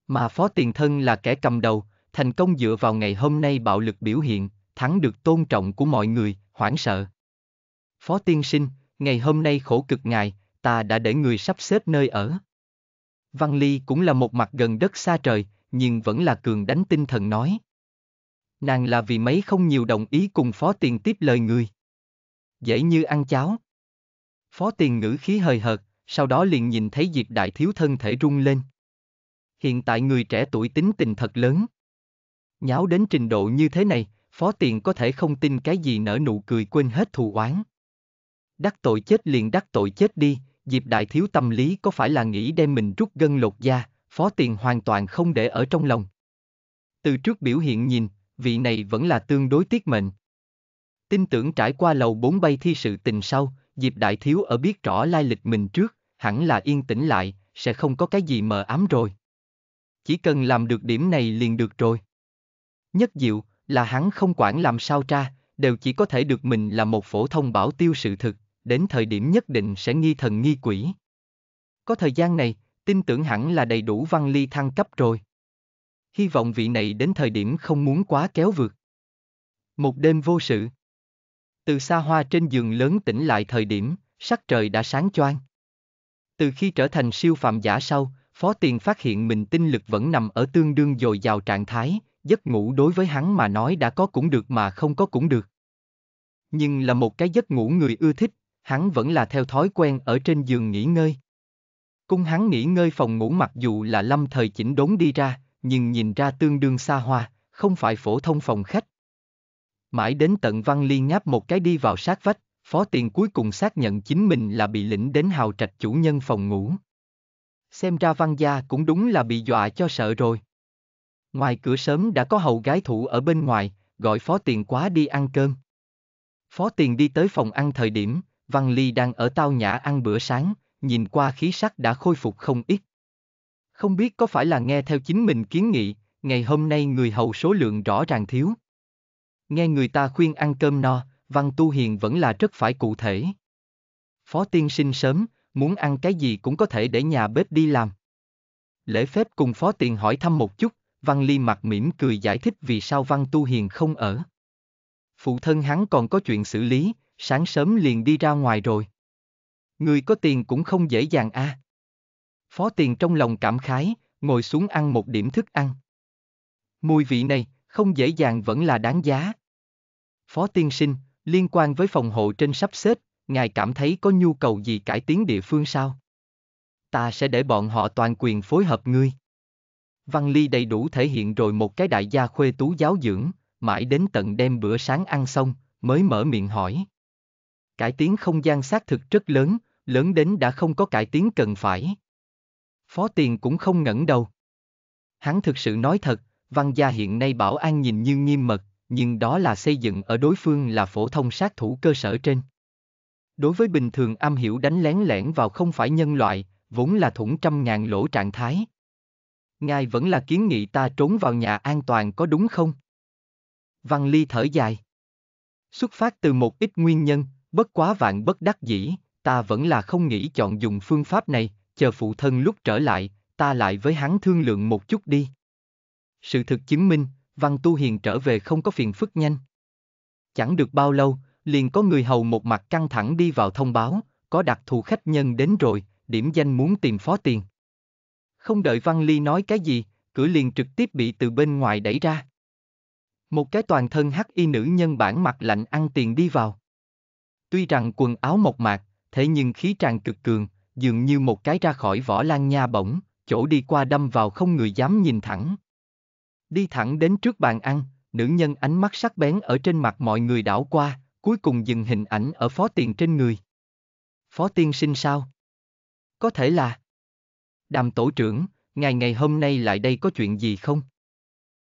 Mà phó tiền thân là kẻ cầm đầu, thành công dựa vào ngày hôm nay bạo lực biểu hiện, thắng được tôn trọng của mọi người, hoảng sợ. Phó tiên sinh, ngày hôm nay khổ cực ngài, ta đã để người sắp xếp nơi ở. Văn Ly cũng là một mặt gần đất xa trời, nhưng vẫn là cường đánh tinh thần nói. Nàng là vì mấy không nhiều đồng ý cùng phó tiền tiếp lời người. Dễ như ăn cháo. Phó tiền ngữ khí hời hợt, sau đó liền nhìn thấy Diệp Đại Thiếu thân thể rung lên. Hiện tại người trẻ tuổi tính tình thật lớn. Nháo đến trình độ như thế này, phó tiền có thể không tin cái gì nở nụ cười quên hết thù oán. Đắc tội chết liền đắc tội chết đi, Diệp Đại Thiếu tâm lý có phải là nghĩ đem mình rút gân lột da, Phó Tiền hoàn toàn không để ở trong lòng. Từ trước biểu hiện nhìn, vị này vẫn là tương đối tiết mệnh. Tin tưởng trải qua lầu bốn bay thi sự tình sau, dịp Đại Thiếu ở biết rõ lai lịch mình trước, hẳn là yên tĩnh lại, sẽ không có cái gì mờ ám rồi. Chỉ cần làm được điểm này liền được rồi. Nhất diệu, là hắn không quản làm sao tra, đều chỉ có thể được mình là một phổ thông bảo tiêu sự thực, đến thời điểm nhất định sẽ nghi thần nghi quỷ. Có thời gian này, tin tưởng hẳn là đầy đủ văn ly thăng cấp rồi. Hy vọng vị này đến thời điểm không muốn quá kéo vượt. Một đêm vô sự. Từ xa hoa trên giường lớn tỉnh lại thời điểm, sắc trời đã sáng choang. Từ khi trở thành siêu phạm giả sau, Phó Tiền phát hiện mình tinh lực vẫn nằm ở tương đương dồi dào trạng thái, giấc ngủ đối với hắn mà nói đã có cũng được mà không có cũng được. Nhưng là một cái giấc ngủ người ưa thích, hắn vẫn là theo thói quen ở trên giường nghỉ ngơi. Cung hắn nghỉ ngơi phòng ngủ mặc dù là lâm thời chỉnh đốn đi ra, nhưng nhìn ra tương đương xa hoa, không phải phổ thông phòng khách. Mãi đến tận Văn Ly ngáp một cái đi vào sát vách, phó tiền cuối cùng xác nhận chính mình là bị lĩnh đến hào trạch chủ nhân phòng ngủ. Xem ra Văn Gia cũng đúng là bị dọa cho sợ rồi. Ngoài cửa sớm đã có hầu gái thủ ở bên ngoài, gọi phó tiền quá đi ăn cơm. Phó tiền đi tới phòng ăn thời điểm, Văn Ly đang ở tao nhã ăn bữa sáng nhìn qua khí sắc đã khôi phục không ít. Không biết có phải là nghe theo chính mình kiến nghị, ngày hôm nay người hầu số lượng rõ ràng thiếu. Nghe người ta khuyên ăn cơm no, Văn Tu Hiền vẫn là rất phải cụ thể. Phó tiên sinh sớm, muốn ăn cái gì cũng có thể để nhà bếp đi làm. Lễ phép cùng Phó tiền hỏi thăm một chút, Văn Ly mặt mỉm cười giải thích vì sao Văn Tu Hiền không ở. Phụ thân hắn còn có chuyện xử lý, sáng sớm liền đi ra ngoài rồi. Người có tiền cũng không dễ dàng a. À. Phó tiền trong lòng cảm khái, ngồi xuống ăn một điểm thức ăn. Mùi vị này, không dễ dàng vẫn là đáng giá. Phó tiên sinh, liên quan với phòng hộ trên sắp xếp, ngài cảm thấy có nhu cầu gì cải tiến địa phương sao? Ta sẽ để bọn họ toàn quyền phối hợp ngươi. Văn Ly đầy đủ thể hiện rồi một cái đại gia khuê tú giáo dưỡng, mãi đến tận đem bữa sáng ăn xong, mới mở miệng hỏi. Cải tiến không gian xác thực rất lớn, lớn đến đã không có cải tiến cần phải. Phó tiền cũng không ngẩng đầu. Hắn thực sự nói thật, văn gia hiện nay bảo an nhìn như nghiêm mật, nhưng đó là xây dựng ở đối phương là phổ thông sát thủ cơ sở trên. Đối với bình thường am hiểu đánh lén lẻn vào không phải nhân loại, vốn là thủng trăm ngàn lỗ trạng thái. Ngài vẫn là kiến nghị ta trốn vào nhà an toàn có đúng không? Văn Ly thở dài. Xuất phát từ một ít nguyên nhân, bất quá vạn bất đắc dĩ, ta vẫn là không nghĩ chọn dùng phương pháp này, chờ phụ thân lúc trở lại, ta lại với hắn thương lượng một chút đi. Sự thực chứng minh, Văn Tu Hiền trở về không có phiền phức nhanh. Chẳng được bao lâu, liền có người hầu một mặt căng thẳng đi vào thông báo, có đặc thù khách nhân đến rồi, điểm danh muốn tìm phó tiền. Không đợi Văn Ly nói cái gì, cửa liền trực tiếp bị từ bên ngoài đẩy ra. Một cái toàn thân hắc y nữ nhân bản mặt lạnh ăn tiền đi vào. Tuy rằng quần áo mộc mạc, thế nhưng khí tràn cực cường, dường như một cái ra khỏi vỏ lan nha bổng, chỗ đi qua đâm vào không người dám nhìn thẳng. Đi thẳng đến trước bàn ăn, nữ nhân ánh mắt sắc bén ở trên mặt mọi người đảo qua, cuối cùng dừng hình ảnh ở phó tiền trên người. Phó tiên sinh sao? Có thể là... Đàm tổ trưởng, ngày ngày hôm nay lại đây có chuyện gì không?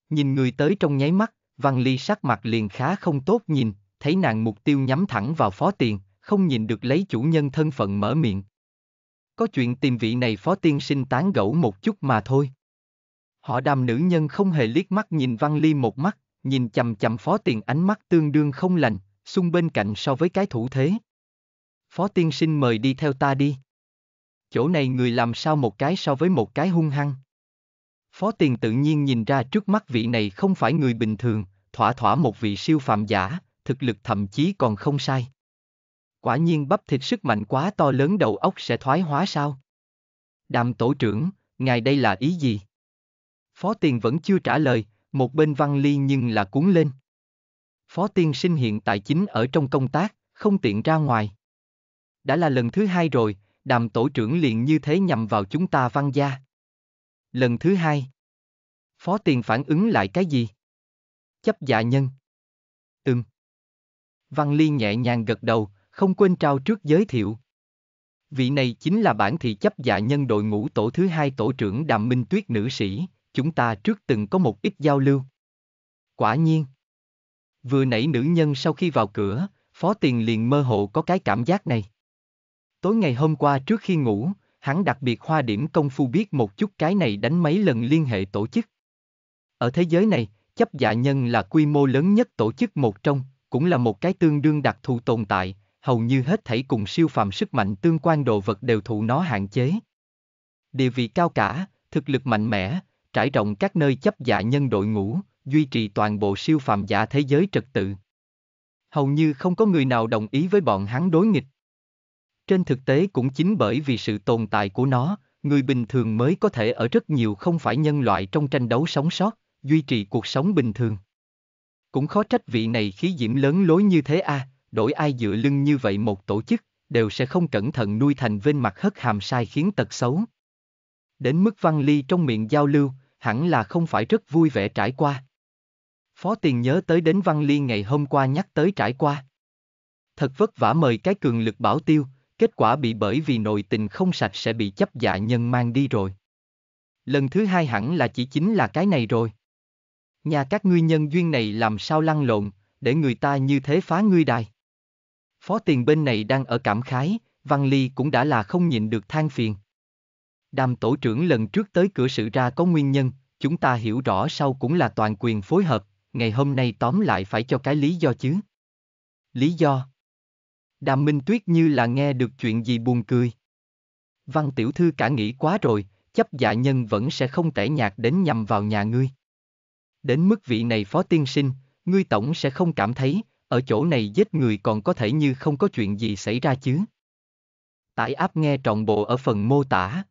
Nhìn người tới trong nháy mắt, Văn Ly sắc mặt liền khá không tốt nhìn, thấy nàng mục tiêu nhắm thẳng vào phó tiền, không nhìn được lấy chủ nhân thân phận mở miệng. Có chuyện tìm vị này phó tiên sinh tán gẫu một chút mà thôi. Họ đàm nữ nhân không hề liếc mắt nhìn Văn Ly một mắt, nhìn chầm chầm phó tiền ánh mắt tương đương không lành, xung bên cạnh so với cái thủ thế. Phó tiên sinh mời đi theo ta đi. Chỗ này người làm sao một cái so với một cái hung hăng. Phó tiền tự nhiên nhìn ra trước mắt vị này không phải người bình thường, thỏa thỏa một vị siêu phàm giả, thực lực thậm chí còn không sai. Quả nhiên bắp thịt sức mạnh quá to lớn đầu óc sẽ thoái hóa sao? Đàm tổ trưởng, ngài đây là ý gì? Phó tiền vẫn chưa trả lời, một bên văn ly nhưng là cuốn lên. Phó tiên sinh hiện tại chính ở trong công tác, không tiện ra ngoài. Đã là lần thứ hai rồi, đàm tổ trưởng liền như thế nhằm vào chúng ta văn gia. Lần thứ hai. Phó tiền phản ứng lại cái gì? Chấp dạ nhân. Ừm. Văn Ly nhẹ nhàng gật đầu, không quên trao trước giới thiệu. Vị này chính là bản thị chấp dạ nhân đội ngũ tổ thứ hai tổ trưởng Đàm Minh Tuyết nữ sĩ, chúng ta trước từng có một ít giao lưu. Quả nhiên. Vừa nãy nữ nhân sau khi vào cửa, Phó Tiền liền mơ hồ có cái cảm giác này. Tối ngày hôm qua trước khi ngủ, hắn đặc biệt hoa điểm công phu biết một chút cái này đánh mấy lần liên hệ tổ chức. Ở thế giới này, chấp dạ nhân là quy mô lớn nhất tổ chức một trong, cũng là một cái tương đương đặc thù tồn tại, hầu như hết thảy cùng siêu phàm sức mạnh tương quan đồ vật đều thụ nó hạn chế. Địa vị cao cả, thực lực mạnh mẽ, trải rộng các nơi chấp dạ nhân đội ngũ, duy trì toàn bộ siêu phàm giả thế giới trật tự. Hầu như không có người nào đồng ý với bọn hắn đối nghịch. Trên thực tế cũng chính bởi vì sự tồn tại của nó, người bình thường mới có thể ở rất nhiều không phải nhân loại trong tranh đấu sống sót, duy trì cuộc sống bình thường. Cũng khó trách vị này khí diễm lớn lối như thế a, à, đổi ai dựa lưng như vậy một tổ chức, đều sẽ không cẩn thận nuôi thành vinh mặt hất hàm sai khiến tật xấu. Đến mức văn ly trong miệng giao lưu, hẳn là không phải rất vui vẻ trải qua. Phó tiền nhớ tới đến văn ly ngày hôm qua nhắc tới trải qua. Thật vất vả mời cái cường lực bảo tiêu, kết quả bị bởi vì nội tình không sạch sẽ bị chấp dạ nhân mang đi rồi. Lần thứ hai hẳn là chỉ chính là cái này rồi. Nhà các ngươi nhân duyên này làm sao lăn lộn, để người ta như thế phá ngươi đài. Phó tiền bên này đang ở cảm khái, Văn Ly cũng đã là không nhịn được than phiền. Đàm tổ trưởng lần trước tới cửa sự ra có nguyên nhân, chúng ta hiểu rõ sau cũng là toàn quyền phối hợp, ngày hôm nay tóm lại phải cho cái lý do chứ. Lý do Đàm Minh Tuyết như là nghe được chuyện gì buồn cười. Văn tiểu thư cả nghĩ quá rồi, chấp dạ nhân vẫn sẽ không tẻ nhạt đến nhằm vào nhà ngươi. Đến mức vị này phó tiên sinh, ngươi tổng sẽ không cảm thấy, ở chỗ này giết người còn có thể như không có chuyện gì xảy ra chứ. Tải áp nghe trọn bộ ở phần mô tả.